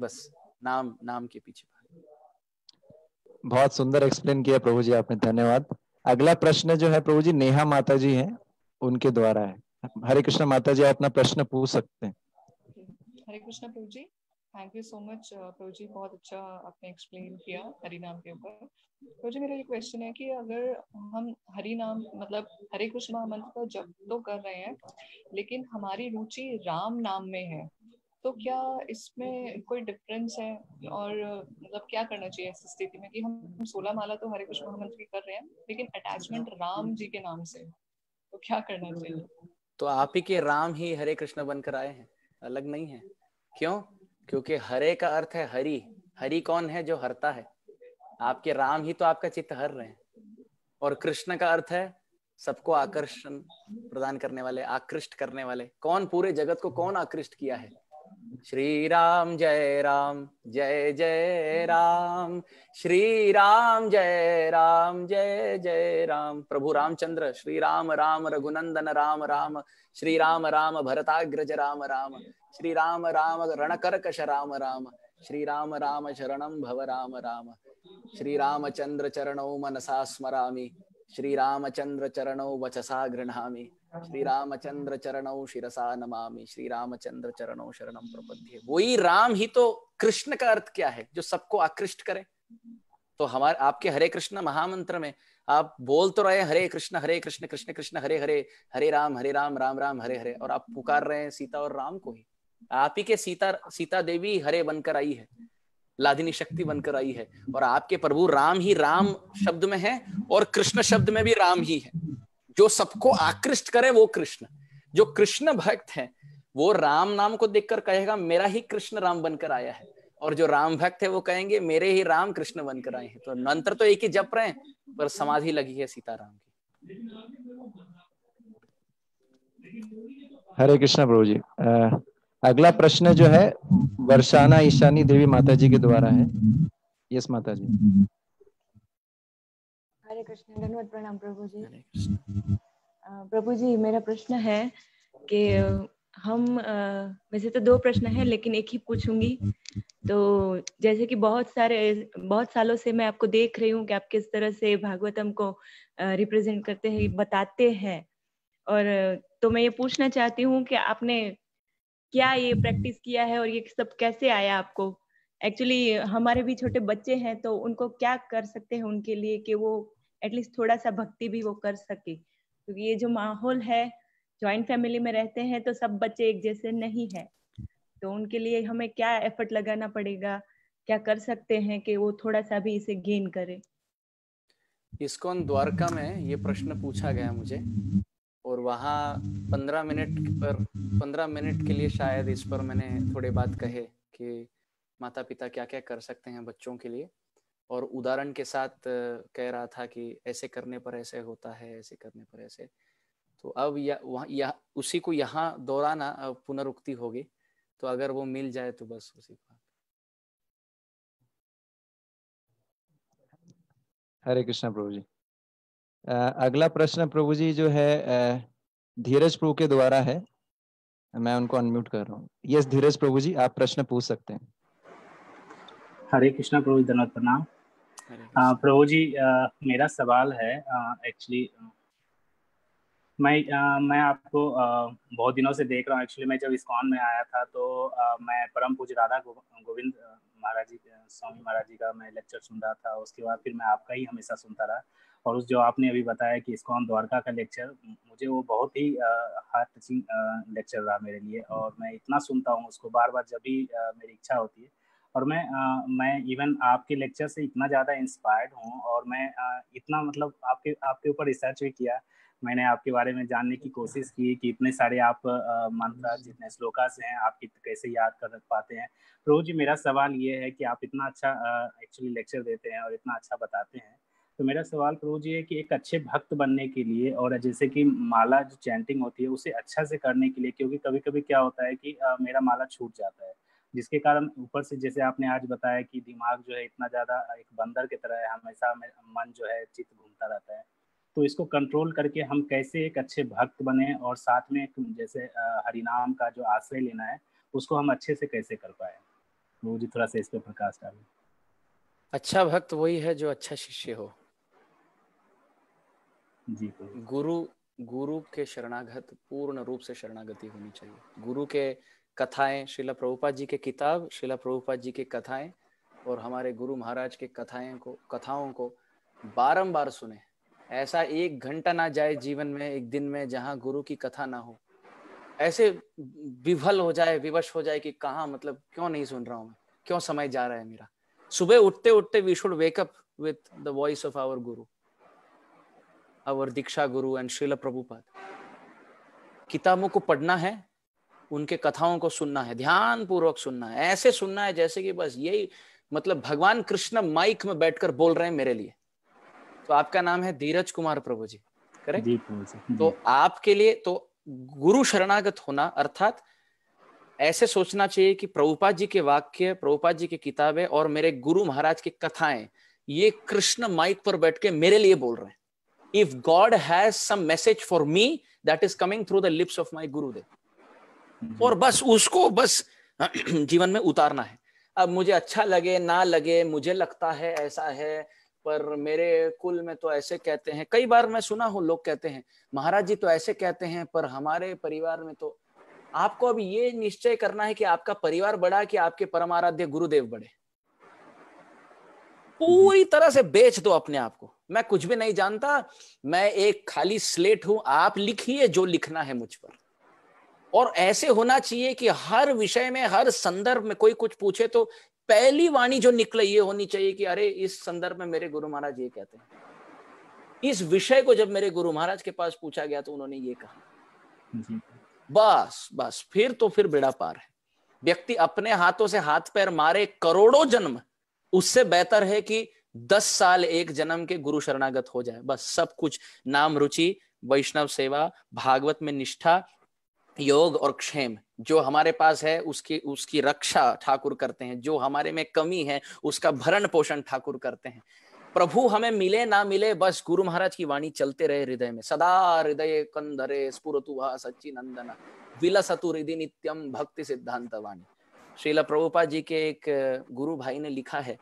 A: बस नाम नाम के पीछे
C: बहुत सुंदर एक्सप्लेन किया प्रभु जी आपने धन्यवाद अगला प्रश्न जो है प्रभु जी नेहा माता जी है उनके द्वारा है हरे कृष्ण माता जी अपना प्रश्न पूछ सकते हैं
E: Hare Krishna Prabhu ji thank you so much Prabhu ji बहुत अच्छा आपने एक्सप्लेन किया हरि नाम के ऊपर प्रभु जी मेरा ये क्वेश्चन है कि अगर हम हरि नाम मतलब हरे कृष्ण महामंत्र का जप तो कर रहे हैं लेकिन हमारी रुचि राम नाम में है तो क्या इसमें कोई डिफरेंस है और मतलब क्या करना चाहिए ऐसी स्थिति में कि हम सोलह माला तो हरे कृष्ण महामंत्री कर रहे हैं लेकिन अटैचमेंट राम जी के नाम से तो क्या
F: करना चाहिए
A: तो आप ही के राम ही हरे कृष्ण बनकर आए हैं अलग नहीं है क्यों क्योंकि हरे का अर्थ है हरी हरि कौन है जो हरता है आपके राम ही तो आपका चित्त हर रहे हैं और कृष्ण का अर्थ है सबको आकर्षण प्रदान करने वाले आकृष्ट करने वाले कौन पूरे जगत को कौन आकृष्ट किया है श्री राम जय राम जय जय राम श्री राम जय राम जय जय राम प्रभु रामचंद्र श्री राम राम रघुनंदन राम राम श्री राम राम भरताग्रज राम राम श्री राम राम रणकर्कश राम राम श्री राम राम शरणं भव राम राम श्री रामचंद्र चरणौ मनसा स्मरा श्री रामचंद्र चरणौ वचसा गृहामी श्री श्रीरामचंद्र चरणों शिरसा नमामि रामचंद्र चरण शरण प्रपद्ये वही राम ही तो कृष्ण का अर्थ क्या है जो सबको आकृष्ट करे तो हमारे आपके हरे कृष्ण महामंत्र में आप बोल तो रहे हरे कृष्ण हरे कृष्ण कृष्ण कृष्ण हरे हरे हरे राम हरे राम राम राम हरे हरे और आप पुकार रहे हैं सीता और राम को ही आप ही के सीता सीता देवी हरे बनकर आई है लादिनी शक्ति बनकर आई है और आपके प्रभु राम ही राम शब्द में है और कृष्ण शब्द में भी राम ही है जो सबको आकृष्ट करे वो कृष्ण जो कृष्ण भक्त है वो राम नाम को देखकर कहेगा मेरा ही कृष्ण राम बनकर आया है और जो राम भक्त है वो कहेंगे मेरे ही राम कृष्ण बनकर आए हैं तो अंतर तो एक ही जप रहे हैं पर समाधि लगी है सीताराम की
C: हरे कृष्ण प्रभु जी अगला प्रश्न जो है वर्षाना ईशानी देवी माता जी के द्वारा है यस माता जी कृष्ण धन्यवाद प्रणाम प्रभु जी
E: प्रभु जी मेरा प्रश्न है कि हम वैसे तो दो प्रश्न है लेकिन एक ही पूछूंगी तो जैसे कि बहुत सारे बहुत सालों से मैं आपको देख रही हूँ कि आप किस तरह से भागवतम को रिप्रेजेंट करते हैं बताते हैं और तो मैं ये पूछना चाहती हूँ कि आपने क्या ये प्रैक्टिस किया है और ये सब कैसे आया आपको एक्चुअली हमारे भी छोटे बच्चे हैं तो उनको क्या कर सकते हैं उनके लिए कि वो एटलीस्ट थोड़ा सा भक्ति भी वो कर सके क्योंकि तो ये जो माहौल है ज्वाइंट फैमिली में रहते हैं तो सब बच्चे एक जैसे नहीं है तो उनके लिए हमें क्या एफर्ट लगाना पड़ेगा क्या कर सकते हैं कि वो थोड़ा सा भी इसे गेन करे
A: इसकोन द्वारका में ये प्रश्न पूछा गया मुझे और वहाँ पंद्रह मिनट पर पंद्रह मिनट के लिए शायद इस पर मैंने थोड़े बात कहे कि माता पिता क्या क्या कर सकते हैं बच्चों के लिए और उदाहरण के साथ कह रहा था कि ऐसे करने पर ऐसे होता है ऐसे करने पर ऐसे तो अब या वहाँ या उसी को यहाँ दोहराना पुनरुक्ति होगी तो अगर वो मिल जाए तो बस उसी को
C: हरे कृष्ण प्रभु जी आ, अगला प्रश्न प्रभु जी जो है धीरज प्रभु के द्वारा है मैं उनको अनम्यूट कर रहा हूँ यस धीरज प्रभु जी आप प्रश्न
F: पूछ सकते हैं हरे कृष्णा प्रभु धन्यवाद प्रणाम प्रभु जी आ, मेरा सवाल है एक्चुअली मैं आ, मैं आपको आ, बहुत दिनों से देख रहा हूँ एक्चुअली मैं जब इस्कॉन में आया था तो आ, मैं परम पूज राधा गो, गोविंद महाराज जी स्वामी महाराज जी का मैं लेक्चर सुन रहा था उसके बाद फिर मैं आपका ही हमेशा सुनता रहा और उस जो आपने अभी बताया कि इस्कॉन द्वारका का लेक्चर मुझे वो बहुत ही हार्ड टचिंग लेक्चर रहा मेरे लिए और मैं इतना सुनता हूँ उसको बार बार जब भी मेरी इच्छा होती है और मैं आ, मैं इवन आपके लेक्चर से इतना ज़्यादा इंस्पायर्ड हूँ और मैं आ, इतना मतलब आपके आपके ऊपर रिसर्च भी किया मैंने आपके बारे में जानने की कोशिश की कि इतने सारे आप मंत्र जितने श्लोका से हैं आप कैसे याद कर रख पाते हैं प्रभु जी मेरा सवाल ये है कि आप इतना अच्छा एक्चुअली लेक्चर देते हैं और इतना अच्छा बताते हैं तो मेरा सवाल प्रभु जी है कि एक अच्छे भक्त बनने के लिए और जैसे कि माला जो चैंटिंग होती है उसे अच्छा से करने के लिए क्योंकि कभी कभी क्या होता है कि आ, मेरा माला छूट जाता है जिसके कारण ऊपर से जैसे आपने आज बताया कि दिमाग जो है इतना ज़्यादा एक बंदर की तरह है हमेशा मन जो है चित्त घूमता रहता है तो इसको कंट्रोल करके हम कैसे एक अच्छे भक्त बने और साथ में जैसे हरिनाम का जो आश्रय लेना है उसको हम अच्छे से कैसे कर पाए तो जी थोड़ा सा इस पर प्रकाश डालें
A: अच्छा भक्त वही है जो अच्छा शिष्य हो जी गुरु गुरु के शरणागत पूर्ण रूप से शरणागति होनी चाहिए गुरु के कथाएं शिला प्रभुपाद जी के किताब शिला प्रभुपाद जी के कथाएं और हमारे गुरु महाराज के कथाएं को कथाओं को बारंबार सुने ऐसा एक घंटा ना जाए जीवन में एक दिन में जहाँ गुरु की कथा ना हो ऐसे विफल हो जाए विवश हो जाए कि कहा मतलब क्यों नहीं सुन रहा हूं मैं क्यों समय जा रहा है मेरा सुबह उठते उठते we should wake up with the voice of our guru our diksha guru and शिला प्रभुपाद किताबों को पढ़ना है उनके कथाओं को सुनना है ध्यान पूर्वक सुनना है ऐसे सुनना है जैसे कि बस यही मतलब भगवान कृष्ण माइक में बैठकर बोल रहे हैं मेरे लिए तो आपका नाम है धीरज कुमार प्रभु जी
F: करेक्ट तो
A: आपके लिए तो गुरु शरणागत होना अर्थात ऐसे सोचना चाहिए कि प्रभुपाद जी के वाक्य प्रभुपाद जी की किताबें और मेरे गुरु महाराज की कथाएं ये कृष्ण माइक पर बैठ के मेरे लिए बोल रहे हैं if God has some message for me that is coming through the lips of my Gurudev hmm. और बस उसको बस जीवन में उतारना है अब मुझे अच्छा लगे ना लगे मुझे लगता है ऐसा है पर मेरे कुल में तो ऐसे कहते हैं कई बार मैं सुना हूँ लोग कहते हैं महाराज जी तो ऐसे कहते हैं पर हमारे परिवार में तो आपको अब ये निश्चय करना है कि आपका परिवार बड़ा कि आपके परमाराध्य गुरुदेव बड़े
B: हम्म।
A: पूरी तरह से बेच दो अपने आप को मैं कुछ भी नहीं जानता मैं एक खाली स्लेट हूं आप लिखिए जो लिखना है मुझ पर और ऐसे होना चाहिए कि हर विषय में हर संदर्भ में कोई कुछ पूछे तो पहली वाणी जो निकले ये होनी चाहिए कि अरे इस संदर्भ में मेरे गुरु महाराज ये कहते हैं इस विषय को जब मेरे गुरु महाराज के पास पूछा गया तो उन्होंने ये कहा बस बस फिर तो फिर बेड़ा पार है व्यक्ति अपने हाथों से हाथ पैर मारे करोड़ों जन्म उससे बेहतर है कि दस साल एक जन्म के गुरु शरणागत हो जाए बस सब कुछ नाम रुचि वैष्णव सेवा भागवत में निष्ठा योग और क्षेम जो हमारे पास है उसकी उसकी रक्षा ठाकुर करते हैं जो हमारे में कमी है उसका भरण पोषण ठाकुर करते हैं प्रभु हमें मिले ना मिले बस गुरु महाराज की वाणी चलते रहे हृदय में सदा हृदय कंधरे स्पुरतु सच्ची नंदना विलसतु हृदय नित्यम भक्ति सिद्धांत वाणी श्रीला प्रभुपा जी के एक गुरु भाई ने लिखा है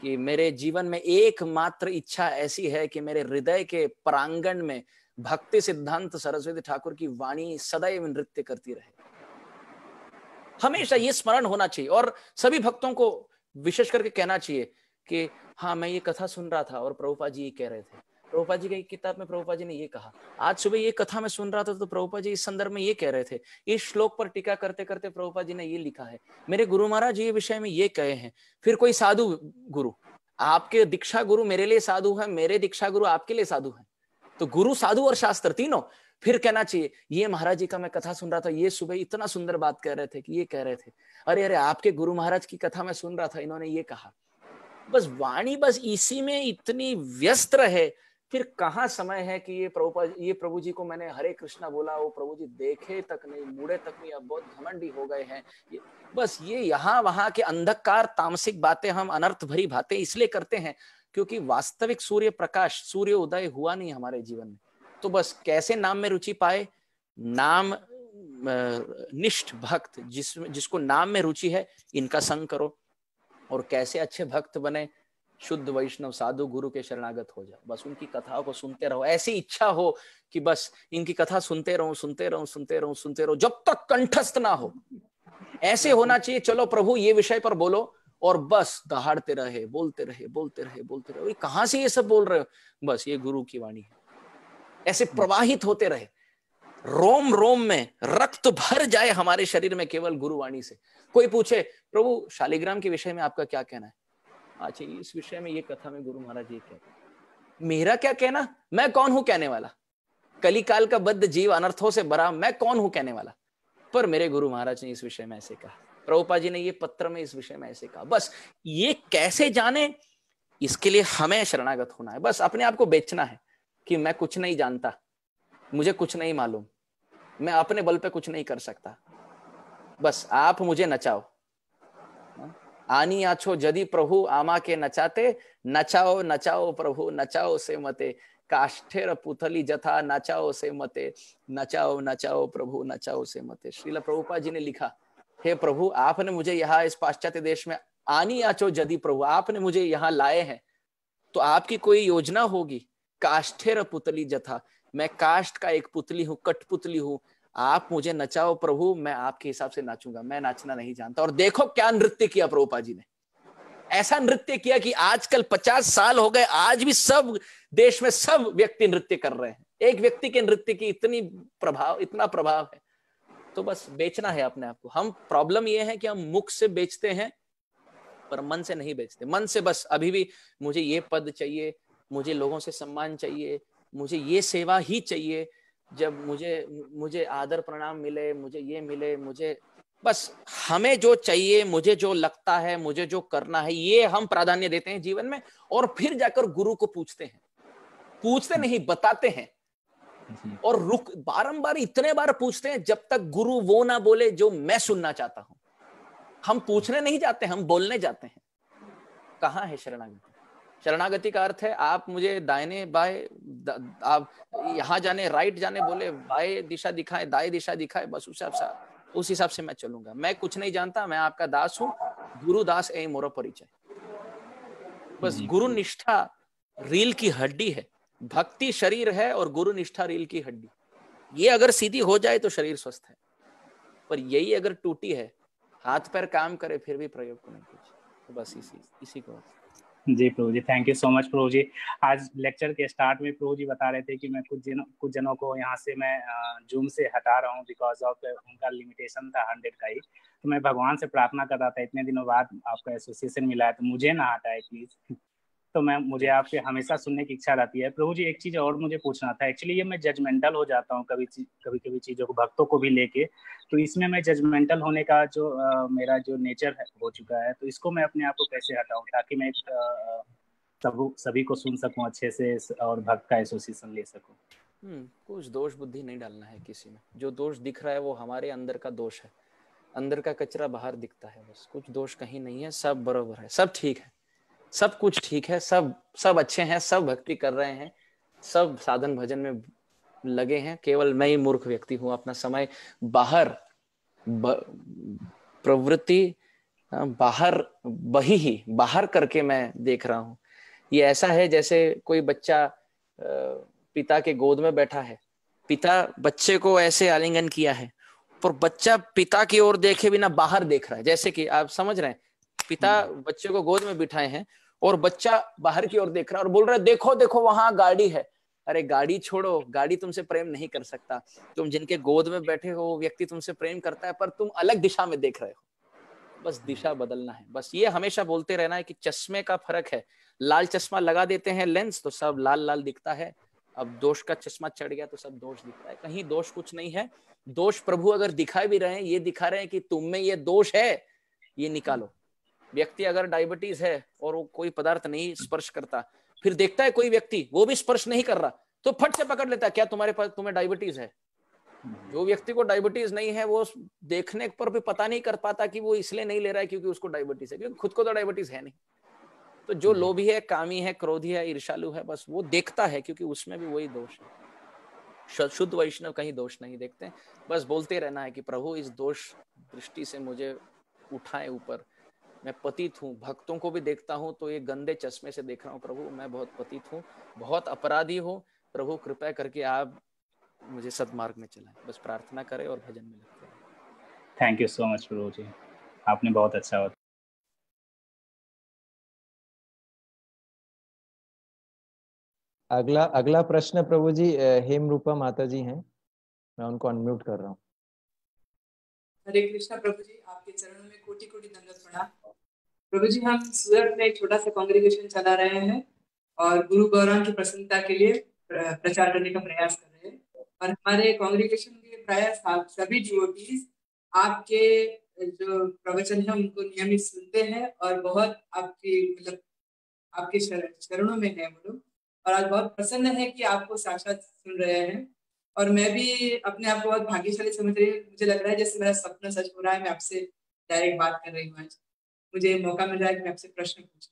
A: कि मेरे जीवन में एकमात्र इच्छा ऐसी है कि मेरे हृदय के प्रांगण में भक्ति सिद्धांत सरस्वती ठाकुर की वाणी सदैव नृत्य करती रहे हमेशा ये स्मरण होना चाहिए और सभी भक्तों को विशेष करके कहना चाहिए कि हाँ मैं ये कथा सुन रहा था और प्रभुपा जी ये कह रहे थे प्रभुपा जी की किताब में प्रभुपा जी ने ये कहा आज सुबह ये कथा में सुन रहा था तो प्रभुपा जी इस संदर्भ में ये कह रहे थे इस श्लोक पर टीका करते करते प्रभुपा जी ने ये लिखा है मेरे गुरु महाराज ये विषय में ये कहे हैं फिर कोई साधु गुरु आपके दीक्षा गुरु मेरे लिए साधु है मेरे दीक्षा गुरु आपके लिए साधु है तो गुरु साधु और शास्त्र तीनों फिर कहना चाहिए ये महाराज जी का मैं कथा सुन रहा था ये सुबह इतना सुंदर बात कह रहे थे कि ये कह रहे थे अरे अरे आपके गुरु महाराज की कथा मैं सुन रहा था इन्होंने ये कहा बस वाणी बस इसी में इतनी व्यस्त रहे फिर कहाँ समय है कि ये प्रभुपा ये प्रभु जी को मैंने हरे कृष्णा बोला वो प्रभु जी देखे तक नहीं मुड़े तक नहीं अब बहुत घमंडी हो गए हैं ये, बस ये यहाँ वहां के अंधकार तामसिक बातें हम अनर्थ भरी बातें इसलिए करते हैं क्योंकि वास्तविक सूर्य प्रकाश सूर्य उदय हुआ नहीं हमारे जीवन में तो बस कैसे नाम में रुचि पाए नाम निष्ठ भक्त जिस जिसको नाम में रुचि है इनका संग करो और कैसे अच्छे भक्त बने शुद्ध वैष्णव साधु गुरु के शरणागत हो जाओ बस उनकी कथाओं को सुनते रहो ऐसी इच्छा हो कि बस इनकी कथा सुनते रहो सुनते रहो सुनते रहो सुनते रहो जब तक कंठस्थ ना हो ऐसे होना चाहिए चलो प्रभु ये विषय पर बोलो और बस दहाड़ते रहे बोलते रहे बोलते रहे बोलते रहे कहां से ये सब बोल रहे हो बस ये गुरु की वाणी है ऐसे प्रवाहित होते रहे रोम रोम में रक्त भर जाए हमारे शरीर में केवल गुरुवाणी से कोई पूछे प्रभु शालिग्राम के विषय में आपका क्या कहना है अच्छा इस विषय में ये कथा में गुरु महाराज ये कहते मेरा क्या कहना मैं कौन हूं कहने वाला कलिकाल का बद्ध जीव अनर्थों से भरा मैं कौन हूं कहने वाला पर मेरे गुरु महाराज ने इस विषय में ऐसे कहा प्रभुपा जी ने ये पत्र में इस विषय में ऐसे कहा बस ये कैसे जाने इसके लिए हमें शरणागत होना है बस अपने आप को बेचना है कि मैं कुछ नहीं जानता मुझे कुछ नहीं मालूम मैं अपने बल पे कुछ नहीं कर सकता बस आप मुझे नचाओ आनी आछो जदि प्रभु आमा के नचाते नचाओ नचाओ प्रभु नचाओ से मते काष्ठेर पुतली जथा नचाओ से मते नचाओ नचाओ प्रभु नचाओ से मते श्रीला प्रभुपा जी ने लिखा हे प्रभु आपने मुझे यहाँ इस पाश्चात्य देश में आनी आचो जदि प्रभु आपने मुझे यहाँ लाए हैं तो आपकी कोई योजना होगी काष्ठेर पुतली जथा मैं काष्ट का एक पुतली हूँ कठपुतली हूँ आप मुझे नचाओ प्रभु मैं आपके हिसाब से नाचूंगा मैं नाचना नहीं जानता और देखो क्या नृत्य किया प्रभुपा जी ने ऐसा नृत्य किया कि आजकल पचास साल हो गए आज भी सब देश में सब व्यक्ति नृत्य कर रहे हैं एक व्यक्ति के नृत्य की इतनी प्रभाव इतना प्रभाव है तो बस बेचना है अपने आप को हम प्रॉब्लम ये है कि हम मुख से बेचते हैं पर मन से नहीं बेचते मन से बस अभी भी मुझे ये पद चाहिए मुझे लोगों से सम्मान चाहिए मुझे ये सेवा ही चाहिए जब मुझे मुझे आदर प्रणाम मिले मुझे ये मिले मुझे बस हमें जो चाहिए मुझे जो लगता है मुझे जो करना है ये हम प्राधान्य देते हैं जीवन में और फिर जाकर गुरु को पूछते हैं पूछते नहीं बताते हैं और रुक बारंबार इतने बार पूछते हैं जब तक गुरु वो ना बोले जो मैं सुनना चाहता हूं हम पूछने नहीं जाते हम बोलने जाते हैं कहाँ है शरणागति शरणागति का अर्थ है आप मुझे दाएने बाए आप यहाँ जाने राइट जाने बोले बाए दिशा दिखाए दाए दिशा दिखाए बस उस हिसाब से उस हिसाब से मैं चलूंगा मैं कुछ नहीं जानता मैं आपका दास हूँ गुरु दास ए मोरो परिचय बस गुरु निष्ठा रील की हड्डी है भक्ति शरीर है और गुरु निष्ठा रील की हड्डी ये अगर सीधी हो जाए तो शरीर स्वस्थ है पर यही अगर टूटी है हाथ पैर काम करे फिर भी
F: प्रयोग को नहीं कुछ तो बस इसी इसी को जी Prabhu ji thank you so much Prabhu ji आज लेक्चर के स्टार्ट में प्रभु जी बता रहे थे कि मैं कुछ जनों कुछ जनों को यहाँ से मैं जूम से हटा रहा हूँ बिकॉज ऑफ उनका लिमिटेशन था हंड्रेड का ही तो मैं भगवान से प्रार्थना कर रहा था इतने दिनों बाद आपका एसोसिएशन मिला है तो मुझे ना हटाए प्लीज तो मैं मुझे आपसे हमेशा सुनने की इच्छा रहती है प्रभु जी एक चीज और मुझे पूछना था एक्चुअली ये मैं जजमेंटल हो जाता हूँ कभी कभी कभी चीजों को भक्तों को भी लेके तो इसमें मैं जजमेंटल होने का जो आ, मेरा जो नेचर है हो चुका है तो इसको मैं अपने आप को कैसे हटाऊ ताकि मैं सब सभी को सुन सकू अच्छे से और भक्त का एसोसिएशन ले सकूँ कुछ दोष बुद्धि नहीं डालना है किसी में
A: जो दोष दिख रहा है वो हमारे अंदर का दोष है अंदर का कचरा बाहर दिखता है बस कुछ दोष कहीं नहीं है सब बरोबर है सब ठीक है सब कुछ ठीक है सब सब अच्छे हैं सब भक्ति कर रहे हैं सब साधन भजन में लगे हैं केवल मैं ही मूर्ख व्यक्ति हूँ अपना समय बाहर प्रवृत्ति बाहर बही ही बाहर करके मैं देख रहा हूँ ये ऐसा है जैसे कोई बच्चा पिता के गोद में बैठा है पिता बच्चे को ऐसे आलिंगन किया है पर बच्चा पिता की ओर देखे बिना बाहर देख रहा है जैसे कि आप समझ रहे हैं पिता हम्म। बच्चे को गोद में बिठाए हैं और बच्चा बाहर की ओर देख रहा है और बोल रहा है देखो देखो वहां गाड़ी है अरे गाड़ी छोड़ो गाड़ी तुमसे प्रेम नहीं कर सकता तुम जिनके गोद में बैठे हो वो व्यक्ति तुमसे प्रेम करता है पर तुम अलग दिशा में देख रहे हो बस दिशा बदलना है बस ये हमेशा बोलते रहना है कि चश्मे का फर्क है लाल चश्मा लगा देते हैं लेंस तो सब लाल लाल दिखता है अब दोष का चश्मा चढ़ गया तो सब दोष दिखता है कहीं दोष कुछ नहीं है दोष प्रभु अगर दिखाई भी रहे हैं ये दिखा रहे हैं कि तुम में ये दोष है ये निकालो व्यक्ति अगर डायबिटीज है और वो कोई पदार्थ नहीं स्पर्श करता फिर देखता है कोई व्यक्ति वो भी स्पर्श नहीं कर रहा तो फट से पकड़ लेता है क्या तुम्हारे पास तुम्हें डायबिटीज है जो व्यक्ति को डायबिटीज नहीं है वो देखने पर भी पता नहीं कर पाता कि वो इसलिए नहीं ले रहा है क्योंकि उसको डायबिटीज है क्योंकि खुद को तो डायबिटीज है नहीं तो जो हम्म। लोभी है कामी है क्रोधी है ईर्षालु है बस वो देखता है क्योंकि उसमें भी वही दोष है शुद्ध वैष्णव कहीं दोष नहीं देखते बस बोलते रहना है कि प्रभु इस दोष दृष्टि से मुझे उठाए ऊपर मैं पतित हूँ भक्तों को भी देखता हूँ तो ये गंदे चश्मे से देख रहा हूँ प्रभु मैं बहुत पतित हूँ बहुत अपराधी हूँ प्रभु कृपया करके आप मुझे सदमार्ग में चलाए बस प्रार्थना करें और भजन में लगते
F: हैं thank you so much Prabhu ji आपने बहुत अच्छा
C: अगला अगला प्रश्न प्रभु जी हेम रूपा माता जी हैं मैं उनको अनम्यूट कर रहा हूँ
H: हरे कृष्णा प्रभु जी आपके चरणों में कोटि कोटि दंडत प्रणाम
B: प्रभु जी हम सूरत में एक छोटा सा कॉन्ग्रीगेशन चला रहे हैं और गुरु गौरव की प्रसन्नता के लिए प्रचार करने का प्रयास कर रहे हैं और हमारे कॉन्ग्रीगेशन के प्रयास सभी डिवोटीज आपके जो प्रवचन है उनको नियमित सुनते हैं और बहुत आपकी मतलब आपके चरणों में है वो लोग और आज बहुत प्रसन्न है कि आपको साक्षात सुन रहे हैं और मैं भी अपने आप को बहुत भाग्यशाली समझ रही हूँ मुझे लग रहा है जैसे मेरा सपना सच हो रहा है मैं आपसे डायरेक्ट बात कर रही हूँ आज मुझे मौका मिल रहा है कि मैं आपसे प्रश्न पूछूं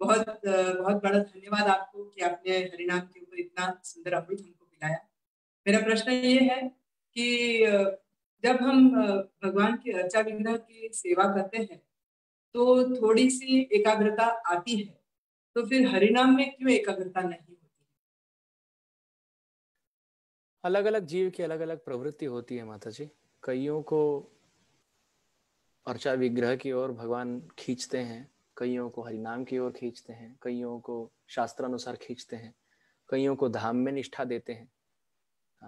B: बहुत बहुत बड़ा धन्यवाद आपको कि आपने हरिनाम के ऊपर इतना सुंदर अमृत हमको पिलाया मेरा प्रश्न ये है कि जब हम भगवान की अर्चा विग्रह की सेवा करते हैं तो थोड़ी सी एकाग्रता आती है तो फिर हरिनाम में क्यों एकाग्रता
A: नहीं अलग अलग जीव की अलग अलग प्रवृत्ति होती है माता जी कईयों को अर्चा विग्रह की ओर भगवान खींचते हैं कईयों को हरिनाम की ओर खींचते हैं कईयों को शास्त्रानुसार खींचते हैं कईयों को धाम में निष्ठा देते हैं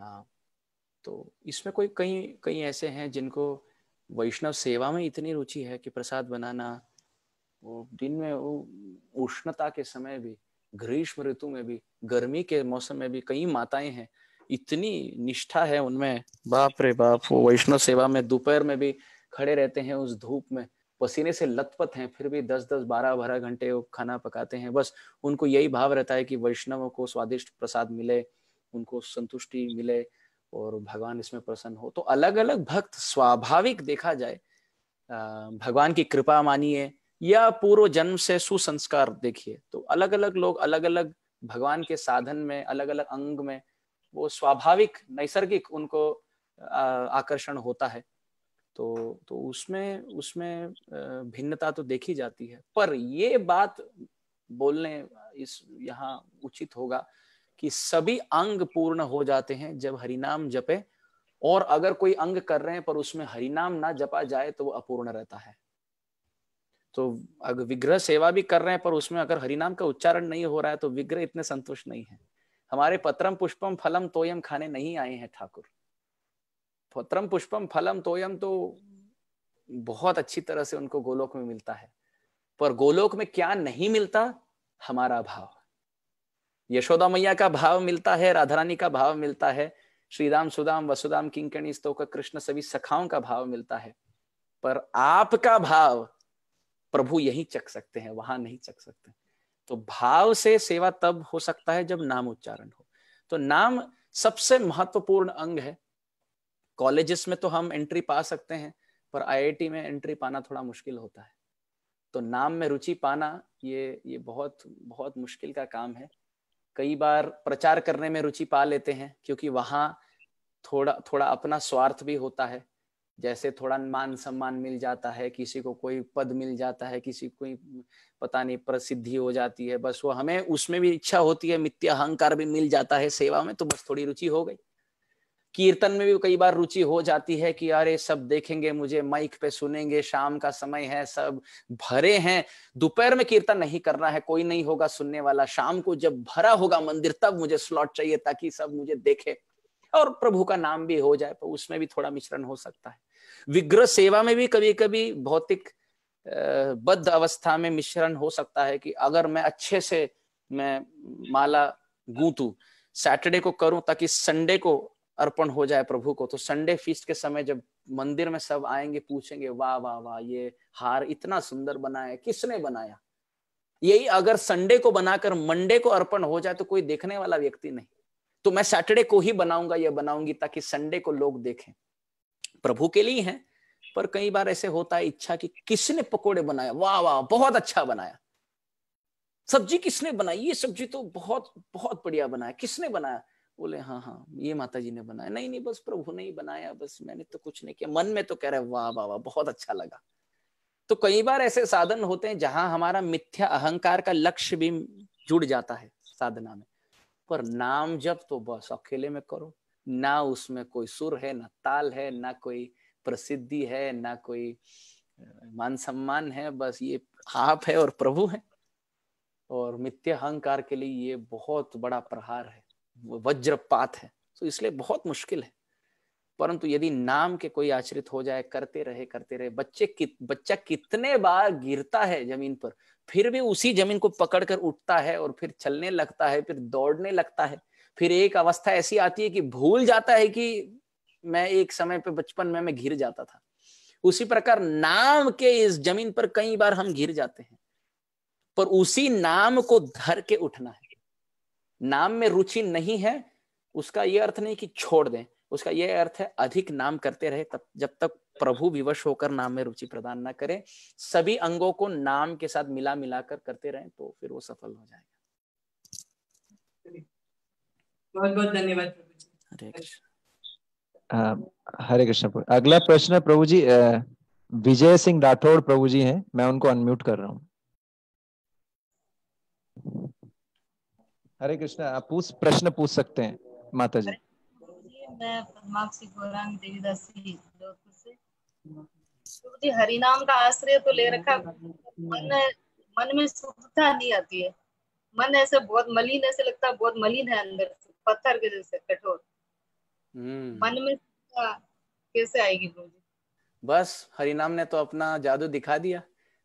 A: आ, तो इसमें कोई कई कई ऐसे हैं जिनको वैष्णव सेवा में इतनी रुचि है कि प्रसाद बनाना वो दिन में वो उष्णता के समय भी ग्रीष्म ऋतु में भी गर्मी के मौसम में भी कई माताएं हैं इतनी निष्ठा है उनमें बाप रे बाप वो वैष्णव सेवा में दोपहर में भी खड़े रहते हैं उस धूप में पसीने से लथपथ हैं फिर भी दस दस बारह बारह घंटे वो खाना पकाते हैं बस उनको यही भाव रहता है कि वैष्णवों को स्वादिष्ट प्रसाद मिले उनको संतुष्टि मिले और भगवान इसमें प्रसन्न हो तो अलग अलग भक्त स्वाभाविक देखा जाए भगवान की कृपा मानिए या पूर्व जन्म से सुसंस्कार देखिए तो अलग अलग लोग अलग अलग भगवान के साधन में अलग अलग अंग में वो स्वाभाविक नैसर्गिक उनको आकर्षण होता है तो तो उसमें उसमें भिन्नता तो देखी जाती है पर ये बात बोलने इस यहाँ उचित होगा कि सभी अंग पूर्ण हो जाते हैं जब हरिनाम जपे और अगर कोई अंग कर रहे हैं पर उसमें हरिनाम ना जपा जाए तो वो अपूर्ण रहता है तो अगर विग्रह सेवा भी कर रहे हैं पर उसमें अगर हरिनाम का उच्चारण नहीं हो रहा है तो विग्रह इतने संतुष्ट नहीं है हमारे पत्रम पुष्पम फलम तोयम खाने नहीं आए हैं ठाकुर पत्रम पुष्पम फलम तोयम तो बहुत अच्छी तरह से उनको गोलोक में मिलता है पर गोलोक में क्या नहीं मिलता हमारा भाव यशोदा मैया का भाव मिलता है राधारानी का भाव मिलता है श्रीराम सुदाम वसुदाम किंकणी स्तोक कृष्ण सभी सखाओं का भाव मिलता है पर आपका भाव प्रभु यही चख सकते हैं वहां नहीं चख सकते तो भाव से सेवा तब हो सकता है जब नाम उच्चारण हो तो नाम सबसे महत्वपूर्ण अंग है कॉलेजेस में तो हम एंट्री पा सकते हैं पर आईआईटी में एंट्री पाना थोड़ा मुश्किल होता है तो नाम में रुचि पाना ये ये बहुत बहुत मुश्किल का काम है कई बार प्रचार करने में रुचि पा लेते हैं क्योंकि वहाँ थोड़ा थोड़ा अपना स्वार्थ भी होता है जैसे थोड़ा मान सम्मान मिल जाता है किसी को कोई पद मिल जाता है किसी को पता नहीं प्रसिद्धि हो जाती है बस वो हमें उसमें भी इच्छा होती है मित्य अहंकार भी मिल जाता है सेवा में तो बस थोड़ी रुचि हो गई कीर्तन में भी कई बार रुचि हो जाती है कि यार ये सब देखेंगे मुझे माइक पे सुनेंगे शाम का समय है सब भरे हैं दोपहर में कीर्तन नहीं करना है कोई नहीं होगा सुनने वाला शाम को जब भरा होगा मंदिर तब मुझे स्लॉट चाहिए ताकि सब मुझे देखे और प्रभु का नाम भी हो जाए तो उसमें भी थोड़ा मिश्रण हो सकता है विग्रह सेवा में भी कभी कभी भौतिक बद्ध अवस्था में मिश्रण हो सकता है कि अगर मैं अच्छे से मैं माला गूंतू सैटरडे को करूं ताकि संडे को अर्पण हो जाए प्रभु को तो संडे फीस के समय जब मंदिर में सब आएंगे पूछेंगे वाह वाह वाह ये हार इतना सुंदर बनाया किसने बनाया यही अगर संडे को बनाकर मंडे को अर्पण हो जाए तो कोई देखने वाला व्यक्ति नहीं तो मैं सैटरडे को ही बनाऊंगा यह बनाऊंगी ताकि संडे को लोग देखें प्रभु के लिए है पर कई बार ऐसे होता है इच्छा कि किसने पकोड़े बनाया वाह वाह बहुत अच्छा बनाया सब्जी किसने बनाई ये सब्जी तो बहुत बहुत बढ़िया बनाया किसने बनाया बोले हाँ हाँ ये माता जी ने बनाया नहीं नहीं बस प्रभु ने ही बनाया बस मैंने तो कुछ नहीं किया मन में तो कह रहे वाह वाह वाह बहुत अच्छा लगा तो कई बार ऐसे साधन होते हैं जहां हमारा मिथ्या अहंकार का लक्ष्य भी जुड़ जाता है साधना में पर नाम जब तो बस अकेले में करो ना उसमें कोई सुर है ना ताल है ना कोई प्रसिद्धि है ना कोई मान सम्मान है बस ये आप है और प्रभु है और मिथ्या अहंकार के लिए ये बहुत बड़ा प्रहार है वज्रपात है तो इसलिए बहुत मुश्किल है परंतु यदि नाम के कोई आचरित हो जाए करते रहे करते रहे बच्चे कि, बच्चा कितने बार गिरता है जमीन पर फिर भी उसी जमीन को पकड़कर उठता है और फिर चलने लगता है फिर दौड़ने लगता है फिर एक अवस्था ऐसी आती है कि भूल जाता है कि मैं एक समय पर बचपन में मैं घिर जाता था उसी प्रकार नाम के इस जमीन पर कई बार हम घिर जाते हैं पर उसी नाम को धर के उठना है नाम में रुचि नहीं है उसका ये अर्थ नहीं कि छोड़ दें उसका ये अर्थ है अधिक नाम करते रहे तब जब तक प्रभु विवश होकर नाम में रुचि प्रदान न करें सभी अंगों को नाम के साथ मिला कर करते रहे तो फिर वो सफल हो जाएगा
B: बहुत बहुत धन्यवाद हरे
C: कृष्ण हरे कृष्ण अगला प्रश्न है प्रभु जी विजय सिंह राठौड़ प्रभु जी हैं मैं उनको अनम्यूट कर रहा हूँ हरे कृष्णा आप पूछ प्रश्न पूछ सकते हैं माता जी
E: मैं का आश्रय तो ले रखा मन मन में शुद्धता नहीं आती है मन ऐसे बहुत मलिन ऐसे लगता है बहुत मलिन है अंदर से पत्थर के जैसे कठोर
A: हम्म। मन
E: में
F: कैसे आएगी गुरु जी
A: बस हरिनाम ने तो अपना जादू दिखा दिया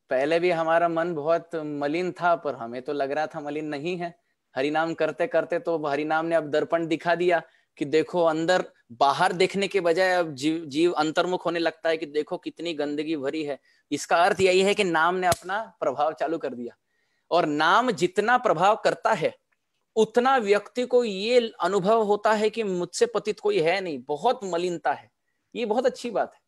A: पहले भी हमारा मन बहुत मलिन था पर हमें तो लग रहा था मलिन नहीं है हरिनाम करते करते तो हरिनाम ने अब दर्पण दिखा दिया कि देखो अंदर बाहर देखने के बजाय अब जीव जीव अंतर्मुख होने लगता है कि देखो कितनी गंदगी भरी है इसका अर्थ यही है कि नाम ने अपना प्रभाव चालू कर दिया और नाम जितना प्रभाव करता है उतना व्यक्ति को ये अनुभव होता है कि मुझसे पतित कोई है नहीं बहुत मलिनता है ये बहुत अच्छी बात है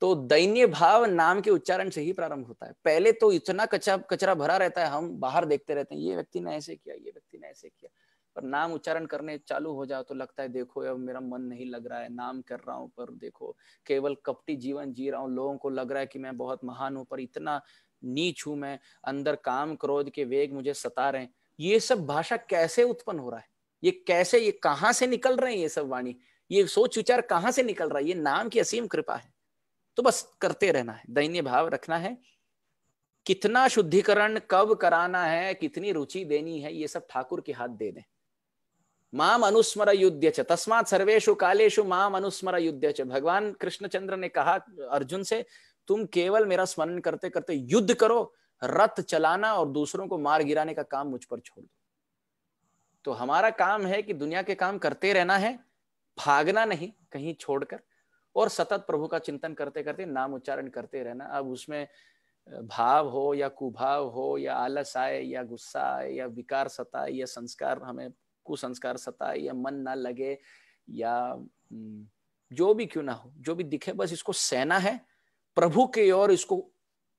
A: तो दैन्य भाव नाम के उच्चारण से ही प्रारंभ होता है पहले तो इतना कचरा कचरा भरा रहता है हम बाहर देखते रहते हैं ये व्यक्ति ने ऐसे किया ये व्यक्ति ने ऐसे किया पर नाम उच्चारण करने चालू हो जाओ तो लगता है देखो अब मेरा मन नहीं लग रहा है नाम कर रहा हूँ पर देखो केवल कपटी जीवन जी रहा हूँ लोगों को लग रहा है कि मैं बहुत महान हूँ पर इतना नीच हूं मैं अंदर काम क्रोध के वेग मुझे सता रहे हैं ये सब भाषा कैसे उत्पन्न हो रहा है ये कैसे ये कहाँ से निकल रहे हैं ये सब वाणी ये सोच विचार कहाँ से निकल रहा है ये नाम की असीम कृपा है तो बस करते रहना है दैन्य भाव रखना है कितना शुद्धिकरण कब कराना है कितनी रुचि देनी है ये सब ठाकुर के हाथ दे दें माम अनुस्मर युद्ध च तस्मात सर्वेशु कालेशु माम अनुस्मर युद्ध च भगवान कृष्णचंद्र ने कहा अर्जुन से तुम केवल मेरा स्मरण करते करते युद्ध करो रथ चलाना और दूसरों को मार गिराने का काम मुझ पर छोड़ दो तो हमारा काम है कि दुनिया के काम करते रहना है भागना नहीं कहीं छोड़कर और सतत प्रभु का चिंतन करते करते नाम उच्चारण करते रहना अब उसमें भाव हो या कुभाव हो या आलस आए या गुस्सा आए या विकार सताए या संस्कार हमें कुसंस्कार सताए या मन ना लगे या जो भी क्यों ना हो जो भी दिखे बस इसको सहना है प्रभु के ओर इसको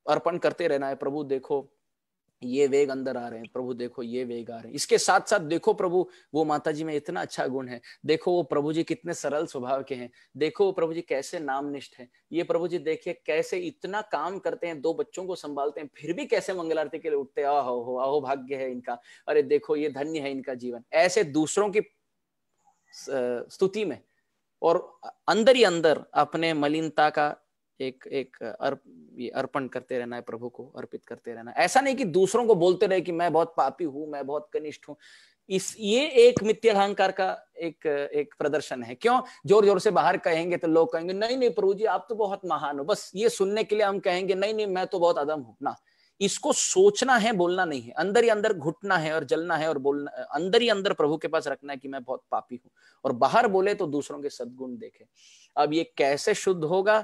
A: अर्पण करते रहना है प्रभु देखो ये वेग अंदर आ रहे हैं प्रभु देखो ये वेग आ रहे हैं इसके साथ साथ देखो प्रभु वो माता जी में इतना अच्छा गुण है देखो वो प्रभु जी कितने सरल स्वभाव के हैं देखो वो प्रभु जी कैसे नामनिष्ठ है ये प्रभु जी देखिए कैसे इतना काम करते हैं दो बच्चों को संभालते हैं फिर भी कैसे मंगल आरती के लिए उठते आहो हो आहो भाग्य है इनका अरे देखो ये धन्य है इनका जीवन ऐसे दूसरों की स्तुति में और अंदर ही अंदर अपने मलिनता का एक एक अर्प ये अर्पण करते रहना है प्रभु को अर्पित करते रहना ऐसा नहीं कि दूसरों को बोलते रहे कि मैं बहुत पापी हूं मैं बहुत कनिष्ठ हूं इस ये एक मित्य अहंकार का एक एक प्रदर्शन है क्यों जोर जोर से बाहर कहेंगे तो लोग कहेंगे नहीं नहीं प्रभु जी आप तो बहुत महान हो बस ये सुनने के लिए हम कहेंगे नहीं नहीं मैं तो बहुत अदम हूं ना इसको सोचना है बोलना नहीं है अंदर ही अंदर घुटना है और जलना है और बोलना अंदर ही अंदर प्रभु के पास रखना है कि मैं बहुत पापी हूं और बाहर बोले तो दूसरों के सदगुण देखे अब ये कैसे शुद्ध होगा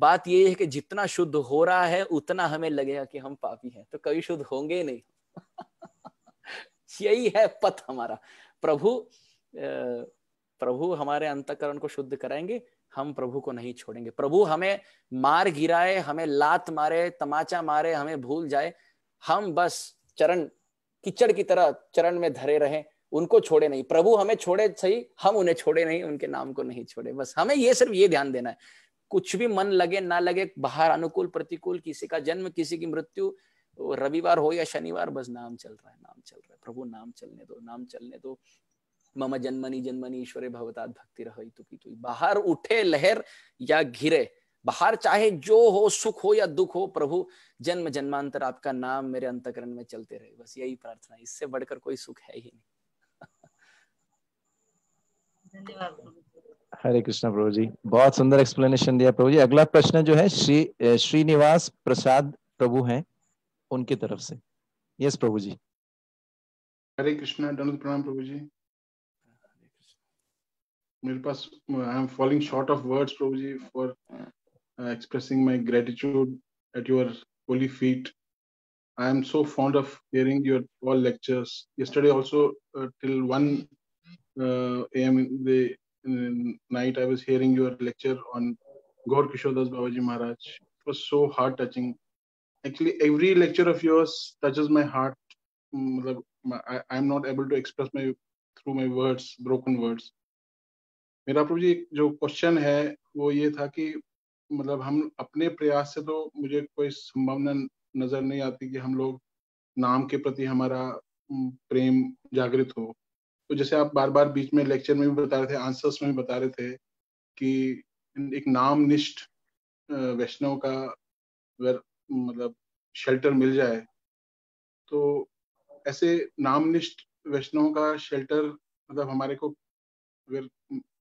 A: बात ये है कि जितना शुद्ध हो रहा है उतना हमें लगेगा कि हम पापी हैं तो कभी शुद्ध होंगे ही नहीं यही है पथ हमारा प्रभु प्रभु हमारे अंतकरण को शुद्ध कराएंगे हम प्रभु को नहीं छोड़ेंगे प्रभु हमें मार गिराए हमें लात मारे तमाचा मारे हमें भूल जाए हम बस चरण कीचड़ की तरह चरण में धरे रहे उनको छोड़े नहीं प्रभु हमें छोड़े सही हम उन्हें छोड़े नहीं उनके नाम को नहीं छोड़े बस हमें ये सिर्फ ये ध्यान देना है कुछ भी मन लगे ना लगे बाहर अनुकूल प्रतिकूल किसी का जन्म किसी की मृत्यु रविवार हो या शनिवार बस नाम चल रहा है नाम चल रहा है प्रभु नाम चलने दो नाम चलने दो मम जन्मनी जन्मनी ईश्वरे भवतात भक्ति रह बाहर उठे लहर या घिरे बाहर चाहे जो हो सुख हो या दुख हो प्रभु जन्म जन्मांतर आपका नाम मेरे अंतकरण में चलते रहे बस यही प्रार्थना इससे बढ़कर कोई सुख है ही नहीं
F: धन्यवाद
C: हरे कृष्णा प्रभु जी बहुत सुंदर एक्सप्लेनेशन दिया प्रभु जी अगला प्रश्न जो है श्री श्रीनिवास प्रसाद प्रभु हैं उनकी तरफ से यस प्रभु जी
G: हरे कृष्ण दंड प्रणाम प्रभु जी मेरे पास I am falling short of words Prabhu ji for expressing my gratitude at your holy feet I am so fond of hearing your all lectures yesterday also uh, till 1 uh, night I was hearing your lecture on Gaur Kishodas Babaji Maharaj. It was so heart touching. Actually, every lecture of yours touches my heart. I, am not able to express my through my words, broken words. मेरा प्रभु जी जो question है वो ये था कि मतलब हम अपने प्रयास से तो मुझे कोई संभावना नजर नहीं आती कि हम लोग नाम के प्रति हमारा प्रेम जागृत हो तो जैसे आप बार बार बीच में लेक्चर में भी बता रहे थे आंसर्स में भी बता रहे थे कि एक नाम निष्ठ वैष्णव का अगर मतलब शेल्टर मिल जाए तो ऐसे नामनिष्ठ वैष्णव का शेल्टर मतलब हमारे को अगर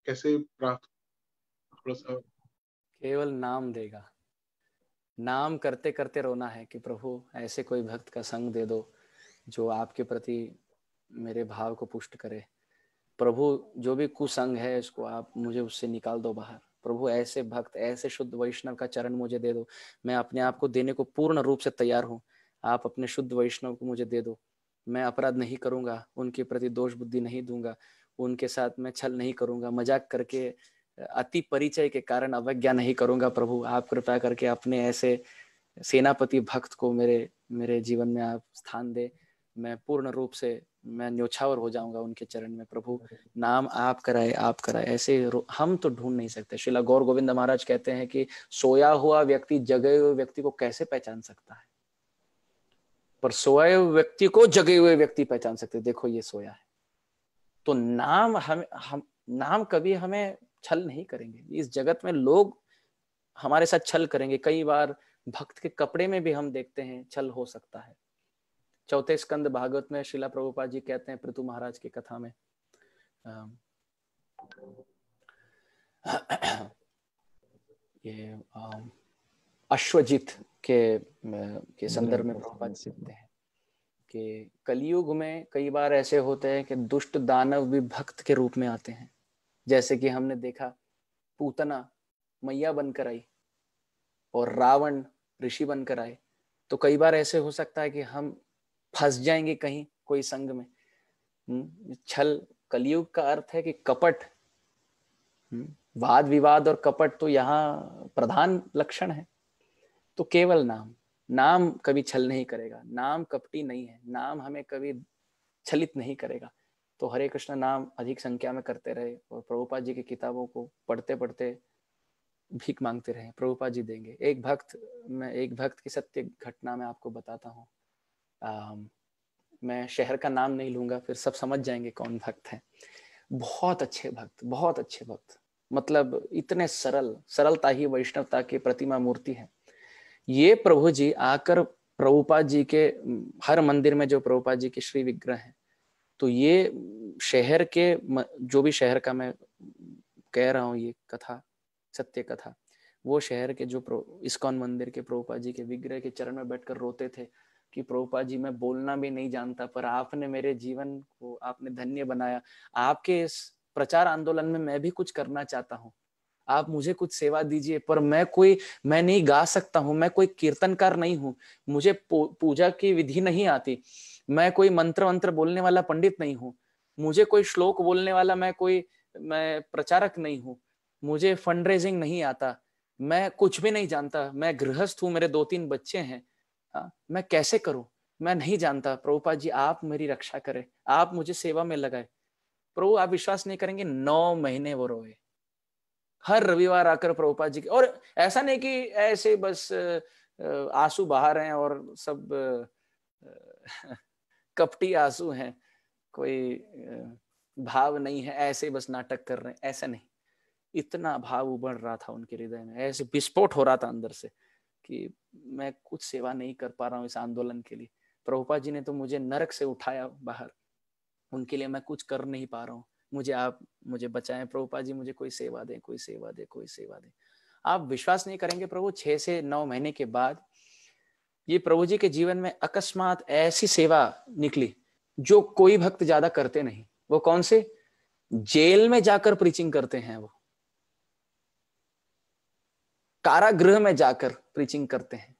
G: कैसे प्राप्त
A: थोड़ा सा केवल नाम देगा नाम करते करते रोना है कि प्रभु ऐसे कोई भक्त का संग दे दो जो आपके प्रति मेरे भाव को पुष्ट करे प्रभु जो भी कुसंग है इसको आप मुझे उससे निकाल दो बाहर प्रभु ऐसे भक्त ऐसे शुद्ध वैष्णव का चरण मुझे दे दो मैं अपने आप को देने को पूर्ण रूप से तैयार हूँ आप अपने शुद्ध वैष्णव को मुझे दे दो मैं अपराध नहीं करूंगा उनके प्रति दोष बुद्धि नहीं दूंगा उनके साथ मैं छल नहीं करूंगा मजाक करके अति परिचय के कारण अवज्ञा नहीं करूंगा प्रभु आप कृपया करके अपने ऐसे सेनापति भक्त को मेरे मेरे जीवन में आप स्थान दे मैं पूर्ण रूप से मैं न्योछावर हो जाऊंगा उनके चरण में प्रभु नाम आप कराए आप कराए ऐसे हम तो ढूंढ नहीं सकते शिला गौर गोविंद महाराज कहते हैं कि सोया हुआ व्यक्ति जगे हुए व्यक्ति को कैसे पहचान सकता है पर सोए व्यक्ति को जगे हुए व्यक्ति पहचान सकते देखो ये सोया है तो नाम हम हम नाम कभी हमें छल नहीं करेंगे इस जगत में लोग हमारे साथ छल करेंगे कई बार भक्त के कपड़े में भी हम देखते हैं छल हो सकता है चौथे स्कंद भागवत में शिला प्रभुपा जी कहते हैं पृथु महाराज की कथा में ये अश्वजीत के के संदर्भ में जी सीखते हैं कि कलयुग में कई बार ऐसे होते हैं कि दुष्ट दानव भी भक्त के रूप में आते हैं जैसे कि हमने देखा पूतना मैया बनकर आई और रावण ऋषि बनकर आए तो कई बार ऐसे हो सकता है कि हम फंस जाएंगे कहीं कोई संग में हम्म, छल कलयुग का अर्थ है कि कपट हम्म, वाद विवाद और कपट तो यहाँ प्रधान लक्षण है तो केवल नाम नाम कभी छल नहीं करेगा नाम कपटी नहीं है नाम हमें कभी छलित नहीं करेगा तो हरे कृष्ण नाम अधिक संख्या में करते रहे और प्रभुपाद जी की किताबों को पढ़ते पढ़ते भीख मांगते रहे प्रभुपाद जी देंगे एक भक्त मैं एक भक्त की सत्य घटना में आपको बताता हूँ मैं शहर का नाम नहीं लूंगा फिर सब समझ जाएंगे कौन भक्त है बहुत अच्छे भक्त बहुत अच्छे भक्त मतलब इतने सरल सरलता ही वैष्णवता की प्रतिमा मूर्ति है ये प्रभु जी आकर प्रभुपाद जी के हर मंदिर में जो प्रभुपाद जी के श्री विग्रह हैं तो ये शहर के जो भी शहर का मैं कह रहा हूँ ये कथा सत्य कथा वो शहर के जो इस्कॉन मंदिर के प्रभुपाद जी के विग्रह के चरण में बैठकर रोते थे कि प्रभुपा जी मैं बोलना भी नहीं जानता पर आपने मेरे जीवन को आपने धन्य बनाया आपके इस प्रचार आंदोलन में मैं भी कुछ करना चाहता हूँ आप मुझे कुछ सेवा दीजिए पर मैं कोई मैं नहीं गा सकता हूँ मैं कोई कीर्तनकार नहीं हूँ मुझे पूजा की विधि नहीं आती मैं कोई मंत्र मंत्र बोलने वाला पंडित नहीं हूँ मुझे कोई श्लोक बोलने वाला मैं कोई मैं प्रचारक नहीं हूँ मुझे फंड रेजिंग नहीं आता मैं कुछ भी नहीं जानता मैं गृहस्थ हूँ मेरे दो तीन बच्चे हैं हाँ, मैं कैसे करूं मैं नहीं जानता प्रभुपा जी आप मेरी रक्षा करें आप मुझे सेवा में लगाए प्रभु आप विश्वास नहीं करेंगे नौ महीने वो रोए हर रविवार आकर प्रभुपा जी के और ऐसा नहीं कि ऐसे बस आंसू बाहर हैं और सब कपटी आंसू हैं कोई भाव नहीं है ऐसे बस नाटक कर रहे हैं ऐसा नहीं इतना भाव उबड़ रहा था उनके हृदय में ऐसे विस्फोट हो रहा था अंदर से कि मैं कुछ सेवा नहीं कर पा रहा हूँ इस आंदोलन के लिए प्रभुपा जी ने तो मुझे नरक से उठाया बाहर उनके लिए मैं कुछ कर नहीं पा रहा हूँ मुझे आप मुझे बचाएं प्रभुपा जी मुझे कोई सेवा दें कोई सेवा दे कोई सेवा दे आप विश्वास नहीं करेंगे प्रभु छह से नौ महीने के बाद ये प्रभु जी के जीवन में अकस्मात ऐसी सेवा निकली जो कोई भक्त ज्यादा करते नहीं वो कौन से जेल में जाकर प्रीचिंग करते हैं वो कारागृह में जाकर प्रीचिंग करते हैं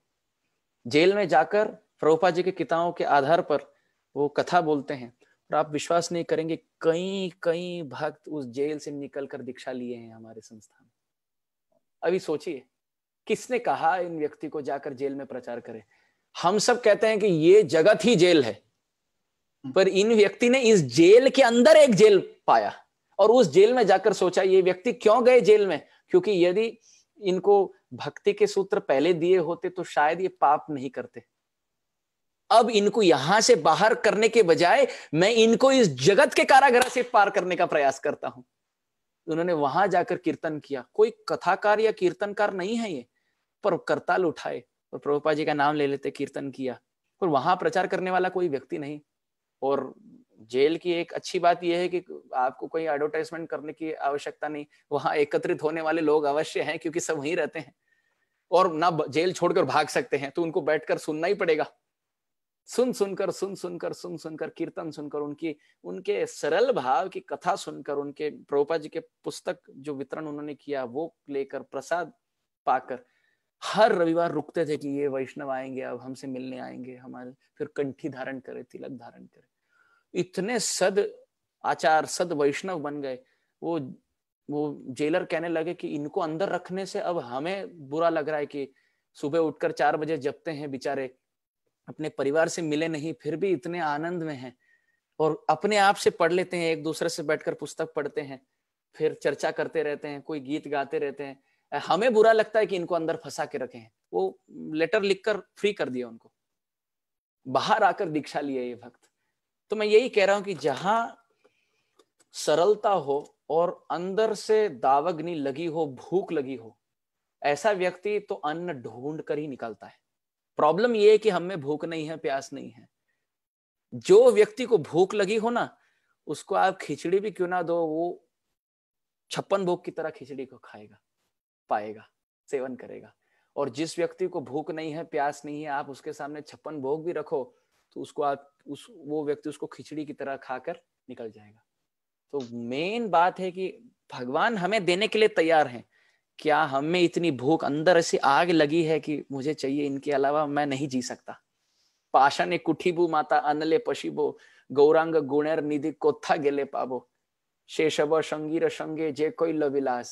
A: जेल में जाकर प्रभुपा जी के किताबों के आधार पर वो कथा बोलते हैं और आप विश्वास नहीं करेंगे कई कई भक्त उस जेल से निकल कर दीक्षा लिए हैं हमारे संस्था में अभी सोचिए किसने कहा इन व्यक्ति को जाकर जेल में प्रचार करे हम सब कहते हैं कि ये जगत ही जेल है पर इन व्यक्ति ने इस जेल के अंदर एक जेल पाया और उस जेल में जाकर सोचा ये व्यक्ति क्यों गए जेल में क्योंकि यदि इनको भक्ति के सूत्र पहले दिए होते तो शायद ये पाप नहीं करते अब इनको यहां से बाहर करने के बजाय मैं इनको इस जगत के कारागृह से पार करने का प्रयास करता हूं उन्होंने वहां जाकर कीर्तन किया कोई कथाकार या कीर्तनकार नहीं है ये पर करताल उठाए और प्रभुपा जी का नाम ले लेते कीर्तन किया और वहां प्रचार करने वाला कोई व्यक्ति नहीं और जेल की एक अच्छी बात यह है कि आपको कोई एडवर्टाइजमेंट करने की आवश्यकता नहीं वहां एकत्रित होने वाले लोग अवश्य हैं क्योंकि सब वहीं रहते हैं और ना जेल छोड़कर भाग सकते हैं तो उनको बैठकर सुनना ही पड़ेगा सुन सुनकर सुन सुनकर सुन सुनकर कीर्तन सुनकर उनकी उनके सरल भाव की कथा सुनकर उनके प्रोपा जी के पुस्तक जो वितरण उन्होंने किया वो लेकर प्रसाद पाकर हर रविवार रुकते थे कि ये वैष्णव आएंगे अब हमसे मिलने आएंगे हमारे फिर कंठी धारण करे तिलक धारण करे इतने सद आचार सद वैष्णव बन गए वो वो जेलर कहने लगे कि इनको अंदर रखने से अब हमें बुरा लग रहा है कि सुबह उठकर चार बजे जपते हैं बेचारे अपने परिवार से मिले नहीं फिर भी इतने आनंद में हैं और अपने आप से पढ़ लेते हैं एक दूसरे से बैठकर पुस्तक पढ़ते हैं फिर चर्चा करते रहते हैं कोई गीत गाते रहते हैं हमें बुरा लगता है कि इनको अंदर फंसा के रखे हैं वो लेटर लिखकर फ्री कर दिया उनको बाहर आकर दीक्षा लिया ये भक्त तो मैं यही कह रहा हूं कि जहां सरलता हो और अंदर से दावग्नि लगी हो भूख लगी हो ऐसा व्यक्ति तो अन्न ढूंढ कर ही निकलता है प्रॉब्लम यह है कि हमें भूख नहीं है प्यास नहीं है जो व्यक्ति को भूख लगी हो ना उसको आप खिचड़ी भी क्यों ना दो वो छप्पन भोग की तरह खिचड़ी को खाएगा पाएगा सेवन करेगा और जिस व्यक्ति को भूख नहीं है प्यास नहीं है आप उसके सामने छप्पन भोग भी रखो तो उसको आप उस वो व्यक्ति उसको खिचड़ी की तरह खाकर निकल जाएगा तो मेन बात है कि भगवान हमें देने के लिए तैयार हैं क्या हमें इतनी भूख अंदर ऐसी आग लगी है कि मुझे चाहिए इनके अलावा मैं नहीं जी सकता पाषण कुठीबू माता अनले पशिबो गौरांग गुणर निधि कोथा गेले पाबो शेषव संगीर संगे जे कोई लविलास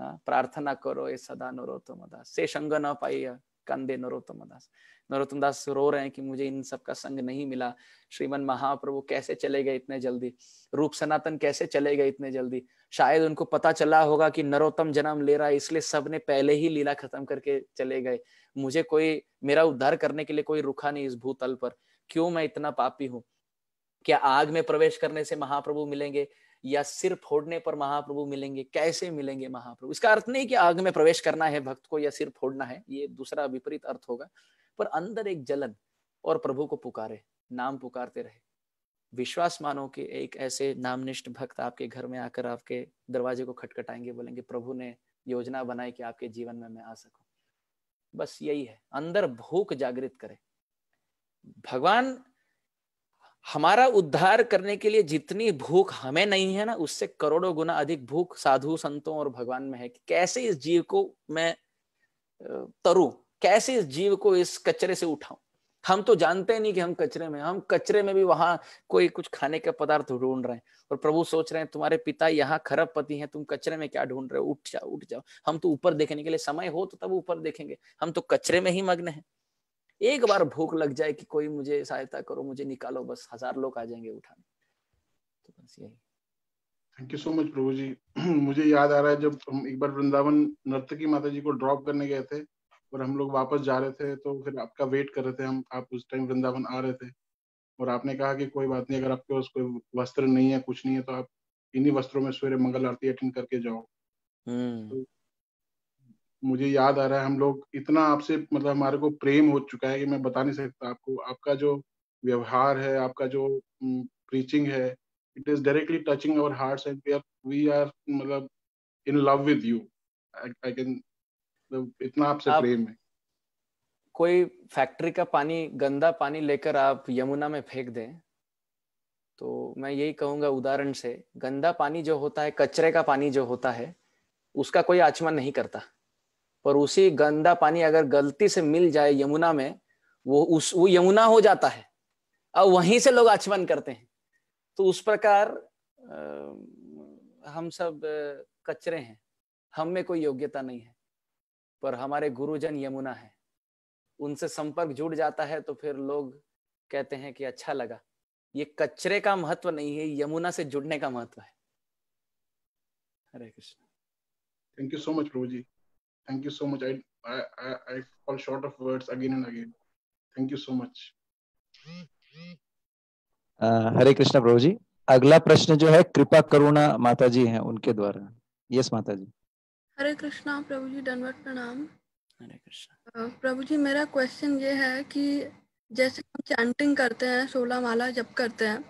A: हाँ, प्रार्थना करो ये सदा नो तो मदास से संग न पाई कंधे नरोत्तम दास नरोत्तम दास रो रहे हैं कि मुझे इन सब का संग नहीं मिला श्रीमन महाप्रभु कैसे चले गए इतने जल्दी रूप सनातन कैसे चले गए इतने जल्दी शायद उनको पता चला होगा कि नरोत्तम जन्म ले रहा है इसलिए सबने पहले ही लीला खत्म करके चले गए मुझे कोई मेरा उद्धार करने के लिए कोई रुखा नहीं इस भूतल पर क्यों मैं इतना पापी हूँ क्या आग में प्रवेश करने से महाप्रभु मिलेंगे या सिर फोड़ने पर महाप्रभु मिलेंगे कैसे मिलेंगे महाप्रभु इसका अर्थ नहीं कि आग में प्रवेश करना है भक्त को या सिर फोड़ना है ये दूसरा विपरीत अर्थ होगा पर अंदर एक जलन और प्रभु को पुकारे नाम पुकारते रहे विश्वास मानो कि एक ऐसे नामनिष्ठ भक्त आपके घर में आकर आपके दरवाजे को खटखटाएंगे बोलेंगे प्रभु ने योजना बनाई कि आपके जीवन में मैं आ सकूं बस यही है अंदर भूख जागृत करे भगवान हमारा उद्धार करने के लिए जितनी भूख हमें नहीं है ना उससे करोड़ों गुना अधिक भूख साधु संतों और भगवान में है कि कैसे इस जीव को मैं तरू कैसे इस जीव को इस कचरे से उठाऊं हम तो जानते नहीं कि हम कचरे में हम कचरे में भी वहां कोई कुछ खाने का पदार्थ ढूंढ रहे हैं और प्रभु सोच रहे हैं तुम्हारे पिता यहाँ खरब पति है तुम कचरे में क्या ढूंढ रहे हो उठ जाओ उठ जाओ हम तो ऊपर देखने के लिए समय हो तो तब ऊपर देखेंगे हम तो कचरे में ही मग्न है एक बार भूख लग जाए कि कोई मुझे सहायता करो मुझे निकालो बस हजार लोग आ जाएंगे उठाने
G: तो बस यही thank you so much Prabhu ji मुझे याद आ रहा है जब हम एक बार वृंदावन नर्तकी माता जी को ड्रॉप करने गए थे और हम लोग वापस जा रहे थे तो फिर आपका वेट कर रहे थे हम आप उस टाइम वृंदावन आ रहे थे और आपने कहा कि कोई बात नहीं अगर आपके पास कोई वस्त्र नहीं है कुछ नहीं है तो आप इन्हीं वस्त्रों में सूर्य मंगल आरती अटेंड करके जाओ हम्म। तो मुझे याद आ रहा है हम लोग इतना आपसे मतलब हमारे को प्रेम हो चुका है कि मैं बता नहीं सकता आपको आपका जो व्यवहार है आपका जो प्रीचिंग है it is directly touching our heart and we are we are मतलब in love with you I
A: can इतना आपसे प्रेम है कोई फैक्ट्री का पानी गंदा पानी लेकर आप यमुना में फेंक दें तो मैं यही कहूंगा उदाहरण से गंदा पानी जो होता है कचरे का पानी जो होता है उसका कोई आचमन नहीं करता पर उसी गंदा पानी अगर गलती से मिल जाए यमुना में वो उस वो यमुना हो जाता है और वहीं से लोग आचमन करते हैं तो उस प्रकार हम सब कचरे हैं हम में कोई योग्यता नहीं है पर हमारे गुरुजन यमुना है उनसे संपर्क जुड़ जाता है तो फिर लोग कहते हैं कि अच्छा लगा ये कचरे का महत्व नहीं है यमुना से जुड़ने का महत्व है
G: Hare Krishna thank you so much Prabhu ji thank you so much. I, I, I, fall short of words again and again. Thank you so much.
C: Hare Krishna Prabhu ji अगला प्रश्न जो है कृपा करुणा माता जी हैं उनके द्वारा यस माता जी
E: हरे कृष्णा प्रभु जी दंडवत प्रणाम हरे कृष्णा प्रभु जी मेरा क्वेश्चन ये है कि जैसे हम चैंटिंग करते हैं सोलह माला जप करते हैं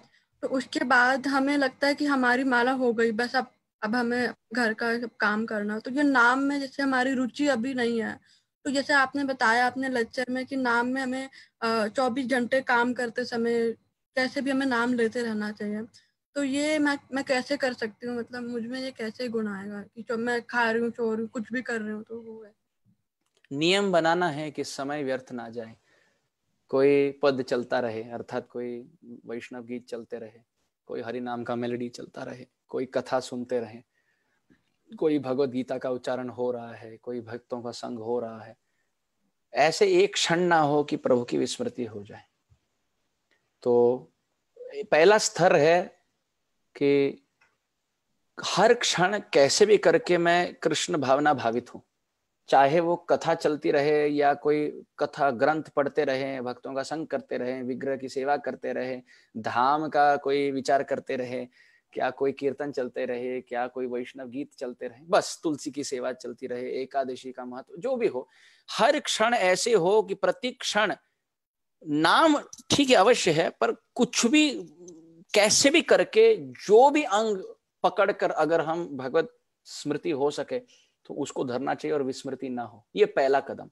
E: तो उसके बाद हमें लगता है कि हमारी माला हो गई बस अब अब हमें घर का सब काम करना तो ये नाम में जैसे हमारी रुचि अभी नहीं है तो जैसे आपने बताया आपने लेक्चर में कि नाम में हमें चौबीस घंटे काम करते समय कैसे भी हमें नाम लेते रहना चाहिए तो ये मैं मैं कैसे कर सकती हूँ मतलब मुझ में ये कैसे गुण आएगा कि जो मैं खा रही हूँ चो रही हूँ कुछ भी कर
H: रही हूँ तो वो है
A: नियम बनाना है कि समय व्यर्थ ना जाए कोई पद चलता रहे अर्थात कोई वैष्णव गीत चलते रहे कोई हरि नाम का मेलोडी चलता रहे कोई कथा सुनते रहे कोई भगवत गीता का उच्चारण हो रहा है कोई भक्तों का संग हो रहा है ऐसे एक क्षण ना हो कि प्रभु की विस्मृति हो जाए तो पहला स्तर है कि हर क्षण कैसे भी करके मैं कृष्ण भावना भावित हूं चाहे वो कथा चलती रहे या कोई कथा ग्रंथ पढ़ते रहे भक्तों का संग करते रहे विग्रह की सेवा करते रहे धाम का कोई विचार करते रहे क्या कोई कीर्तन चलते रहे क्या कोई वैष्णव गीत चलते रहे बस तुलसी की सेवा चलती रहे एकादशी का महत्व जो भी हो हर क्षण ऐसे हो कि प्रति क्षण नाम ठीक है अवश्य है पर कुछ भी कैसे भी करके जो भी अंग पकड़ कर अगर हम भगवत स्मृति हो सके तो उसको धरना चाहिए और विस्मृति ना हो ये पहला कदम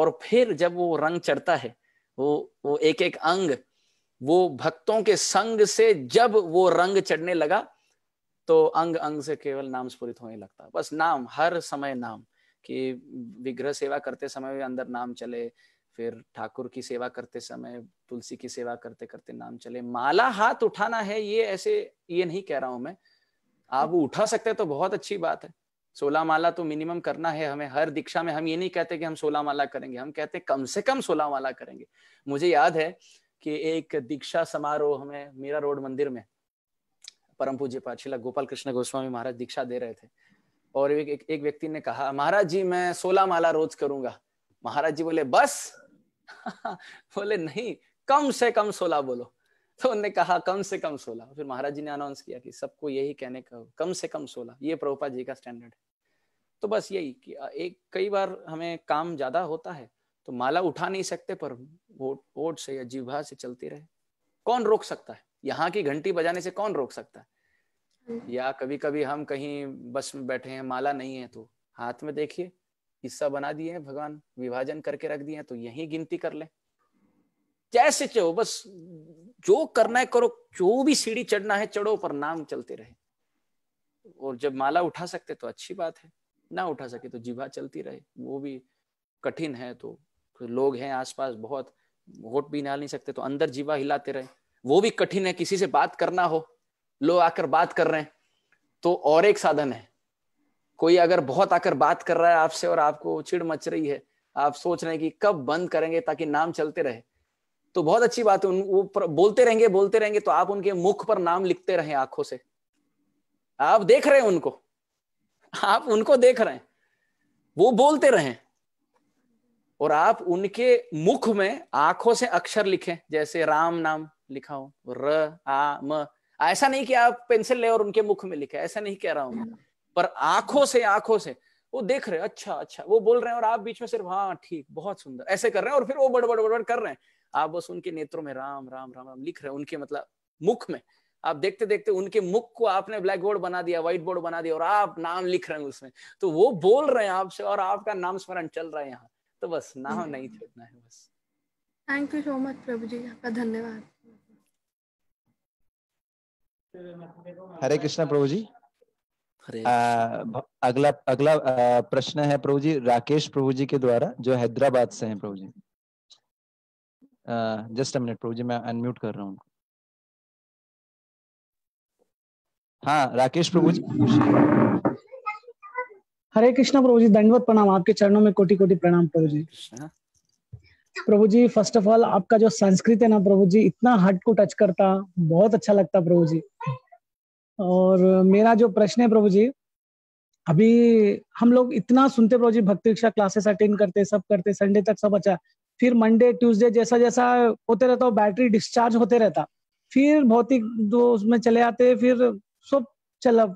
A: और फिर जब वो रंग चढ़ता है वो वो एक एक अंग वो भक्तों के संग से जब वो रंग चढ़ने लगा तो अंग अंग से केवल नाम स्फुरित होने लगता बस नाम हर समय नाम कि विग्रह सेवा करते समय भी अंदर नाम चले फिर ठाकुर की सेवा करते समय तुलसी की सेवा करते करते नाम चले माला हाथ उठाना है ये ऐसे ये नहीं कह रहा हूं मैं आप उठा सकते तो बहुत अच्छी बात है सोलह माला तो मिनिमम करना है हमें हर दीक्षा में हम ये नहीं कहते कि हम सोलह माला करेंगे हम कहते कम से कम सोलह माला करेंगे मुझे याद है कि एक दीक्षा समारोह में मीरा रोड मंदिर में परम पूज्य पाठशिला गोपाल कृष्ण गोस्वामी महाराज दीक्षा दे रहे थे और एक, एक, एक व्यक्ति ने कहा महाराज जी मैं सोलह माला रोज करूंगा महाराज जी बोले बस बोले नहीं कम से कम सोलह बोलो तो उनने कहा कम से कम सोलह फिर महाराज जी ने अनाउंस किया कि सबको यही कहने का कम से कम सोलह ये प्रभुपा जी का स्टैंडर्ड है तो बस यही कि एक कई बार हमें काम ज्यादा होता है तो माला उठा नहीं सकते पर वो ओट से या जीवा से चलती रहे कौन रोक सकता है यहाँ की घंटी बजाने से कौन रोक सकता है हम्म। या कभी कभी हम कहीं बस में बैठे हैं माला नहीं है तो हाथ में देखिए हिस्सा बना दिए हैं भगवान विभाजन करके रख दिए हैं तो यही गिनती कर ले जैसे चो बस जो करना है करो जो भी सीढ़ी चढ़ना है चढ़ो पर नाम चलते रहे और जब माला उठा सकते तो अच्छी बात है ना उठा सके तो जीवा चलती रहे वो भी कठिन है तो लोग हैं आसपास बहुत वोट भी निकाल नहीं सकते तो अंदर जीवा हिलाते रहे वो भी कठिन है किसी से बात करना हो लोग आकर बात कर रहे हैं तो और एक साधन है कोई अगर बहुत आकर बात कर रहा है आपसे और आपको चिड़ मच रही है आप सोच रहे हैं कि कब बंद करेंगे ताकि नाम चलते रहे तो बहुत अच्छी बात है उन वो पर, बोलते रहेंगे बोलते रहेंगे तो आप उनके मुख पर नाम लिखते रहे आंखों से आप देख रहे हैं उनको आप उनको देख रहे हैं वो बोलते रहे हैं और आप उनके मुख में आंखों से अक्षर लिखें जैसे राम नाम लिखा हो र आ म ऐसा नहीं कि आप पेंसिल ले और उनके मुख में लिखे ऐसा नहीं कह रहा हूं हम्म। पर आंखों से आंखों से वो देख रहे अच्छा अच्छा वो बोल रहे हैं और आप बीच में सिर्फ हाँ ठीक बहुत सुंदर ऐसे कर रहे हैं और फिर वो बड़ बड़ बड़ कर रहे हैं आप बस उनके नेत्रों में राम राम राम राम लिख रहे हैं उनके मतलब मुख में आप देखते देखते उनके मुख को आपने ब्लैक बोर्ड बना दिया व्हाइट बोर्ड बना दिया और आप नाम लिख रहे हैं उसमें तो वो बोल रहे हैं आपसे और आपका नाम स्मरण चल रहा है यहाँ तो बस ना हो नहीं हम्म। छोड़ना है बस thank you
E: so much Prabhu ji आपका धन्यवाद
C: हरे कृष्णा प्रभु जी आ, अगला अगला प्रश्न है प्रभु जी राकेश प्रभु जी के द्वारा जो हैदराबाद से हैं प्रभु जी जस्ट अ मिनट प्रभु जी मैं अनम्यूट कर रहा हूँ हाँ राकेश प्रभु जी
H: हरे कृष्णा प्रभु जी दंडवत प्रणाम आपके चरणों में कोटि कोटि प्रणाम Prabhu ji Prabhu ji first of all आपका जो संस्कृत है ना प्रभु जी इतना हार्ट को टच करता बहुत अच्छा लगता प्रभु जी और मेरा जो प्रश्न है प्रभु जी अभी हम लोग इतना सुनते प्रभु जी भक्ति रिक्षा क्लासेस अटेंड करते सब करते संडे तक सब अच्छा फिर मंडे ट्यूसडे जैसा जैसा होते रहता बैटरी डिस्चार्ज होते रहता फिर भौतिक उसमें चले आते फिर सब चला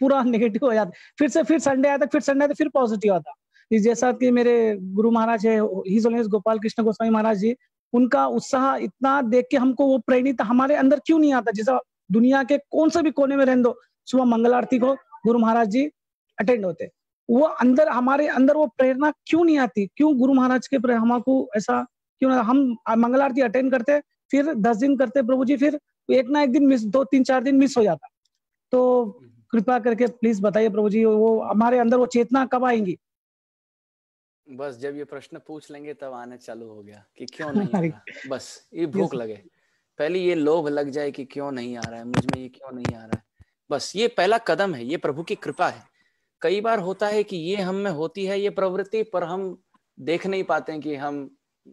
H: पूरा नेगेटिव हो जाता फिर से फिर संडे आता फिर संडे आता फिर पॉजिटिव आता इस जैसा कि मेरे गुरु महाराज है ही गोपाल कृष्ण गोस्वामी महाराज जी उनका उत्साह इतना देख के हमको वो प्रेरित हमारे अंदर क्यों नहीं आता जैसा दुनिया के कौन से भी कोने में रहने दो सुबह मंगल आरती को गुरु महाराज जी अटेंड होते वो अंदर हमारे अंदर वो प्रेरणा क्यों नहीं आती क्यों गुरु महाराज के प्रेरणा को ऐसा क्यों हम मंगल आरती अटेंड करते फिर दस दिन करते प्रभु जी फिर एक ना एक दिन मिस दो तीन चार दिन मिस हो जाता तो कृपा करके प्लीज बताइए प्रभु जी वो हमारे अंदर वो चेतना कब आएंगी
A: बस जब ये प्रश्न पूछ लेंगे तब आने चालू हो गया कि क्यों नहीं आ रहा बस ये भूख लगे पहले ये लोभ लग जाए कि क्यों नहीं आ रहा है मुझ में ये क्यों नहीं आ रहा है बस ये पहला कदम है ये प्रभु की कृपा है कई बार होता है कि ये हम में होती है ये प्रवृत्ति पर हम देख नहीं पाते कि हम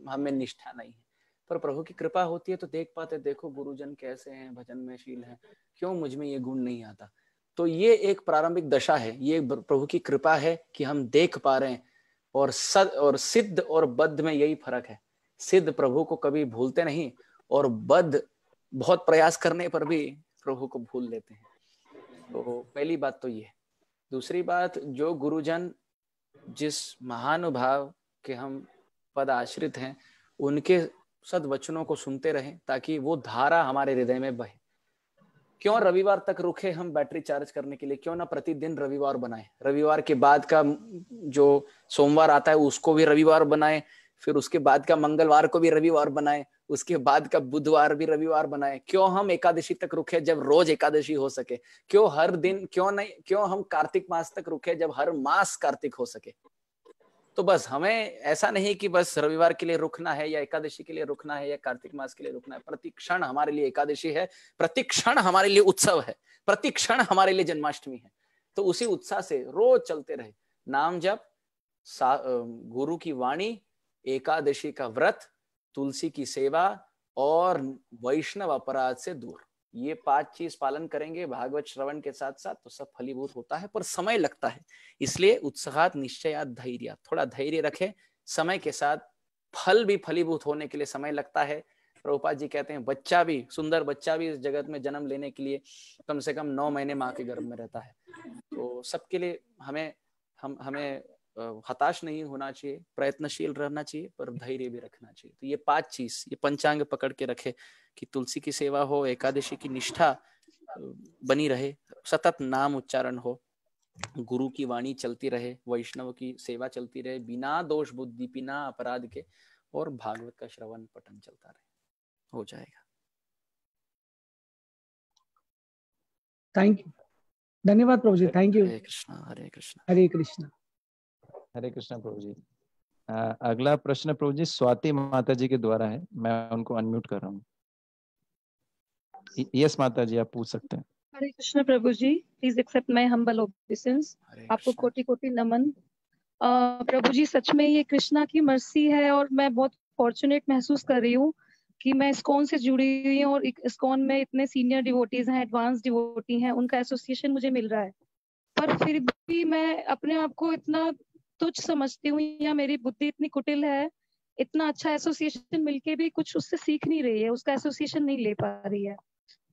A: हमें निष्ठा नहीं है पर प्रभु की कृपा होती है तो देख पाते देखो गुरुजन कैसे हैं भजन में शील है क्यों मुझ में ये गुण नहीं आता तो ये एक प्रारंभिक दशा है ये प्रभु की कृपा है कि हम देख पा रहे हैं और सद और सिद्ध और बद्ध में यही फर्क है सिद्ध प्रभु को कभी भूलते नहीं और बद्ध बहुत प्रयास करने पर भी प्रभु को भूल लेते हैं तो पहली बात तो ये दूसरी बात जो गुरुजन जिस महानुभाव के हम पद आश्रित हैं उनके सद वचनों को सुनते रहें ताकि वो धारा हमारे हृदय में बहे क्यों रविवार तक रुके हम बैटरी चार्ज करने के लिए क्यों ना प्रतिदिन रविवार बनाए रविवार के बाद का जो सोमवार आता है उसको भी रविवार बनाए फिर उसके बाद का मंगलवार को भी रविवार बनाए उसके बाद का बुधवार भी रविवार बनाए क्यों हम एकादशी तक रुके जब रोज एकादशी हो सके क्यों हर दिन क्यों नहीं क्यों हम कार्तिक मास तक रुके जब हर मास कार्तिक हो सके तो बस हमें ऐसा नहीं कि बस रविवार के लिए रुकना है या एकादशी के लिए रुकना है या कार्तिक मास के लिए रुकना है प्रतिक्षण हमारे लिए एकादशी है प्रतिक्षण हमारे लिए उत्सव है प्रतिक्षण हमारे लिए जन्माष्टमी है तो उसी उत्साह से रोज चलते रहे नाम जप गुरु की वाणी एकादशी का व्रत तुलसी की सेवा और वैष्णव अपराध से दूर ये पांच चीज पालन करेंगे भागवत श्रवण के साथ साथ तो सब फलीभूत होता है पर समय लगता है इसलिए उत्साह निश्चय धैर्य थोड़ा धैर्य रखें समय के साथ फल भी फलीभूत होने के लिए समय लगता है प्रभुपा जी कहते हैं बच्चा भी सुंदर बच्चा भी इस जगत में जन्म लेने के लिए कम से कम नौ महीने माँ के गर्भ में रहता है तो सबके लिए हमें हम हमें हताश नहीं होना चाहिए प्रयत्नशील रहना चाहिए पर धैर्य भी रखना चाहिए तो ये पांच चीज ये पंचांग पकड़ के रखे कि तुलसी की सेवा हो एकादशी की निष्ठा बनी रहे सतत नाम उच्चारण हो गुरु की वाणी चलती रहे वैष्णव की सेवा चलती रहे बिना दोष बुद्धि बिना अपराध के और भागवत का श्रवण पठन चलता
H: रहे हो जाएगा थैंक यू धन्यवाद प्रभु जी थैंक यू हरे कृष्णा हरे कृष्णा हरे कृष्णा
C: हरे कृष्णा प्रभु जी अगला प्रश्न प्रभु जी स्वाति माता जी के द्वारा है मैं उनको अनम्यूट कर रहा हूँ यस माता जी आप पूछ सकते हैं
E: Hare Krishna Prabhu ji please accept my humble obeisance आपको कोटि कोटि नमन प्रभु जी सच में ये कृष्णा की मर्सी है और मैं बहुत फॉर्चुनेट महसूस कर रही हूँ कि मैं इस्कॉन से जुड़ी हुई हूँ और इस्कॉन में इतने सीनियर डिवोटीज हैं एडवांस डिवोटी हैं उनका एसोसिएशन मुझे मिल रहा है पर फिर भी मैं अपने आप को इतना तुच्छ समझती हूँ या मेरी बुद्धि इतनी कुटिल है इतना अच्छा एसोसिएशन मिलके भी कुछ उससे सीख नहीं रही है उसका एसोसिएशन नहीं ले पा रही है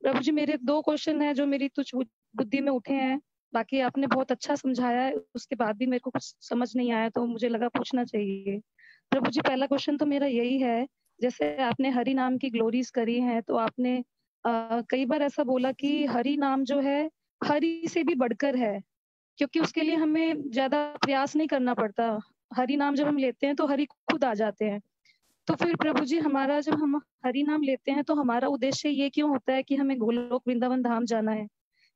E: प्रभु जी मेरे दो क्वेश्चन है जो मेरी तुच्छ बुद्धि में उठे हैं बाकी आपने बहुत अच्छा समझाया है उसके बाद भी मेरे को कुछ समझ नहीं आया तो मुझे लगा पूछना चाहिए प्रभु जी पहला क्वेश्चन तो मेरा यही है जैसे आपने हरि नाम की ग्लोरीज करी है तो आपने आ, कई बार ऐसा बोला कि हरि नाम जो है हरि से भी बढ़कर है क्योंकि उसके लिए हमें ज्यादा प्रयास नहीं करना पड़ता हरि नाम जब हम लेते हैं तो हरि खुद आ जाते हैं तो फिर प्रभु जी हमारा जब हम हरि नाम लेते हैं तो हमारा उद्देश्य ये क्यों होता है कि हमें गोलोक वृंदावन धाम जाना है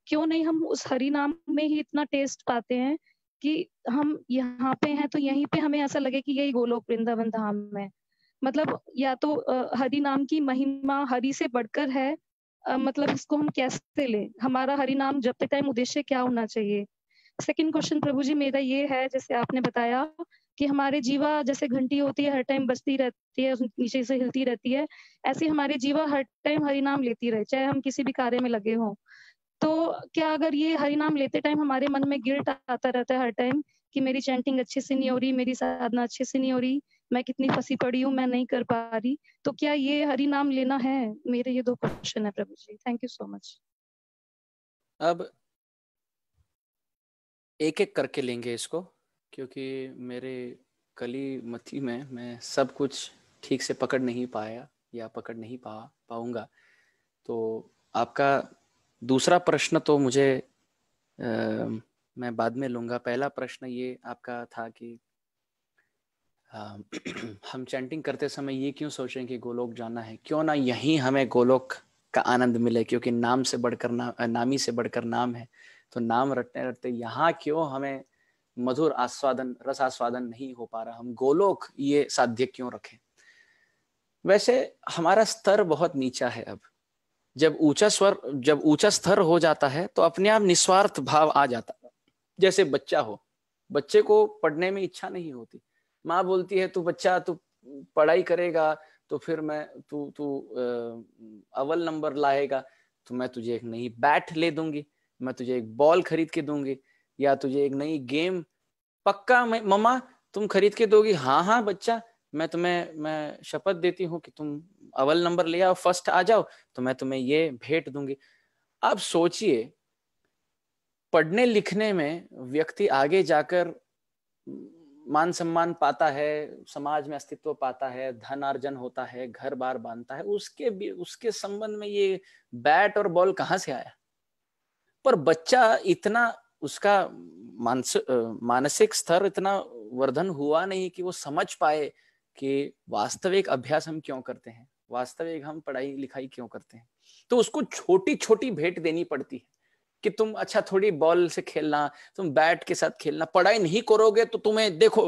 E: क्यों नहीं हम उस हरि नाम में ही इतना टेस्ट पाते हैं कि हम यहाँ पे हैं तो यहीं पे हमें ऐसा लगे कि यही गोलोक वृंदावन धाम है मतलब या तो हरि नाम की महिमा हरि से बढ़कर है मतलब इसको हम कैसे ले हमारा हरि नाम जपते टाइम उद्देश्य क्या होना चाहिए सेकंड क्वेश्चन प्रभु जी मेरा ये है जैसे आपने बताया कि हमारे जीवा जैसे घंटी होती है हर टाइम बजती रहती है नीचे से हिलती रहती है ऐसे हमारे जीवा हर टाइम हरिनाम लेती रहे चाहे हम किसी भी कार्य में लगे हों तो क्या अगर ये हरिनाम लेते टाइम हमारे मन में गिल्ट आता रहता है हर टाइम कि मेरी चैंटिंग अच्छे से नहीं हो रही मेरी साधना अच्छे से नहीं हो रही मैं कितनी फंसी पड़ी हूँ मैं नहीं कर पा रही तो क्या ये हरी नाम लेना है मेरे ये दो क्वेश्चन है Prabhu ji thank you so much
A: अब एक एक करके लेंगे इसको क्योंकि मेरे कली मती में मैं सब कुछ ठीक से पकड़ नहीं पाया या पकड़ नहीं पा पाऊंगा तो आपका दूसरा प्रश्न तो मुझे आ, मैं बाद में लूंगा पहला प्रश्न ये आपका था कि आ, हम चैंटिंग करते समय ये क्यों सोचें कि गोलोक जाना है क्यों ना यहीं हमें गोलोक का आनंद मिले क्योंकि नाम से बढ़कर नाम नामी से बढ़कर नाम है तो नाम रटते रटते यहाँ क्यों हमें मधुर आस्वादन रस आस्वादन नहीं हो पा रहा हम गोलोक ये साध्य क्यों रखें वैसे हमारा स्तर बहुत नीचा है अब जब ऊंचा स्वर जब ऊंचा स्तर हो जाता है तो अपने आप निस्वार्थ भाव आ जाता है जैसे बच्चा हो बच्चे को पढ़ने में इच्छा नहीं होती माँ बोलती है तू बच्चा तू पढ़ाई करेगा तो फिर मैं तू तू अव्वल नंबर लाएगा तो मैं तुझे एक नई बैट ले दूंगी मैं तुझे एक बॉल खरीद के दूंगी या तुझे एक नई गेम पक्का ममा मम्मा तुम खरीद के दोगी हाँ हाँ बच्चा मैं तुम्हें मैं शपथ देती हूँ कि तुम अव्वल नंबर ले आओ फर्स्ट आ जाओ तो मैं तुम्हें ये भेंट दूंगी आप सोचिए पढ़ने लिखने में व्यक्ति आगे जाकर मान सम्मान पाता है समाज में अस्तित्व पाता है धन अर्जन होता है घर बार बांधता है उसके उसके संबंध में ये बैट और बॉल कहाँ से आया पर बच्चा इतना उसका मानस मानसिक स्तर इतना वर्धन हुआ नहीं कि वो समझ पाए कि वास्तविक अभ्यास हम क्यों करते हैं वास्तविक हम पढ़ाई लिखाई क्यों करते हैं तो उसको छोटी छोटी भेंट देनी पड़ती है कि तुम अच्छा थोड़ी बॉल से खेलना तुम बैट के साथ खेलना पढ़ाई नहीं करोगे तो तुम्हें देखो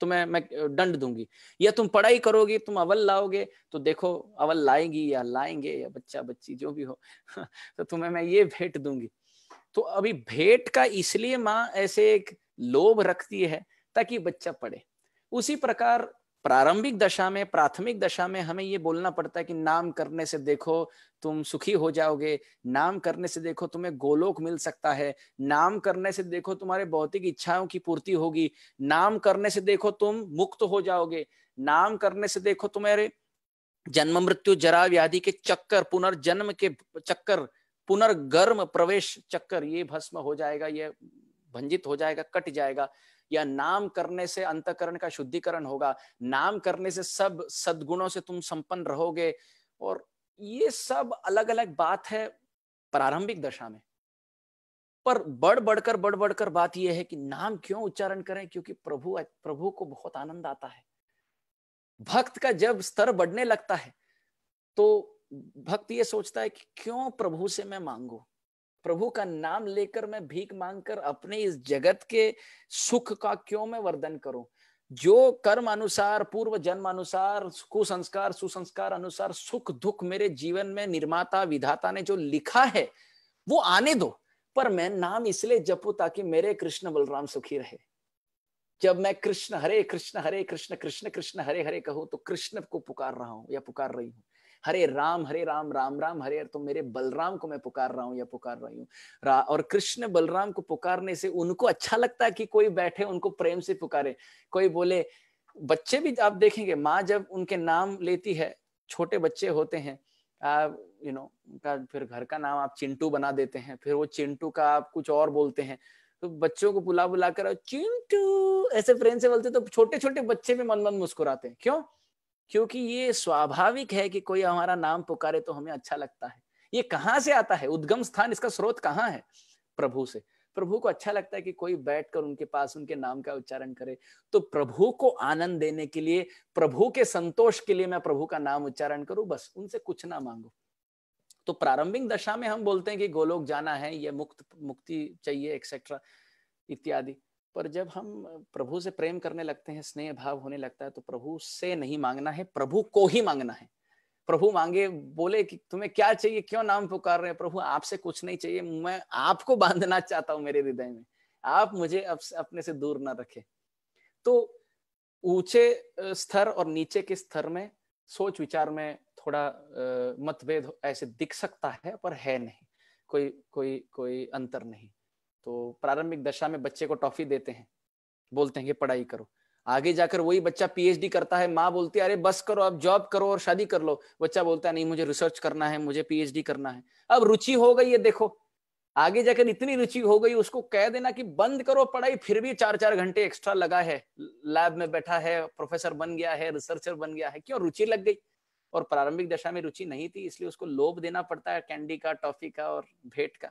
A: तुम्हें मैं दंड दूंगी या तुम पढ़ाई करोगे तुम अवल लाओगे तो देखो अवल लाएगी या लाएंगे या बच्चा बच्ची जो भी हो तो तुम्हें मैं ये भेंट दूंगी तो अभी भेंट का इसलिए माँ ऐसे एक लोभ रखती है ताकि बच्चा पढ़े उसी प्रकार प्रारंभिक दशा में प्राथमिक दशा में हमें ये बोलना पड़ता है कि नाम करने से देखो तुम सुखी हो जाओगे नाम करने से देखो तुम्हें गोलोक मिल सकता है नाम करने से देखो तुम्हारे भौतिक इच्छाओं की पूर्ति होगी नाम करने से देखो तुम मुक्त हो जाओगे नाम करने से देखो तुम्हारे जन्म मृत्यु जरा व्याधि के चक्कर पुनर्जन्म के चक्कर पुनर्गर्म प्रवेश चक्कर ये भस्म हो जाएगा ये भंजित हो जाएगा कट जाएगा या नाम करने से अंतकरण का शुद्धिकरण होगा नाम करने से सब सद्गुणों से तुम संपन्न रहोगे और ये सब अलग अलग बात है प्रारंभिक दशा में पर बढ़ बढ़कर बढ़ बढ़कर बात यह है कि नाम क्यों उच्चारण करें क्योंकि प्रभु प्रभु को बहुत आनंद आता है भक्त का जब स्तर बढ़ने लगता है तो भक्त ये सोचता है कि क्यों प्रभु से मैं मांगू प्रभु का नाम लेकर मैं भीख मांगकर अपने इस जगत के सुख का क्यों मैं वर्धन करूं जो कर्म अनुसार पूर्व जन्म अनुसार कुसंस्कार सुसंस्कार अनुसार सुख दुख मेरे जीवन में निर्माता विधाता ने जो लिखा है वो आने दो पर मैं नाम इसलिए जपू ताकि मेरे कृष्ण बलराम सुखी रहे जब मैं कृष्ण हरे कृष्ण हरे कृष्ण कृष्ण कृष्ण हरे हरे कहूँ तो कृष्ण को पुकार रहा हूँ या पुकार रही हूँ हरे राम हरे राम राम राम हरे तो मेरे बलराम को मैं पुकार रहा हूँ या पुकार रही हूँ और कृष्ण बलराम को पुकारने से उनको अच्छा लगता है कि कोई बैठे उनको प्रेम से पुकारे कोई बोले बच्चे भी आप देखेंगे माँ जब उनके नाम लेती है छोटे बच्चे होते हैं यू नो उनका फिर घर का नाम आप चिंटू बना देते हैं फिर वो चिंटू का आप कुछ और बोलते हैं तो बच्चों को बुला बुला कर चिंटू ऐसे प्रेम से बोलते तो छोटे छोटे बच्चे भी मन मन मुस्कुराते हैं क्यों क्योंकि ये स्वाभाविक है कि कोई हमारा नाम पुकारे तो हमें अच्छा लगता है ये कहाँ से आता है उद्गम स्थान इसका स्रोत कहाँ है प्रभु से प्रभु को अच्छा लगता है कि कोई बैठकर उनके पास उनके नाम का उच्चारण करे तो प्रभु को आनंद देने के लिए प्रभु के संतोष के लिए मैं प्रभु का नाम उच्चारण करूं बस उनसे कुछ ना मांगो तो प्रारंभिक दशा में हम बोलते हैं कि गोलोक जाना है ये मुक्त मुक्ति चाहिए एक्सेट्रा इत्यादि पर जब हम प्रभु से प्रेम करने लगते हैं स्नेह भाव होने लगता है तो प्रभु से नहीं मांगना है प्रभु को ही मांगना है प्रभु मांगे बोले कि तुम्हें क्या चाहिए क्यों नाम पुकार रहे हैं प्रभु आपसे कुछ नहीं चाहिए मैं आपको बांधना चाहता हूं मेरे हृदय में आप मुझे अप, अपने से दूर ना रखे तो ऊंचे स्तर और नीचे के स्तर में सोच विचार में थोड़ा मतभेद ऐसे दिख सकता है पर है नहीं कोई कोई कोई अंतर नहीं तो प्रारंभिक दशा में बच्चे को टॉफी देते हैं बोलते हैं कि पढ़ाई करो आगे जाकर वही बच्चा पीएचडी करता है माँ बोलती है अरे बस करो अब जॉब करो और शादी कर लो बच्चा बोलता है नहीं मुझे रिसर्च करना है मुझे पीएचडी करना है अब रुचि हो गई है देखो आगे जाकर इतनी रुचि हो गई उसको कह देना कि बंद करो पढ़ाई फिर भी चार चार घंटे एक्स्ट्रा लगा है लैब में बैठा है प्रोफेसर बन गया है रिसर्चर बन गया है क्यों रुचि लग गई और प्रारंभिक दशा में रुचि नहीं थी इसलिए उसको लोभ देना पड़ता है कैंडी का टॉफी का और भेंट का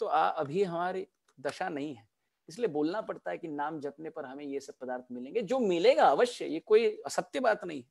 A: तो आ, अभी हमारी दशा नहीं है इसलिए बोलना पड़ता है कि नाम जपने पर हमें ये सब पदार्थ मिलेंगे जो मिलेगा अवश्य ये कोई असत्य बात नहीं है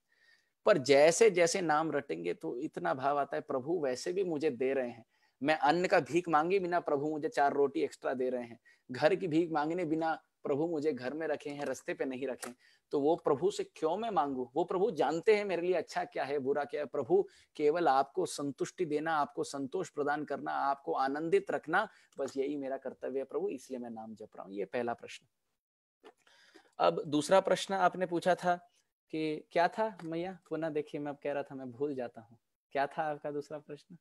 A: पर जैसे जैसे नाम रटेंगे तो इतना भाव आता है प्रभु वैसे भी मुझे दे रहे हैं मैं अन्न का भीख मांगे बिना प्रभु मुझे चार रोटी एक्स्ट्रा दे रहे हैं घर की भीख मांगने बिना प्रभु मुझे घर में रखे हैं रस्ते पे नहीं रखे तो वो प्रभु से क्यों मैं मांगू वो प्रभु जानते हैं मेरे लिए अच्छा क्या है बुरा क्या है प्रभु केवल आपको संतुष्टि देना आपको संतोष प्रदान करना आपको आनंदित रखना बस यही मेरा कर्तव्य है प्रभु इसलिए मैं नाम जप रहा हूँ ये पहला प्रश्न अब दूसरा प्रश्न आपने पूछा था कि क्या था मैया पुनः देखिए मैं अब कह रहा था मैं भूल जाता हूँ
H: क्या था आपका दूसरा प्रश्न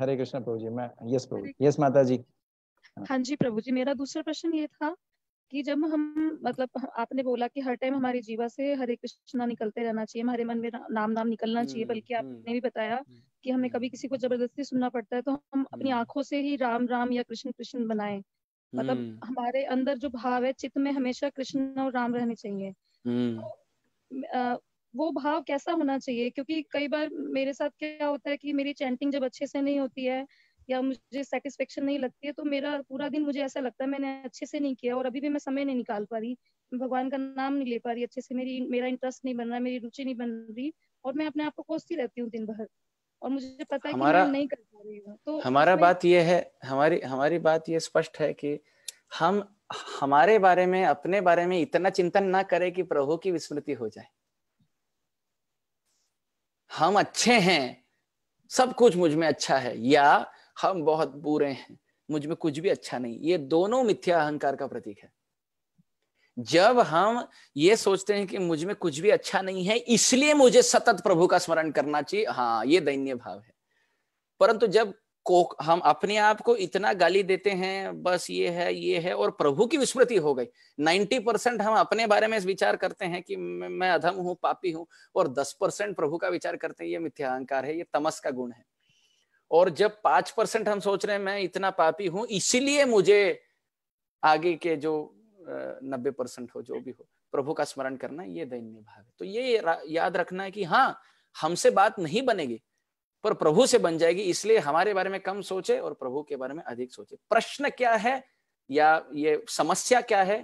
C: हरे कृष्ण प्रभु जी मैं यस प्रभु यस माता जी
E: हाँ।, हाँ जी प्रभु जी मेरा दूसरा प्रश्न ये था कि जब हम मतलब आपने बोला कि हर टाइम हमारी जीवा से हरे कृष्णा निकलते रहना चाहिए हमारे मन में नाम नाम निकलना चाहिए हम्म, बल्कि आपने हम्म, भी बताया हम्म, कि हमें कभी किसी को जबरदस्ती सुनना पड़ता है तो हम अपनी आंखों से ही राम राम या कृष्ण कृष्ण बनाए मतलब हमारे अंदर जो भाव है चित्त में हमेशा कृष्ण और राम रहने चाहिए तो, वो भाव कैसा होना चाहिए क्योंकि कई बार मेरे साथ क्या होता है कि मेरी चैंटिंग जब अच्छे से नहीं होती है या मुझे सेटिस्फेक्शन नहीं लगती है तो मेरा पूरा दिन मुझे ऐसा लगता है मैंने अच्छे से नहीं किया और अभी भी मैं समय नहीं निकाल पा रही भगवान का नाम नहीं ले पा रही अच्छे से मेरी मेरा इंटरेस्ट नहीं बन रहा मेरी रुचि नहीं बन रही और मैं अपने आप को कोसती रहती हूँ दिन भर और मुझे पता है हमारा, कि मैं नहीं कर पा
A: रही हूँ तो हमारा बात यह है हमारी हमारी बात यह स्पष्ट है कि हम हमारे बारे में अपने बारे में इतना चिंतन ना करें कि प्रभु की विस्मृति हो जाए हम अच्छे हैं सब कुछ मुझ में अच्छा है या हम बहुत बुरे हैं मुझ में कुछ भी अच्छा नहीं ये दोनों मिथ्या अहंकार का प्रतीक है जब हम ये सोचते हैं कि मुझ में कुछ भी अच्छा नहीं है इसलिए मुझे सतत प्रभु का स्मरण करना चाहिए हाँ ये दैन्य भाव है परंतु जब को हम अपने आप को इतना गाली देते हैं बस ये है ये है और प्रभु की विस्मृति हो गई नाइन्टी परसेंट हम अपने बारे में विचार करते हैं कि मैं अधम हूँ पापी हूँ और दस परसेंट प्रभु का विचार करते हैं ये मिथ्या अहंकार है ये तमस का गुण है और जब पांच परसेंट हम सोच रहे हैं मैं इतना पापी हूँ इसीलिए मुझे आगे के जो नब्बे परसेंट हो जो भी हो प्रभु का स्मरण करना ये दैन्य भाव है तो ये याद रखना है कि हाँ हमसे बात नहीं बनेगी पर प्रभु से बन जाएगी इसलिए हमारे बारे में कम सोचे और प्रभु के बारे में अधिक सोचे प्रश्न क्या है या ये समस्या क्या है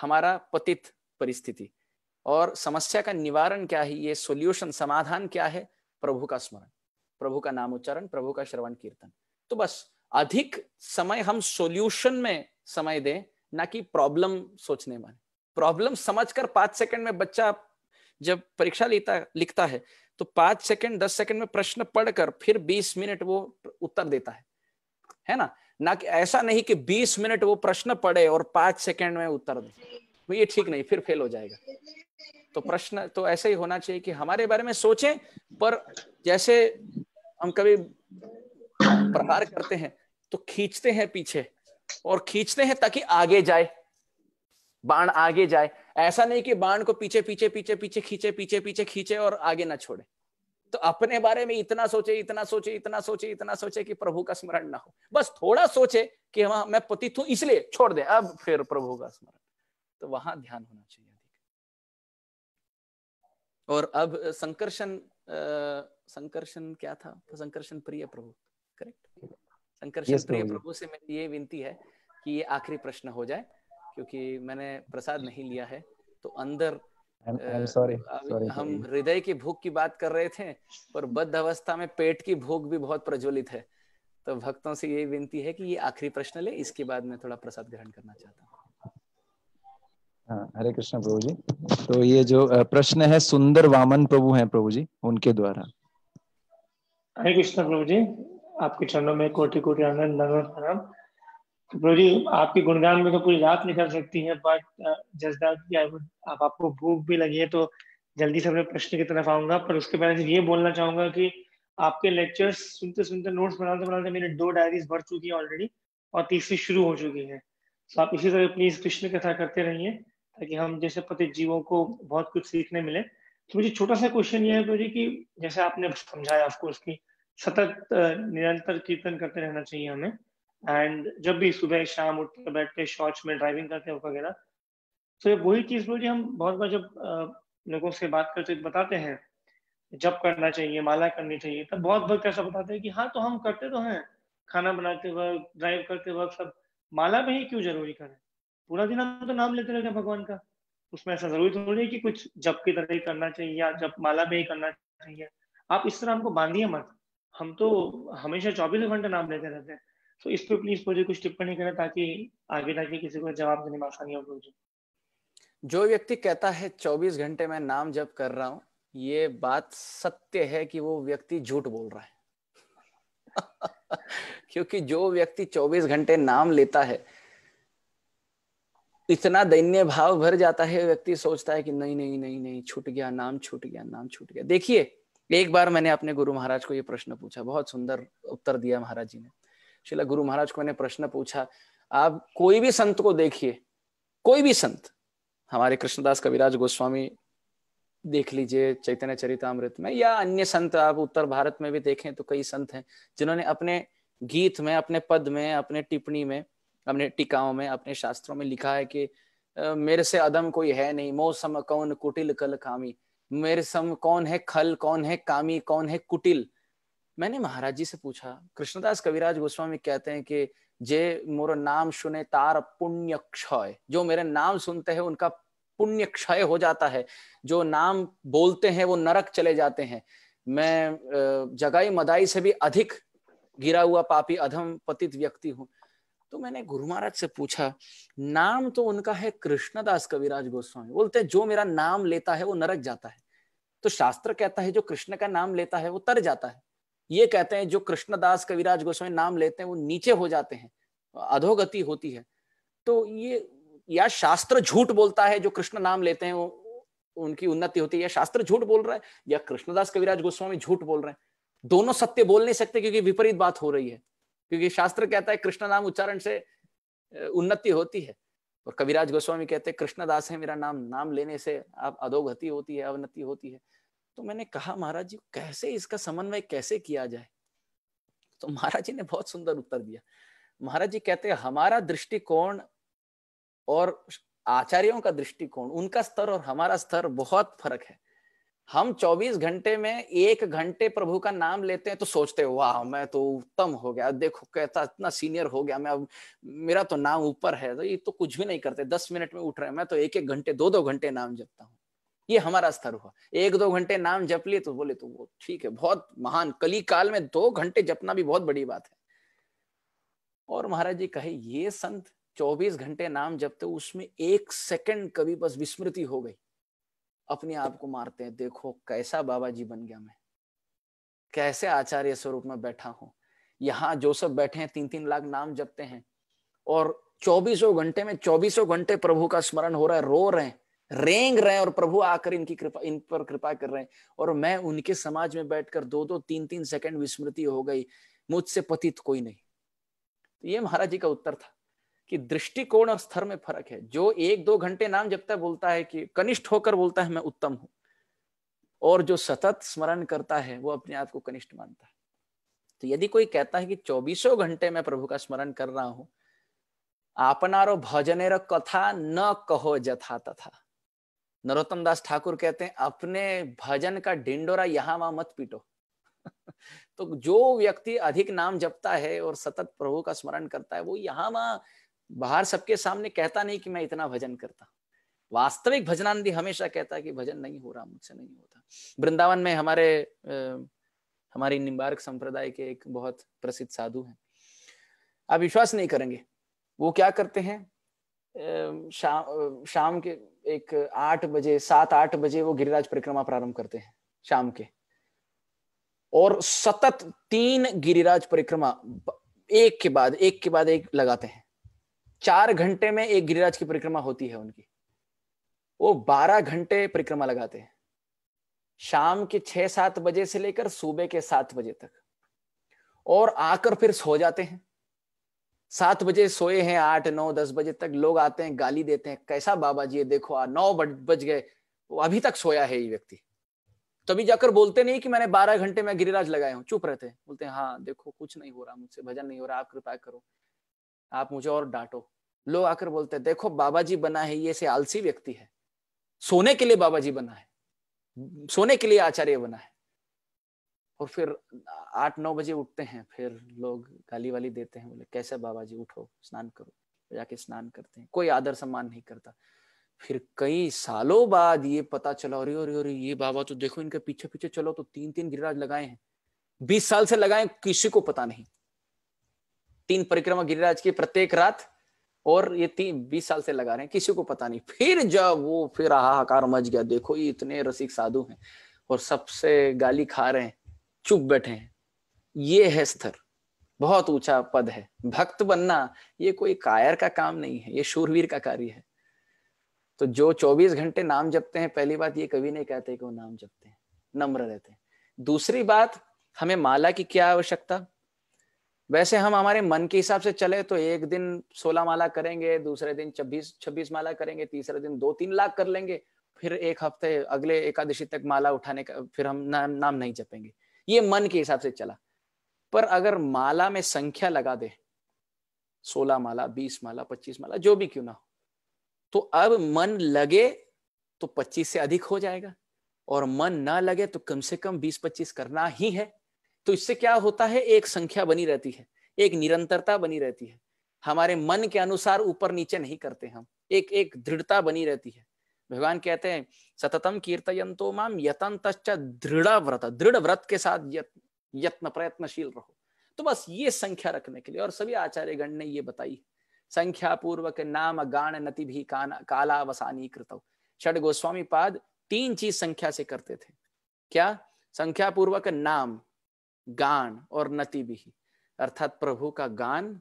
A: हमारा पतित परिस्थिति और समस्या का निवारण क्या है ये सॉल्यूशन समाधान क्या है प्रभु का स्मरण प्रभु का नाम उच्चारण प्रभु का श्रवण कीर्तन तो बस अधिक समय हम सॉल्यूशन में समय दें ना कि प्रॉब्लम सोचने में प्रॉब्लम समझकर पांच सेकंड में बच्चा जब परीक्षा लेता लिखता है तो पांच सेकंड दस सेकंड में प्रश्न पढ़कर फिर बीस मिनट वो उत्तर देता है है ना ना कि ऐसा नहीं कि बीस मिनट वो प्रश्न पढ़े और पांच सेकंड में उत्तर दे तो ये ठीक नहीं फिर फेल हो जाएगा तो प्रश्न तो ऐसे ही होना चाहिए कि हमारे बारे में सोचें पर जैसे हम कभी प्रहार करते हैं तो खींचते हैं पीछे और खींचते हैं ताकि आगे जाए बाण आगे जाए ऐसा नहीं कि बाण को पीछे पीछे पीछे पीछे खींचे पीछे पीछे खींचे और आगे ना छोड़े तो अपने बारे में इतना सोचे इतना सोचे इतना सोचे इतना सोचे कि प्रभु का स्मरण ना हो बस थोड़ा सोचे कि हाँ मैं पतित हूं इसलिए छोड़ दे अब फिर प्रभु का स्मरण तो वहां ध्यान होना चाहिए और अब संकर्षण संकर्षण क्या था संकर्षण प्रिय प्रभु करेक्ट संकर्षण प्रिय प्रभु से मेरी ये विनती है कि ये आखिरी प्रश्न हो जाए क्योंकि मैंने प्रसाद नहीं लिया है तो अंदर
C: I'm, I'm sorry, sorry, हम
A: हृदय की भूख की बात कर रहे थे पर बद्ध अवस्था में पेट की भूख भी बहुत प्रज्वलित है तो भक्तों से यही विनती है कि ये आखिरी प्रश्न ले इसके बाद मैं थोड़ा प्रसाद ग्रहण करना चाहता हूँ
C: हाँ, हरे कृष्ण प्रभु जी तो ये जो प्रश्न है सुंदर वामन प्रभु हैं प्रभु जी उनके द्वारा
B: हरे कृष्ण प्रभु जी आपके चरणों में कोटि कोटि आनंद प्रणाम जी आपके गुणगान में तो पूरी रात निकल सकती है बट जस्ट आप आपको भूख भी लगी है तो जल्दी से अपने प्रश्न की तरफ आऊंगा पर उसके पहले ये बोलना चाहूंगा कि आपके लेक्चर्स सुनते सुनते नोट्स बनाते बनाते मेरी दो डायरीज भर चुकी है ऑलरेडी और तीसरी शुरू हो चुकी है तो आप इसी तरह प्लीज कृष्ण कथा करते रहिए ताकि हम जैसे पति जीवों को बहुत कुछ सीखने मिले तो मुझे छोटा सा क्वेश्चन ये है गुरु जी कि जैसे आपने समझाया आपको उसकी सतत uh, निरंतर कीर्तन करते रहना चाहिए हमें एंड जब भी सुबह शाम उठ कर बैठ के शॉर्ट्स में ड्राइविंग करते हैं वगैरह तो ये वही चीज़ बोलिए हम बहुत बार जब लोगों से बात करते तो बताते हैं जब करना चाहिए माला करनी चाहिए तब बहुत वक्त ऐसा बताते हैं कि हाँ तो हम करते तो हैं खाना बनाते वक्त ड्राइव करते वक्त सब माला में ही क्यों जरूरी करें पूरा दिन हम तो नाम लेते रहते हैं भगवान का उसमें ऐसा जरूरी थोड़ी है कि कुछ जब की तरह ही करना चाहिए या जब माला में ही करना चाहिए आप इस तरह हमको बांधिए मत हम तो हमेशा चौबीसों घंटे नाम लेते रहते हैं तो इस पे प्लीज मुझे कुछ टिप्पणी करें ताकि आगे जाके किसी को जवाब देने में आसानी हो मुझे जो व्यक्ति कहता है
A: 24 घंटे में नाम जप कर रहा हूँ ये बात सत्य है कि वो व्यक्ति झूठ बोल रहा है क्योंकि जो व्यक्ति 24 घंटे नाम लेता है इतना दैन्य भाव भर जाता है व्यक्ति सोचता है कि नहीं नहीं नहीं नहीं छूट गया नाम छूट गया नाम छूट गया देखिए एक बार मैंने अपने गुरु महाराज को ये प्रश्न पूछा बहुत सुंदर उत्तर दिया महाराज जी ने शिला गुरु महाराज को मैंने प्रश्न पूछा आप कोई भी संत को देखिए कोई भी संत हमारे कृष्णदास कविराज गोस्वामी देख लीजिए चैतन्य चरितमृत में या अन्य संत आप उत्तर भारत में भी देखें तो कई संत हैं जिन्होंने अपने गीत में अपने पद में अपने टिप्पणी में अपने टीकाओं में अपने शास्त्रों में लिखा है कि मेरे से अदम कोई है नहीं मौसम कौन कुटिल कल कामी मेरे सम कौन है खल कौन है कामी कौन है कुटिल मैंने महाराज जी से पूछा कृष्णदास कविराज गोस्वामी कहते हैं कि जे मोर नाम सुने तार पुण्य क्षय जो मेरे नाम सुनते हैं उनका पुण्य क्षय हो जाता है जो नाम बोलते हैं वो नरक चले जाते हैं मैं जगाई मदाई से भी अधिक गिरा हुआ पापी अधम पतित व्यक्ति हूँ तो मैंने गुरु महाराज से पूछा नाम तो उनका है कृष्णदास कविराज गोस्वामी बोलते हैं जो मेरा नाम लेता है वो नरक जाता है तो शास्त्र कहता है जो कृष्ण का नाम लेता है वो तर जाता है ये कहते हैं जो कृष्णदास कविराज गोस्वामी नाम लेते हैं वो नीचे हो जाते हैं अधोगति होती है तो ये या शास्त्र झूठ बोलता है जो कृष्ण नाम लेते हैं वो उनकी उन्नति होती है या शास्त्र झूठ बोल रहा है या कृष्णदास कविराज गोस्वामी झूठ बोल रहे हैं दोनों सत्य बोल नहीं सकते क्योंकि विपरीत बात हो रही है क्योंकि शास्त्र कहता है कृष्ण नाम उच्चारण से उन्नति होती है और कविराज गोस्वामी कहते हैं कृष्णदास है मेरा नाम नाम लेने से आप अधोगति होती है अवनति होती है तो मैंने कहा महाराज जी कैसे इसका समन्वय कैसे किया जाए तो महाराज जी ने बहुत सुंदर उत्तर दिया महाराज जी कहते हैं हमारा दृष्टिकोण और आचार्यों का दृष्टिकोण उनका स्तर और हमारा स्तर बहुत फर्क है हम 24 घंटे में एक घंटे प्रभु का नाम लेते हैं तो सोचते हैं वाह मैं तो उत्तम हो गया देखो कहता इतना सीनियर हो गया मैं अब मेरा तो नाम ऊपर है तो ये तो कुछ भी नहीं करते दस मिनट में उठ रहे हैं मैं तो एक एक घंटे दो दो घंटे नाम जपता हूँ ये हमारा स्तर हुआ एक दो घंटे नाम जप लिए तो बोले तो वो ठीक है बहुत महान कली काल में दो घंटे जपना भी बहुत बड़ी बात है और महाराज जी कहे ये संत 24 घंटे नाम जपते उसमें एक सेकंड कभी बस विस्मृति हो गई अपने आप को मारते हैं देखो कैसा बाबा जी बन गया मैं कैसे आचार्य स्वरूप में बैठा हूं यहाँ जो सब बैठे हैं तीन तीन लाख नाम जपते हैं और चौबीसों घंटे में चौबीसों घंटे प्रभु का स्मरण हो रहा है रो रहे हैं रेंग रहे हैं और प्रभु आकर इनकी कृपा इन पर कृपा कर रहे हैं और मैं उनके समाज में बैठकर दो दो तीन तीन सेकंड विस्मृति हो गई मुझसे पतित कोई नहीं तो ये महाराज जी का उत्तर था कि दृष्टिकोण और स्तर में फर्क है जो एक दो घंटे नाम जपता तक बोलता है कि कनिष्ठ होकर बोलता है मैं उत्तम हूं और जो सतत स्मरण करता है वो अपने आप को कनिष्ठ मानता है तो यदि कोई कहता है कि चौबीसों घंटे मैं प्रभु का स्मरण कर रहा हूं आपनारो भजनेर कथा न कहो जथा तथा नरोत्तम दास ठाकुर कहते हैं अपने भजन का डिंडोरा यहां वहां मत पीटो तो जो व्यक्ति अधिक नाम जपता है और सतत प्रभु का स्मरण करता है वो यहां वहां बाहर सबके सामने कहता नहीं कि मैं इतना भजन करता वास्तविक भजनानंदी हमेशा कहता है कि भजन नहीं हो रहा मुझसे नहीं होता वृंदावन में हमारे हमारी निम्बार्क संप्रदाय के एक बहुत प्रसिद्ध साधु हैं आप विश्वास नहीं करेंगे वो क्या करते हैं शा, शाम के एक आठ बजे सात आठ बजे वो गिरिराज परिक्रमा प्रारंभ करते हैं शाम के और सतत तीन गिरिराज परिक्रमा एक के बाद एक के बाद एक लगाते हैं चार घंटे में एक गिरिराज की परिक्रमा होती है उनकी वो बारह घंटे परिक्रमा लगाते हैं शाम के छह सात बजे से लेकर सुबह के सात बजे तक और आकर फिर सो जाते हैं सात बजे सोए हैं आठ नौ दस बजे तक लोग आते हैं गाली देते हैं कैसा बाबा जी देखो आ नौ बज गए वो अभी तक सोया है ये व्यक्ति तभी जाकर बोलते नहीं कि मैंने बारह घंटे में गिरिराज लगाए हूँ चुप रहते हैं बोलते हैं हाँ देखो कुछ नहीं हो रहा मुझसे भजन नहीं हो रहा आप कृपा करो आप मुझे और डांटो लोग आकर बोलते हैं देखो बाबा जी बना है ये से आलसी व्यक्ति है सोने के लिए बाबा जी बना है सोने के लिए आचार्य बना है और फिर आठ नौ बजे उठते हैं फिर लोग गाली वाली देते हैं बोले कैसे बाबा जी उठो स्नान करो जाके स्नान करते हैं कोई आदर सम्मान नहीं करता फिर कई सालों बाद ये पता चला अरे अरे अरे ये बाबा तो देखो इनके पीछे पीछे चलो तो तीन तीन गिरिराज लगाए हैं बीस साल से लगाए किसी को पता नहीं तीन परिक्रमा गिरिराज की प्रत्येक रात और ये तीन बीस साल से लगा रहे हैं किसी को पता नहीं फिर जब वो फिर हाहाकार मच गया देखो ये इतने रसिक साधु हैं और सबसे गाली खा रहे हैं चुप बैठे हैं ये है स्तर बहुत ऊंचा पद है भक्त बनना ये कोई कायर का काम नहीं है ये शूरवीर का कार्य है तो जो 24 घंटे नाम जपते हैं पहली बात ये कभी नहीं कहते कि वो नाम जपते हैं नम्र रहते हैं दूसरी बात हमें माला की क्या आवश्यकता वैसे हम हमारे मन के हिसाब से चले तो एक दिन सोलह माला करेंगे दूसरे दिन छब्बीस छब्बीस माला करेंगे तीसरे दिन दो तीन लाख कर लेंगे फिर एक हफ्ते अगले एकादशी तक माला उठाने का फिर हम ना, नाम नहीं जपेंगे ये मन के हिसाब से चला पर अगर माला में संख्या लगा दे सोलह माला बीस माला पच्चीस माला जो भी क्यों ना हो तो अब मन लगे तो पच्चीस से अधिक हो जाएगा और मन ना लगे तो कम से कम बीस पच्चीस करना ही है तो इससे क्या होता है एक संख्या बनी रहती है एक निरंतरता बनी रहती है हमारे मन के अनुसार ऊपर नीचे नहीं करते हम एक एक दृढ़ता बनी रहती है भगवान कहते हैं सततम कीर्तयंतो माम यतन दृढ़ व्रत दृढ़ व्रत के साथ यत्न प्रयत्नशील रहो तो बस ये संख्या रखने के लिए और सभी आचार्य गण ने ये बताई संख्या पूर्वक नाम गान नति भी कालावसानी कृत षड गोस्वामी पाद तीन चीज संख्या से करते थे क्या संख्या पूर्वक नाम गान और नति भी अर्थात प्रभु का गान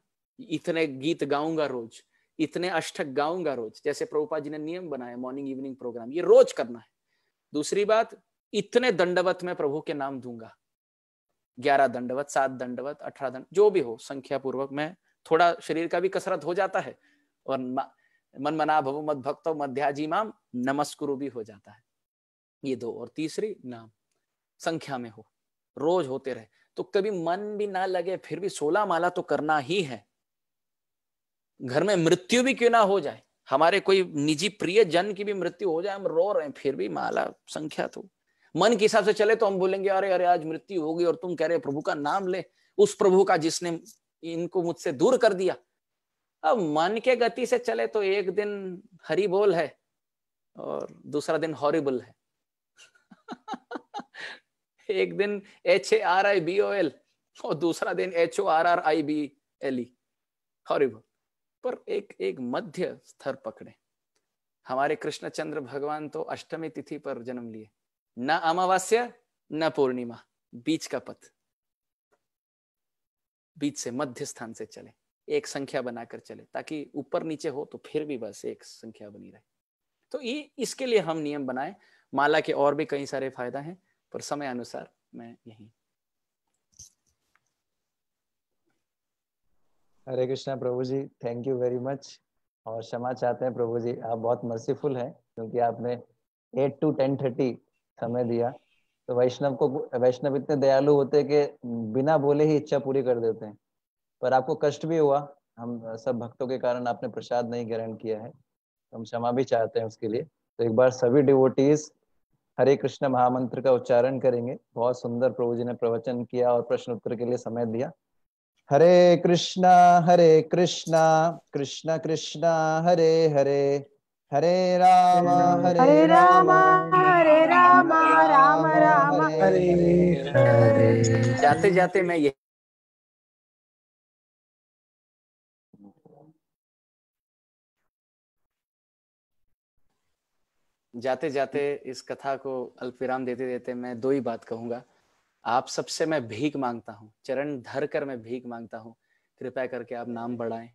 A: इतने गीत गाऊंगा रोज इतने अष्टक गाऊंगा रोज जैसे प्रभुपा जी ने नियम बनाया मॉर्निंग इवनिंग प्रोग्राम ये रोज करना है दूसरी बात इतने दंडवत में प्रभु के नाम दूंगा ग्यारह दंडवत सात दंडवत अठारह दंड जो भी हो संख्या पूर्वक मैं थोड़ा शरीर का भी कसरत हो जाता है और मन मना भव मत भक्तो मध्याजी माम नमस्कुरु भी हो जाता है ये दो और तीसरी नाम संख्या में हो रोज होते रहे तो कभी मन भी ना लगे फिर भी सोलह माला तो करना ही है घर में मृत्यु भी क्यों ना हो जाए हमारे कोई निजी प्रिय जन की भी मृत्यु हो जाए हम रो रहे हैं फिर भी माला संख्या तो मन के हिसाब से चले तो हम बोलेंगे अरे अरे आज मृत्यु होगी और तुम कह रहे प्रभु का नाम ले उस प्रभु का जिसने इनको मुझसे दूर कर दिया अब मन के गति से चले तो एक दिन हरी बोल है और दूसरा दिन हॉरिबल है एक दिन H A R I B O L और दूसरा दिन H O R R I B L E horrible पर एक एक मध्य स्तर पकड़े हमारे कृष्णचंद्र भगवान तो अष्टमी तिथि पर जन्म लिए न अमावस्या न पूर्णिमा बीच का पथ बीच से मध्य स्थान से चले एक संख्या बनाकर चले ताकि ऊपर नीचे हो तो फिर भी बस एक संख्या बनी रहे तो ये इसके लिए हम नियम बनाए माला के और भी कई सारे फायदा हैं पर समय अनुसार मैं यही
C: Hare Krishna Prabhu ji thank you very much और क्षमा चाहते हैं प्रभु जी आप बहुत मर्सीफुल हैं क्योंकि आपने एट टू टेन थर्टी समय दिया तो वैष्णव को वैष्णव इतने दयालु होते कि बिना बोले ही इच्छा पूरी कर देते हैं पर आपको कष्ट भी हुआ हम सब भक्तों के कारण आपने प्रसाद नहीं ग्रहण किया है तो हम क्षमा भी चाहते हैं उसके लिए तो एक बार सभी डिवोटीज हरे कृष्ण महामंत्र का उच्चारण करेंगे बहुत सुंदर प्रभु जी ने प्रवचन किया और प्रश्न उत्तर के लिए समय दिया हरे कृष्णा हरे कृष्णा कृष्ण कृष्णा हरे हरे हरे
D: राम हरे राम हरे राम राम राम हरे हरे
E: जाते
A: जाते मैं ये जाते जाते इस कथा को अल्पविराम देते देते मैं दो ही बात कहूंगा आप सबसे मैं भीख मांगता हूँ चरण धर कर मैं भीख मांगता हूँ कृपया करके आप नाम बढ़ाएं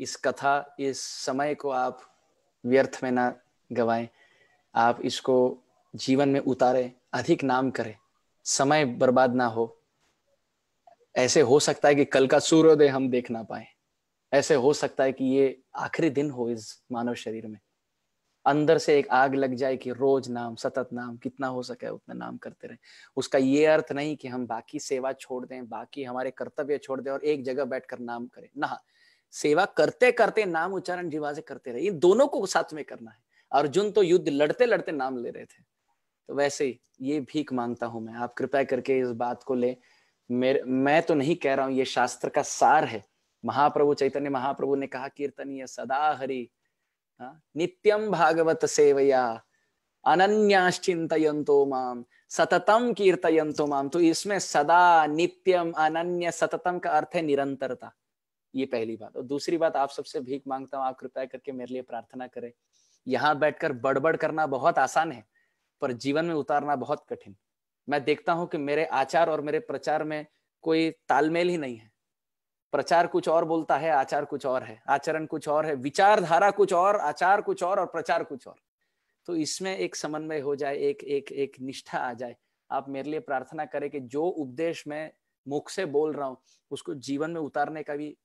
A: इस कथा इस समय को आप व्यर्थ में ना गवाएं आप इसको जीवन में उतारें अधिक नाम करें समय बर्बाद ना हो ऐसे हो सकता है कि कल का सूर्योदय हम देख ना पाए ऐसे हो सकता है कि ये आखिरी दिन हो इस मानव शरीर में अंदर से एक आग लग जाए कि रोज नाम सतत नाम कितना हो सके उतना नाम करते रहे उसका ये अर्थ नहीं कि हम बाकी सेवा छोड़ दें बाकी हमारे कर्तव्य छोड़ दें और एक जगह बैठकर नाम करें ना सेवा करते करते नाम उच्चारण जीवा से करते रहे इन दोनों को साथ में करना है अर्जुन तो युद्ध लड़ते लड़ते नाम ले रहे थे तो वैसे ही ये भीख मांगता हूं मैं आप कृपया करके इस बात को ले मेरे मैं तो नहीं कह रहा हूं ये शास्त्र का सार है महाप्रभु चैतन्य महाप्रभु ने कहा कीर्तनीय सदा हरी हाँ? नित्यं भागवत सेवया अनन्याश्चिंतो माम सततम कीर्तयंतो माम तो इसमें सदा नित्यम अनन्य सततम का अर्थ है निरंतरता ये पहली बात और दूसरी बात आप सबसे भीख मांगता हूँ आप कृपया करके मेरे लिए प्रार्थना करें यहाँ बैठकर बड़बड़ करना बहुत आसान है पर जीवन में उतारना बहुत कठिन मैं देखता हूं कि मेरे आचार और मेरे प्रचार में कोई तालमेल ही नहीं है प्रचार कुछ और बोलता है आचार कुछ और है आचरण कुछ और है विचारधारा कुछ और आचार कुछ और और प्रचार कुछ और तो इसमें एक समन्वय हो जाए एक एक एक निष्ठा आ जाए आप मेरे लिए प्रार्थना करें कि जो उपदेश मैं मुख से बोल रहा हूँ उसको जीवन में उतारने का भी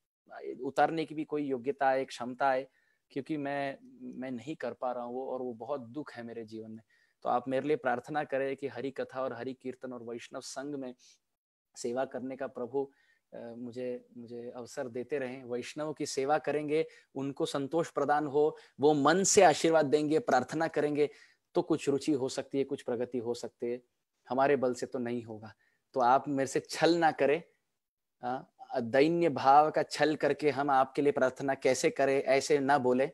A: उतारने की भी कोई योग्यता है क्षमता है क्योंकि मैं मैं नहीं कर पा रहा हूँ वो और वो बहुत दुख है मेरे जीवन में तो आप मेरे लिए प्रार्थना करें कि हरि कथा और हरि कीर्तन और वैष्णव संघ में सेवा करने का प्रभु मुझे मुझे अवसर देते रहें वैष्णव की सेवा करेंगे उनको संतोष प्रदान हो वो मन से आशीर्वाद देंगे प्रार्थना करेंगे तो कुछ रुचि हो सकती है कुछ प्रगति हो सकती है हमारे बल से तो नहीं होगा तो आप मेरे से छल ना करें दैन्य भाव का छल करके हम आपके लिए प्रार्थना कैसे करें ऐसे ना बोले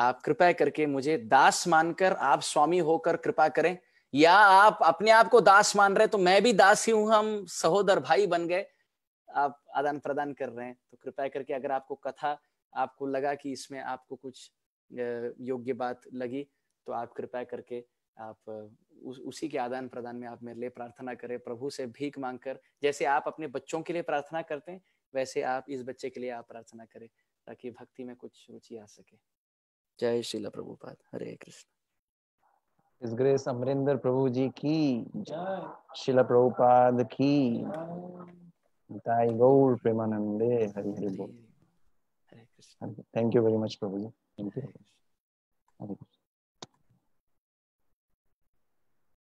A: आप कृपया करके मुझे दास मानकर आप स्वामी होकर कृपा करें या आप अपने आप को दास मान रहे तो मैं भी दास ही हूं हम सहोदर भाई बन गए आप आदान प्रदान कर रहे हैं तो कृपया करके अगर आपको कथा आपको लगा कि इसमें आपको कुछ योग्य बात लगी तो आप कृपया करके आप उस, उसी के आदान प्रदान में आप मेरे लिए प्रार्थना करें प्रभु से भीख मांग कर जैसे आप अपने बच्चों के लिए प्रार्थना करते हैं वैसे आप इस बच्चे के लिए आप प्रार्थना करें ताकि भक्ति में कुछ रुचि आ सके
C: जय श्रीला प्रभुपाद हरे कृष्ण इस ग्रेस अमरिंदर प्रभु जी की जय शिला प्रभुपाद की Nitai Gaur Thank you very much, Prabhuji. Thank